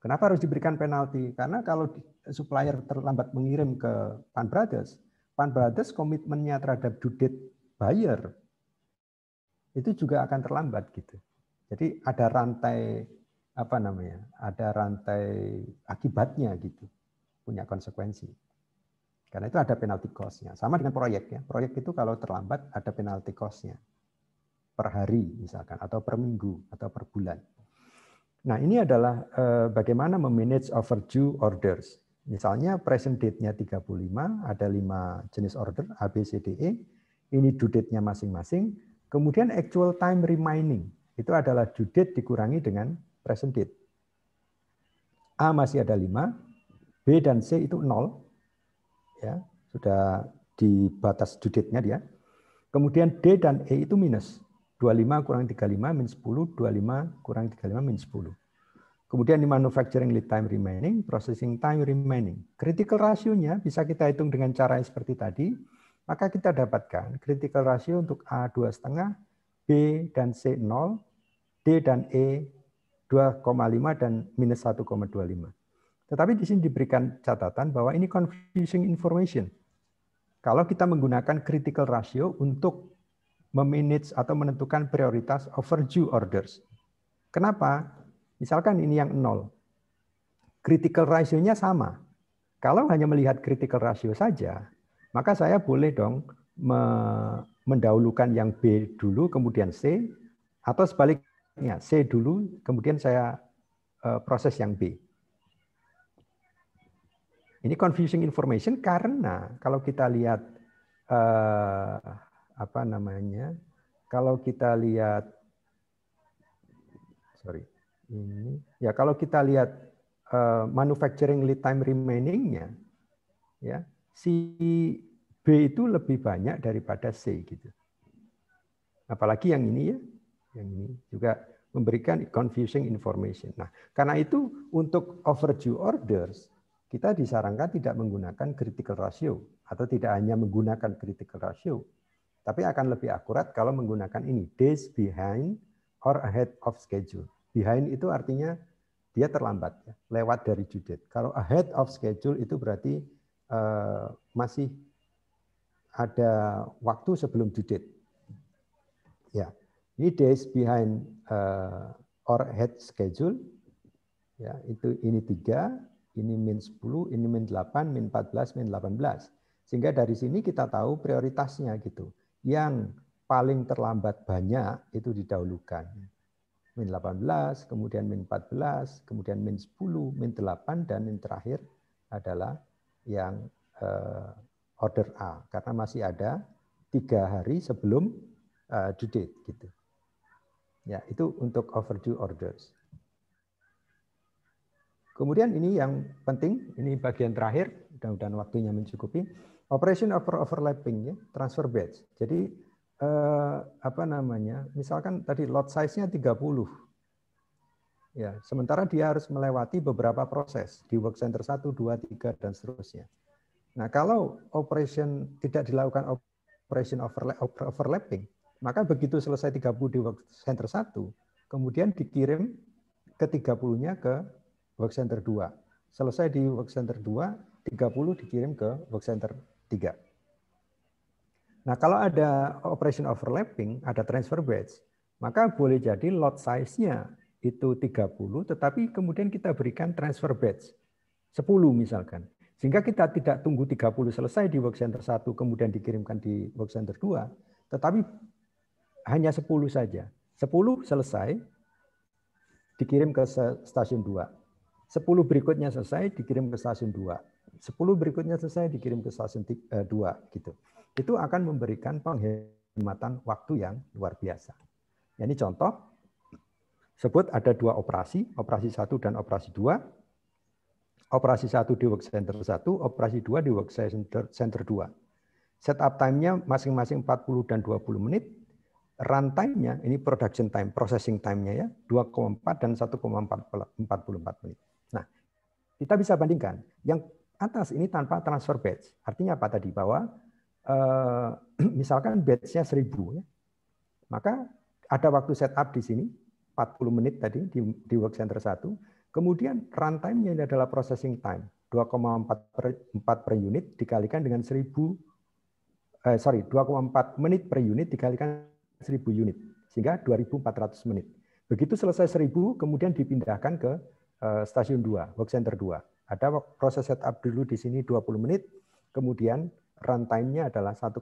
Kenapa harus diberikan penalti? Karena kalau supplier terlambat mengirim ke Pan Brothers, Pan Brothers komitmennya terhadap due date buyer itu juga akan terlambat gitu. Jadi ada rantai apa namanya? Ada rantai akibatnya gitu. Punya konsekuensi. Karena itu ada penalti cost-nya. Sama dengan proyeknya. Proyek itu kalau terlambat ada penalti cost-nya. Per hari misalkan atau per minggu atau per bulan. Nah, ini adalah eh, bagaimana memanage overdue orders. Misalnya present date-nya 35, ada lima jenis order A, B, C, D, E. Ini due date-nya masing-masing. Kemudian actual time remaining. Itu adalah due date dikurangi dengan present date. A masih ada lima B dan C itu nol Ya, sudah di batas due date-nya dia. Kemudian D dan E itu minus. 25 kurang 35 min 10, 25 kurang 35 min 10. Kemudian di manufacturing lead time remaining, processing time remaining. Critical rasionya bisa kita hitung dengan cara seperti tadi. Maka kita dapatkan critical ratio untuk A2,5, B dan C 0, D dan E 2,5 dan minus 1,25. Tetapi di sini diberikan catatan bahwa ini confusing information. Kalau kita menggunakan critical ratio untuk meminit atau menentukan prioritas overdue orders. Kenapa? Misalkan ini yang nol. Critical ratio-nya sama. Kalau hanya melihat critical ratio saja, maka saya boleh dong mendahulukan yang B dulu, kemudian C, atau sebaliknya, C dulu, kemudian saya eh, proses yang B. Ini confusing information karena kalau kita lihat uh, apa namanya kalau kita lihat sorry ini ya kalau kita lihat uh, manufacturing lead time remainingnya ya si B itu lebih banyak daripada C gitu apalagi yang ini ya yang ini juga memberikan confusing information. Nah, karena itu untuk overdue orders kita disarankan tidak menggunakan critical ratio atau tidak hanya menggunakan critical ratio, tapi akan lebih akurat kalau menggunakan ini, days behind or ahead of schedule. Behind itu artinya dia terlambat, ya, lewat dari due Kalau ahead of schedule itu berarti uh, masih ada waktu sebelum due Ya, ini days behind uh, or ahead schedule. Ya, itu ini tiga, ini min 10, ini min 8, min 14, min 18. Sehingga dari sini kita tahu prioritasnya gitu yang paling terlambat banyak itu didahulukan. Min 18, kemudian min 14, kemudian min 10, min 8, dan min terakhir adalah yang eh, order A. Karena masih ada tiga hari sebelum uh, due date gitu. Ya, itu untuk overdue orders. Kemudian ini yang penting, ini bagian terakhir, mudah-mudahan waktunya mencukupi. Operation over overlapping ya, transfer batch. Jadi eh, apa namanya? Misalkan tadi lot size-nya 30. Ya, sementara dia harus melewati beberapa proses di work center 1, 2, 3 dan seterusnya. Nah, kalau operation tidak dilakukan operation overla overlapping, maka begitu selesai 30 di work center 1, kemudian dikirim ke 30-nya ke work center 2. Selesai di work center 2, 30 dikirim ke work center 3. Nah, kalau ada operation overlapping, ada transfer batch, maka boleh jadi lot size-nya itu 30, tetapi kemudian kita berikan transfer batch 10 misalkan. Sehingga kita tidak tunggu 30 selesai di work center 1 kemudian dikirimkan di work center 2, tetapi hanya 10 saja. 10 selesai dikirim ke stasiun 2. 10 berikutnya selesai dikirim ke stasiun 2. 10 berikutnya selesai dikirim ke stasiun 2 eh, gitu. Itu akan memberikan penghematan waktu yang luar biasa. Ya, ini contoh sebut ada dua operasi, operasi 1 dan operasi 2. Operasi 1 di work center 1, operasi 2 di work center, center 2. Setup time-nya masing-masing 40 dan 20 menit. Runtime-nya, ini production time, processing time-nya ya, 2,4 dan 1,44 menit. Nah, kita bisa bandingkan. Yang atas ini tanpa transfer batch. Artinya apa tadi bahwa eh, misalkan batchnya 1000 ya. Maka ada waktu setup di sini 40 menit tadi di, di work center 1. Kemudian runtime-nya ini adalah processing time 2,4 per, 4 per unit dikalikan dengan 1000 eh, sorry 2,4 menit per unit dikalikan 1000 unit sehingga 2400 menit. Begitu selesai 1000 kemudian dipindahkan ke eh, stasiun 2, work center 2 ada proses setup dulu di sini 20 menit, kemudian runtime-nya adalah 1,44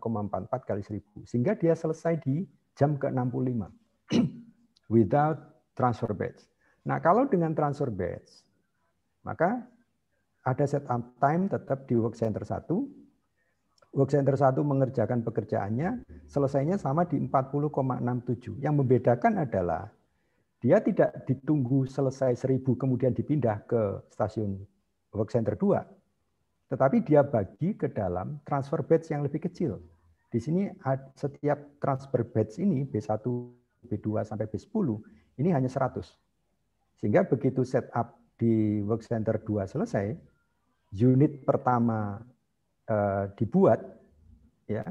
kali 1000. Sehingga dia selesai di jam ke-65 without transfer batch. Nah, kalau dengan transfer batch, maka ada setup time tetap di work center 1. Work center 1 mengerjakan pekerjaannya, selesainya sama di 40,67. Yang membedakan adalah dia tidak ditunggu selesai 1000 kemudian dipindah ke stasiun work center 2. Tetapi dia bagi ke dalam transfer batch yang lebih kecil. Di sini setiap transfer batch ini B1, B2 sampai B10 ini hanya 100. Sehingga begitu setup di work center 2 selesai, unit pertama uh, dibuat ya.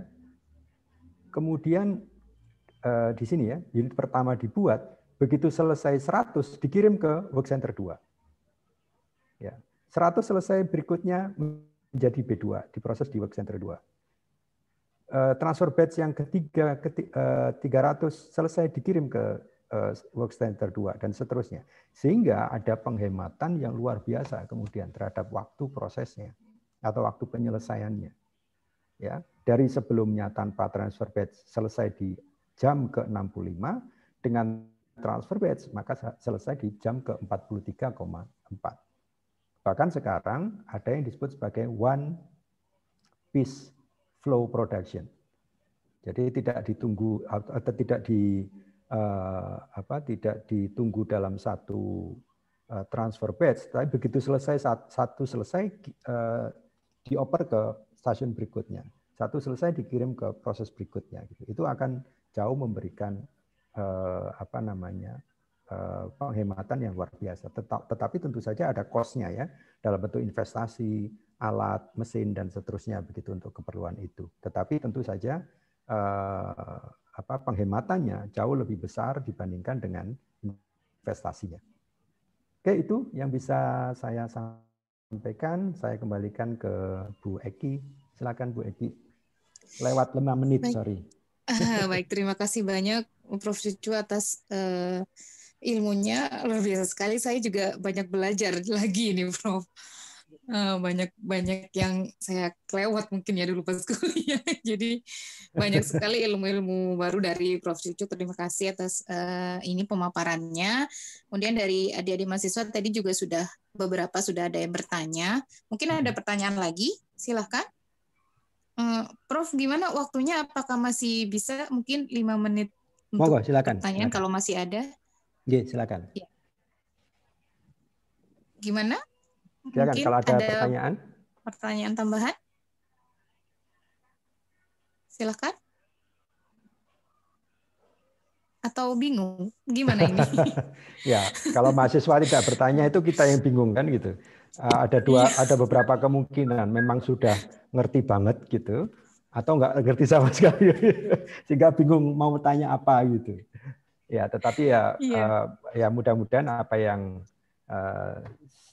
Kemudian uh, di sini ya, unit pertama dibuat, begitu selesai 100 dikirim ke work center 2. Ya. 100 selesai berikutnya menjadi B2, diproses di Work Center 2. Eh, transfer batch yang ketiga, ketiga eh, 300 selesai dikirim ke eh, Work Center 2 dan seterusnya. Sehingga ada penghematan yang luar biasa kemudian terhadap waktu prosesnya atau waktu penyelesaiannya. Ya, dari sebelumnya tanpa transfer batch selesai di jam ke-65 dengan transfer batch maka selesai di jam ke-43,4 Bahkan sekarang ada yang disebut sebagai one piece flow production. Jadi tidak ditunggu atau tidak di eh, apa tidak ditunggu dalam satu eh, transfer batch, tapi begitu selesai satu selesai eh, dioper ke stasiun berikutnya. Satu selesai dikirim ke proses berikutnya gitu. Itu akan jauh memberikan apa namanya Eh, penghematan yang luar biasa. Tetap, tetapi tentu saja ada kosnya ya dalam bentuk investasi, alat, mesin dan seterusnya begitu untuk keperluan itu. Tetapi tentu saja eh, apa penghematannya jauh lebih besar dibandingkan dengan investasinya. Oke, itu yang bisa saya sampaikan. Saya kembalikan ke Bu Eki. Silakan Bu Eki. Lewat lima menit, Baik. sorry. baik, terima kasih banyak Prof Cucu atas uh, ilmunya luar biasa sekali. Saya juga banyak belajar lagi ini, Prof. Eh, banyak banyak yang saya kelewat mungkin ya dulu pas kuliah. Jadi banyak sekali ilmu-ilmu baru dari Prof Cucu. Terima kasih atas uh, ini pemaparannya. Kemudian dari adik-adik mahasiswa tadi juga sudah beberapa sudah ada yang bertanya. Mungkin ada mm-hmm. pertanyaan lagi? Silahkan. Uh, Prof, gimana waktunya? Apakah masih bisa? Mungkin lima menit. Moga, silakan. Pertanyaan kalau masih ada. Ya, silakan. Ya. Gimana? Silakan Mungkin kalau ada, ada pertanyaan. Pertanyaan tambahan? Silakan. Atau bingung? Gimana ini? ya, kalau mahasiswa tidak bertanya itu kita yang bingung kan gitu. Ah, ada dua, iya. ada beberapa kemungkinan. Memang sudah ngerti banget gitu, atau nggak ngerti sama sekali, sehingga bingung mau tanya apa gitu. Ya, tetapi ya yeah. Iya. uh, ya mudah-mudahan apa yang uh,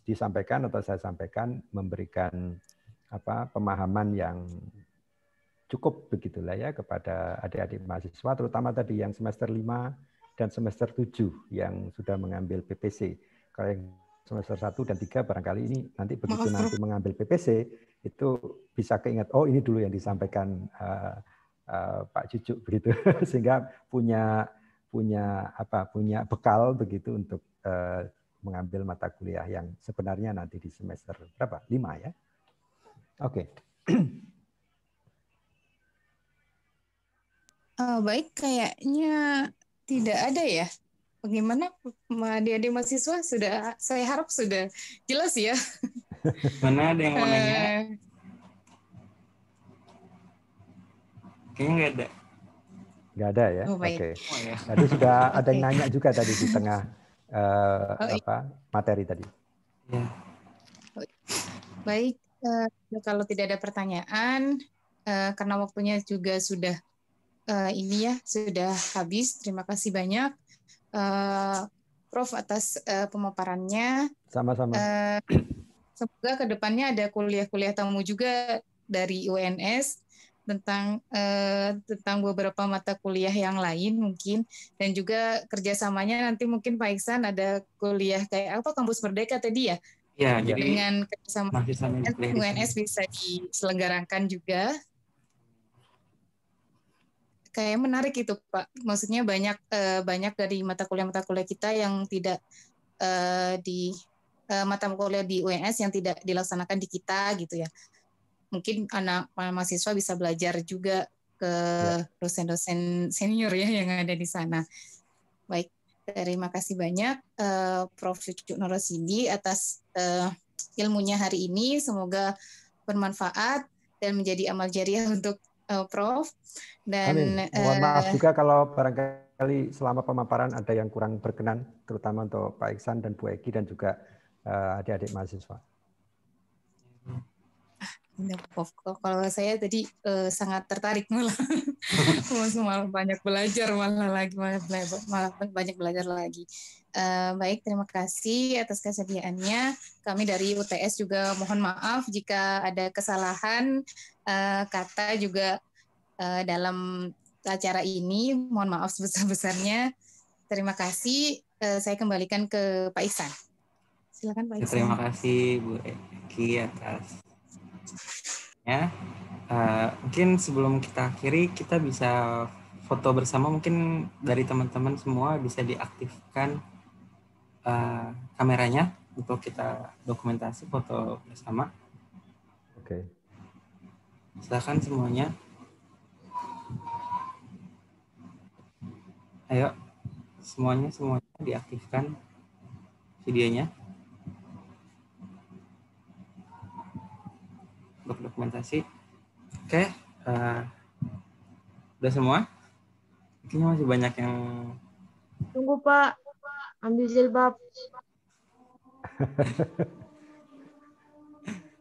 disampaikan atau saya sampaikan memberikan apa pemahaman yang cukup begitulah ya kepada adik-adik mahasiswa terutama tadi yang semester lima dan semester tujuh yang sudah mengambil PPC. Kalau yang semester satu dan tiga barangkali ini nanti begitu Maaf, nanti mengambil PPC itu bisa keingat oh ini dulu yang disampaikan uh, uh, Pak Cucu begitu sehingga punya punya apa punya bekal begitu untuk uh, mengambil mata kuliah yang sebenarnya nanti di semester berapa? lima ya. Oke. Okay. oh, eh, baik, kayaknya tidak ada ya. Bagaimana adik-adik mahasiswa sudah saya harap sudah jelas ya. Mana ada yang mau nanya? Uh, Kayaknya nggak ada. Nggak ada ya? Oh, Oke. Okay. Ya? Tadi sudah ada yang nanya juga tadi di tengah uh, oh, iya. apa materi tadi. Iya. Baik, uh, kalau tidak ada pertanyaan, uh, karena waktunya juga sudah uh, ini ya sudah habis. Terima kasih banyak, uh, Prof atas uh, pemaparannya. Sama-sama. Uh, semoga kedepannya ada kuliah-kuliah tamu juga dari UNS tentang eh, tentang beberapa mata kuliah yang lain mungkin dan juga kerjasamanya nanti mungkin Pak Iksan ada kuliah kayak apa kampus merdeka tadi ya Ya, jadi dengan kerjasama UNS bisa diselenggarakan juga. Kayak menarik itu Pak. Maksudnya banyak eh, banyak dari mata kuliah mata kuliah kita yang tidak eh, di eh, mata kuliah di UNS yang tidak dilaksanakan di kita gitu ya mungkin anak mahasiswa bisa belajar juga ke ya. dosen-dosen senior ya yang ada di sana. Baik, terima kasih banyak uh, Prof. Cucu Norosidi atas uh, ilmunya hari ini. Semoga bermanfaat dan menjadi amal jariah untuk uh, Prof. Dan Amin. mohon uh, juga kalau barangkali selama pemaparan ada yang kurang berkenan, terutama untuk Pak Iksan dan Bu Eki dan juga adik -adik mahasiswa. Kalau saya tadi uh, sangat tertarik malah. malah banyak belajar malah lagi malah, malah banyak belajar lagi. Uh, baik, terima kasih atas kesediaannya. Kami dari UTS juga mohon maaf jika ada kesalahan uh, kata juga uh, dalam acara ini. Mohon maaf sebesar-besarnya. Terima kasih. Uh, saya kembalikan ke Pak Ihsan. Silakan Pak Ihsan. Terima kasih Bu Eki atas Ya, uh, mungkin sebelum kita akhiri kita bisa foto bersama mungkin dari teman-teman semua bisa diaktifkan uh, kameranya untuk kita dokumentasi foto bersama. Oke. Okay. Silakan semuanya. Ayo semuanya semuanya diaktifkan videonya. dokumentasi, oke okay. uh, eh, udah semua kayaknya masih banyak yang tunggu pak ambil jilbab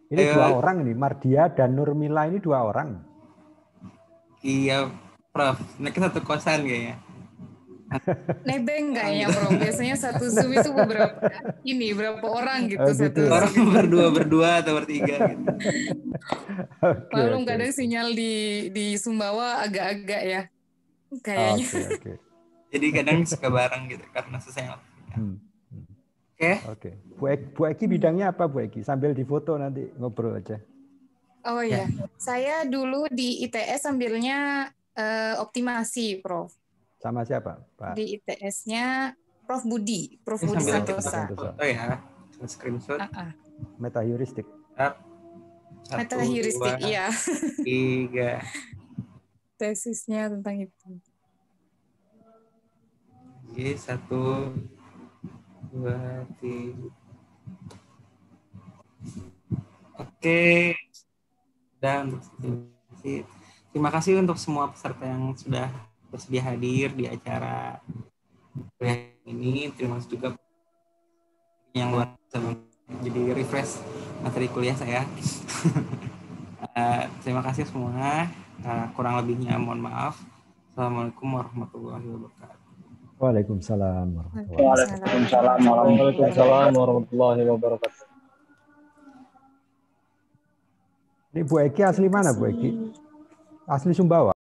ini Ayo. dua orang nih Mardia dan Nurmila ini dua orang iya Prof mereka satu kosan kayaknya nebeng kayaknya bro biasanya satu zoom itu beberapa ini berapa orang gitu, oh, gitu. satu gitu. orang berdua berdua atau bertiga gitu. okay, malum okay. kadang sinyal di di Sumbawa agak-agak ya kayaknya okay, okay. jadi kadang suka bareng gitu karena sesengel hmm, hmm. oke okay. oke okay. Bu, Eki bidangnya apa Bu Eki sambil difoto nanti ngobrol aja oh ya, ya. saya dulu di ITS sambilnya uh, optimasi Prof sama siapa? Pak? Di ITS-nya Prof Budi, Prof Budi Santosa. Foto ya, screenshot. Uh ah, ah. Meta heuristik. Meta heuristik, iya. Tiga. Tesisnya tentang itu. Oke, satu, dua, tiga. Oke, dan terima kasih untuk semua peserta yang sudah bersedia hadir di acara ini. Terima kasih juga yang luar biasa jadi refresh materi kuliah saya. uh, terima kasih semua. Uh, kurang lebihnya mohon maaf. Assalamualaikum warahmatullahi wabarakatuh. Waalaikumsalam warahmatullahi wabarakatuh. Ini Bu Eki asli mana Bu Eki? Asli Sumbawa.